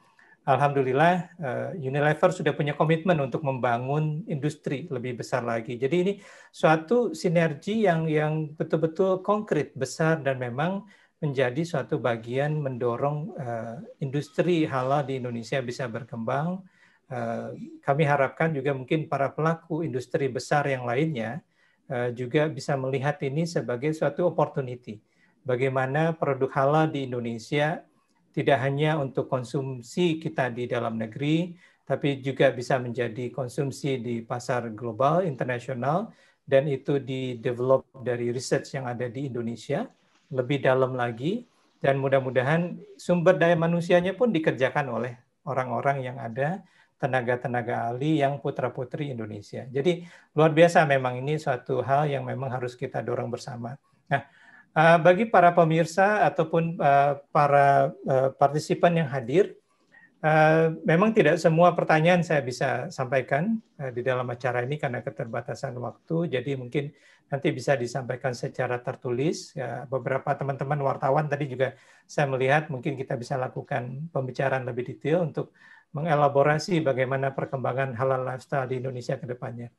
Alhamdulillah eh, Unilever sudah punya komitmen untuk membangun industri lebih besar lagi. Jadi ini suatu sinergi yang yang betul-betul konkret, besar dan memang menjadi suatu bagian mendorong eh, industri halal di Indonesia bisa berkembang. Eh, kami harapkan juga mungkin para pelaku industri besar yang lainnya juga bisa melihat ini sebagai suatu opportunity. Bagaimana produk halal di Indonesia tidak hanya untuk konsumsi kita di dalam negeri, tapi juga bisa menjadi konsumsi di pasar global, internasional, dan itu di develop dari riset yang ada di Indonesia lebih dalam lagi, dan mudah-mudahan sumber daya manusianya pun dikerjakan oleh orang-orang yang ada tenaga-tenaga ahli yang putra-putri Indonesia. Jadi luar biasa memang ini suatu hal yang memang harus kita dorong bersama. Nah, Uh, bagi para pemirsa ataupun uh, para uh, partisipan yang hadir, uh, memang tidak semua pertanyaan saya bisa sampaikan uh, di dalam acara ini karena keterbatasan waktu. Jadi mungkin nanti bisa disampaikan secara tertulis. Ya, beberapa teman-teman wartawan tadi juga saya melihat mungkin kita bisa lakukan pembicaraan lebih detail untuk mengelaborasi bagaimana perkembangan halal lifestyle di Indonesia ke depannya.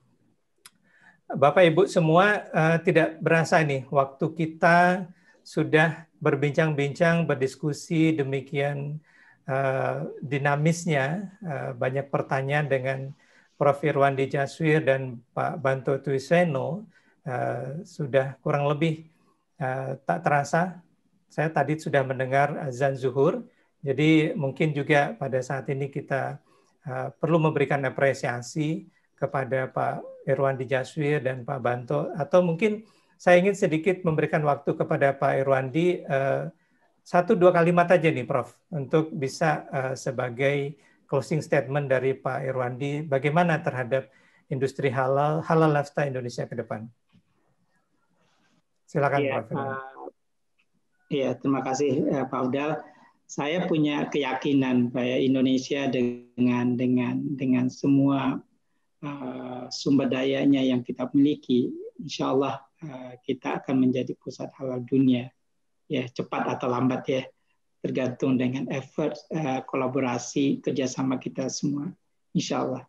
Bapak Ibu semua uh, tidak berasa nih waktu kita sudah berbincang-bincang, berdiskusi demikian uh, dinamisnya, uh, banyak pertanyaan dengan Prof. Irwandi Jaswir dan Pak Banto Tuiseno uh, sudah kurang lebih uh, tak terasa. Saya tadi sudah mendengar azan zuhur, jadi mungkin juga pada saat ini kita uh, perlu memberikan apresiasi kepada Pak Irwan Dijaswir dan Pak Banto atau mungkin saya ingin sedikit memberikan waktu kepada Pak Irwandi eh, satu dua kalimat aja nih Prof untuk bisa eh, sebagai closing statement dari Pak Irwandi bagaimana terhadap industri halal halal lifestyle Indonesia ke depan. Silakan ya, Prof. Eh, iya, terima kasih Pak Udal saya punya keyakinan bahwa Indonesia dengan dengan dengan semua Eh, sumber dayanya yang kita miliki, insya Allah uh, eh, kita akan menjadi pusat halal dunia. Ya cepat atau lambat ya, tergantung dengan effort, uh, kolaborasi, kerjasama kita semua. Insya Allah.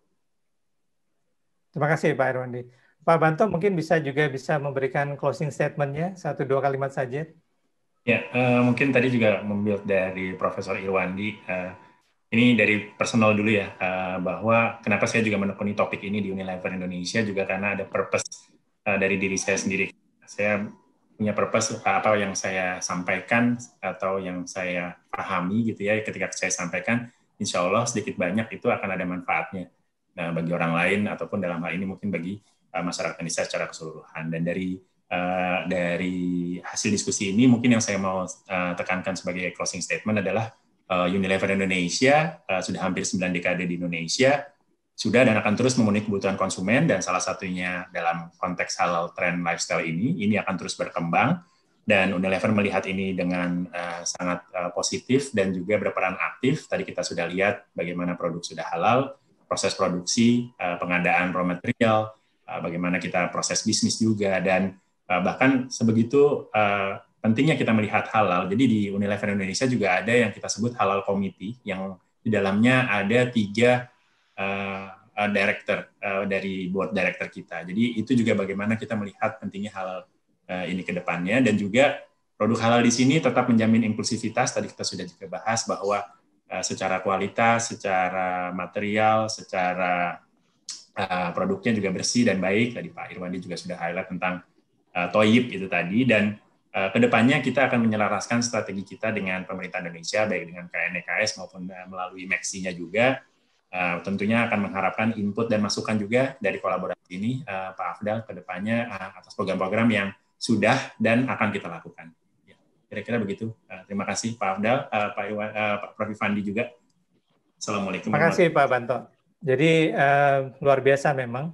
Terima kasih Pak Irwandi. Pak Banto mungkin bisa juga bisa memberikan closing statementnya satu dua kalimat saja. Ya, uh, mungkin tadi juga membuild dari Profesor Irwandi. Uh, ini dari personal dulu ya, uh, bahwa kenapa saya juga menekuni topik ini di Unilever Indonesia juga karena ada purpose uh, dari diri saya sendiri. Saya punya purpose eh, apa yang saya sampaikan atau yang saya pahami gitu ya ketika saya sampaikan, insya Allah sedikit banyak itu akan ada manfaatnya nah, bagi orang lain ataupun dalam hal ini mungkin bagi uh, masyarakat Indonesia secara keseluruhan. Dan dari uh, dari hasil diskusi ini mungkin yang saya mau uh, tekankan sebagai closing statement adalah Eh, Unilever Indonesia eh, sudah hampir 9 dekade di Indonesia, sudah dan akan terus memenuhi kebutuhan konsumen dan salah satunya dalam konteks halal trend lifestyle ini, ini akan terus berkembang dan Unilever melihat ini dengan eh, sangat positif dan juga berperan aktif. Tadi kita sudah lihat bagaimana produk sudah halal, proses produksi, pengadaan raw material, bagaimana kita proses bisnis juga dan bahkan sebegitu pentingnya kita melihat halal. Jadi di Unilever Indonesia juga ada yang kita sebut halal komite yang di dalamnya ada tiga uh, director uh, dari board director kita. Jadi itu juga bagaimana kita melihat pentingnya halal uh, ini ke depannya dan juga produk halal di sini tetap menjamin inklusivitas. Tadi kita sudah juga bahas bahwa uh, secara kualitas, secara material, secara uh, produknya juga bersih dan baik. Tadi Pak Irwandi juga sudah highlight tentang uh, toyib itu tadi dan Eh, kedepannya kita akan menyelaraskan strategi kita dengan pemerintah Indonesia, baik dengan KNKS e, maupun eh, melalui mexi juga. Eh, tentunya akan mengharapkan input dan masukan juga dari kolaborasi ini, Pak Afdal, kedepannya uh, atas program-program yang sudah dan akan kita lakukan. Ya, kira-kira begitu. terima kasih Pak Afdal, Pak, Iwan, Pak Prof. Fandi juga. Assalamualaikum. Terima kasih Pak Banto. Jadi uh, luar biasa memang.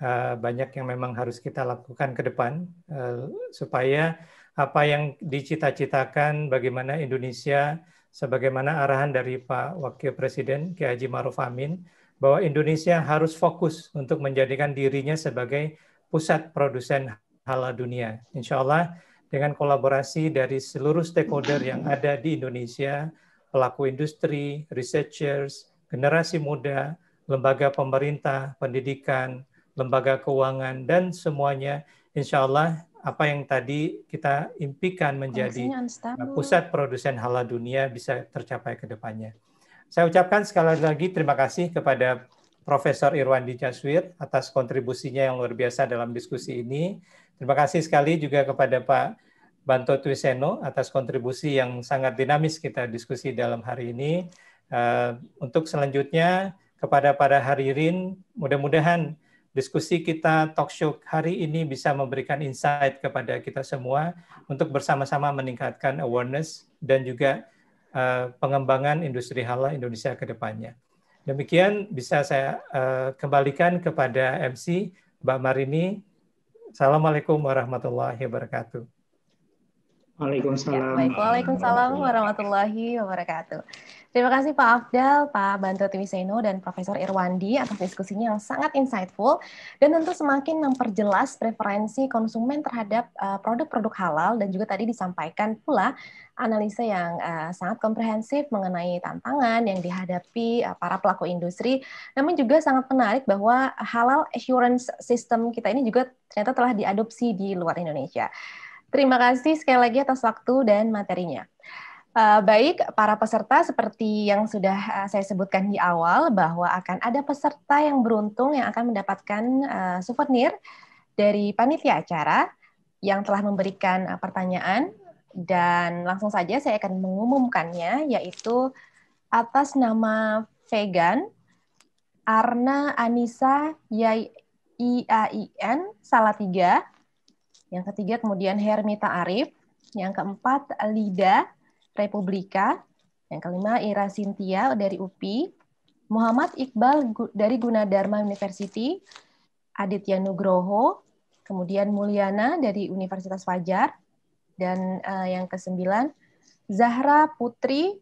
Uh, banyak yang memang harus kita lakukan ke depan uh, supaya apa yang dicita-citakan bagaimana Indonesia sebagaimana arahan dari Pak Wakil Presiden Kiai Haji Maruf Amin bahwa Indonesia harus fokus untuk menjadikan dirinya sebagai pusat produsen halal dunia. Insya Allah dengan kolaborasi dari seluruh stakeholder yang ada di Indonesia, pelaku industri, researchers, generasi muda, lembaga pemerintah, pendidikan, lembaga keuangan, dan semuanya insya Allah apa yang tadi kita impikan menjadi pusat produsen halal dunia bisa tercapai ke depannya. Saya ucapkan sekali lagi terima kasih kepada Profesor Irwandi Jaswir atas kontribusinya yang luar biasa dalam diskusi ini. Terima kasih sekali juga kepada Pak Banto Twiseno atas kontribusi yang sangat dinamis kita diskusi dalam hari ini. Eh, untuk selanjutnya kepada para haririn, mudah-mudahan Diskusi kita talk show hari ini bisa memberikan insight kepada kita semua untuk bersama-sama meningkatkan awareness dan juga uh, pengembangan industri halal Indonesia ke depannya. Demikian bisa saya uh, kembalikan kepada MC Mbak Marini. Assalamualaikum warahmatullahi wabarakatuh. Waalaikumsalam. Waalaikumsalam warahmatullahi wabarakatuh. Terima kasih Pak Afdal, Pak Banto Tiwiseno, dan Profesor Irwandi atas diskusinya yang sangat insightful dan tentu semakin memperjelas preferensi konsumen terhadap eh, produk-produk uh, halal dan juga tadi disampaikan pula analisa yang uh, sangat komprehensif mengenai tantangan yang dihadapi uh, para pelaku industri. Namun juga sangat menarik bahwa halal assurance system kita ini juga ternyata telah diadopsi di luar Indonesia. Terima kasih sekali lagi atas waktu dan materinya. Uh, baik, para peserta seperti yang sudah uh, saya sebutkan di awal bahwa akan ada peserta yang beruntung yang akan mendapatkan uh, souvenir dari panitia acara yang telah memberikan uh, pertanyaan dan langsung saja saya akan mengumumkannya yaitu atas nama vegan Arna Anissa Yai IAIN Salatiga, yang ketiga kemudian Hermita Arif, yang keempat Lida Republika. Yang kelima Ira Sintia dari UPI, Muhammad Iqbal dari Gunadarma University, Aditya Nugroho, kemudian Mulyana dari Universitas Fajar, dan uh, yang kesembilan Zahra Putri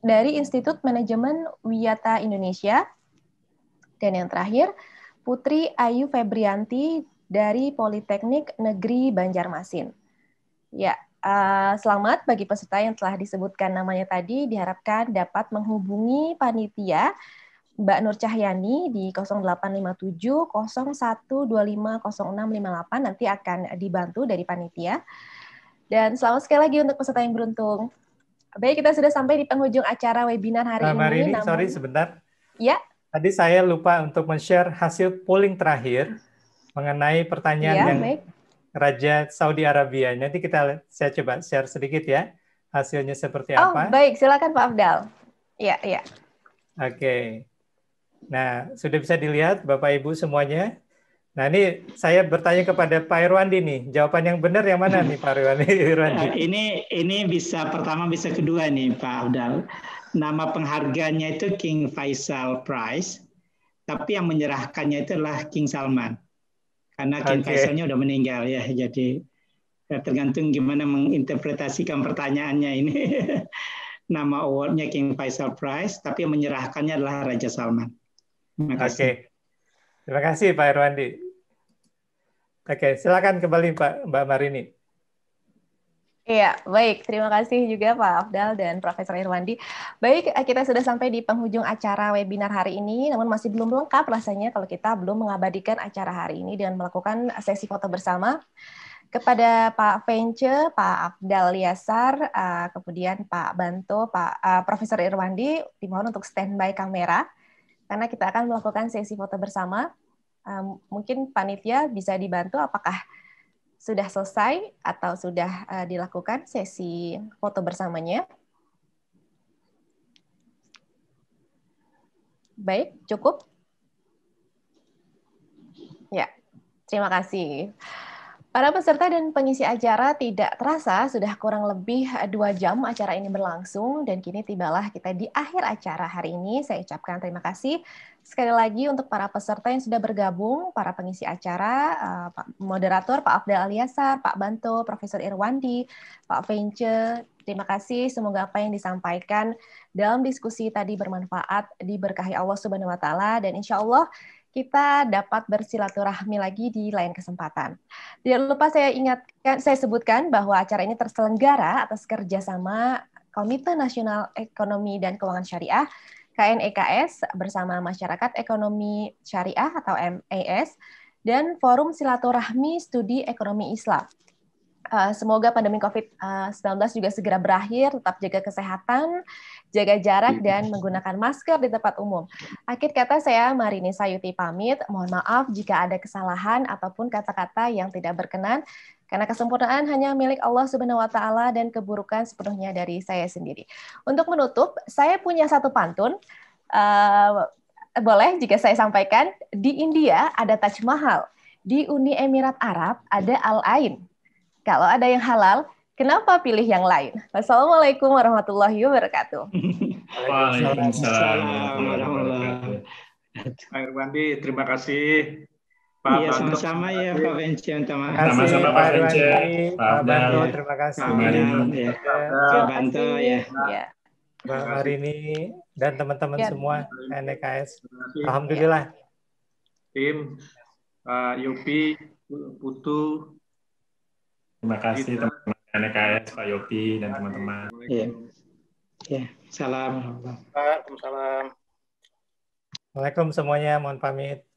dari Institut Manajemen Wiyata Indonesia, dan yang terakhir Putri Ayu Febrianti dari Politeknik Negeri Banjarmasin. Ya, Eh, selamat bagi peserta yang telah disebutkan namanya tadi, diharapkan dapat menghubungi panitia Mbak Nur Cahyani di 0857 0658 nanti akan dibantu dari panitia. Dan selamat sekali lagi untuk peserta yang beruntung. Baik, kita sudah sampai di penghujung acara webinar hari ini. ini, namun... sorry sebentar. Ya. Tadi saya lupa untuk men-share hasil polling terakhir mengenai pertanyaan ya, yang baik. Raja Saudi Arabia. Nanti kita saya coba share sedikit ya hasilnya seperti oh, apa. Oh baik, silakan Pak Abdal. Ya ya. Oke. Okay. Nah sudah bisa dilihat Bapak Ibu semuanya. Nah ini saya bertanya kepada Pak Irwandi nih, jawaban yang benar yang mana nih Pak Irwandi? Irwandi? Eh, ini ini bisa pertama bisa kedua nih Pak Abdal. Nama penghargaannya itu King Faisal Prize, tapi yang menyerahkannya itu adalah King Salman karena Ken okay. Kaisernya udah meninggal ya. Jadi ya tergantung gimana menginterpretasikan pertanyaannya ini. Nama awardnya King Faisal Prize, tapi yang menyerahkannya adalah Raja Salman. Terima kasih. Okay. Terima kasih Pak Irwandi. Oke, okay, silakan kembali Pak Mbak Marini. Iya, baik. Terima kasih juga Pak Afdal dan Profesor Irwandi. Baik, eh, kita sudah sampai di penghujung acara webinar hari ini, namun masih belum lengkap rasanya kalau kita belum mengabadikan acara hari ini dengan melakukan sesi foto bersama kepada Pak Vence, Pak Afdal Liasar, eh, kemudian Pak Banto, Pak eh, Profesor Irwandi, dimohon untuk standby kamera karena kita akan melakukan sesi foto bersama. Mungkin panitia bisa dibantu apakah sudah selesai atau sudah uh, dilakukan sesi foto bersamanya? Baik, cukup? Ya, terima kasih. Para peserta dan pengisi acara tidak terasa sudah kurang lebih eh, dua jam acara ini berlangsung dan kini tibalah kita di akhir acara hari ini. Saya ucapkan terima kasih sekali lagi untuk para peserta yang sudah bergabung, para pengisi acara, eh, Pak moderator Pak Abdul Aliasar, Pak Banto, Profesor Irwandi, Pak Vence. Terima kasih. Semoga apa yang disampaikan dalam diskusi tadi bermanfaat, diberkahi Allah Subhanahu Wa Taala dan insya Allah kita dapat bersilaturahmi lagi di lain kesempatan. Tidak lupa saya ingatkan, saya sebutkan bahwa acara ini terselenggara atas kerjasama Komite Nasional Ekonomi dan Keuangan Syariah KNEKS bersama Masyarakat Ekonomi Syariah atau MAS e dan Forum Silaturahmi Studi Ekonomi Islam. Eh, semoga pandemi COVID-19 eh, juga segera berakhir, tetap jaga kesehatan, jaga jarak, iya. dan menggunakan masker di tempat umum. Akhir kata saya Marini Sayuti pamit. Mohon maaf jika ada kesalahan ataupun kata-kata yang tidak berkenan karena kesempurnaan hanya milik Allah Subhanahu wa taala dan keburukan sepenuhnya dari saya sendiri. Untuk menutup, saya punya satu pantun uh, boleh jika saya sampaikan di India ada Taj Mahal, di Uni Emirat Arab ada Al Ain. Kalau ada yang halal, Kenapa pilih yang lain? Wassalamualaikum warahmatullahi wabarakatuh. Waalaikumsalam warahmatullahi wabarakatuh. Pak Irwandi, terima kasih. Pak iya, sama-sama ya Pak Benjen. Sama-sama Pak Benjen. Pak Banto, terima kasih. Pak iya. Banto, ya. ya. Bang dan teman-teman ya. semua NKS. E Alhamdulillah. Tim Yupi, Putu. Terima kasih teman-teman. NKS, Pak Yopi, dan teman-teman. Iya. Iya. Salam. Waalaikumsalam. Waalaikumsalam semuanya. Mohon pamit.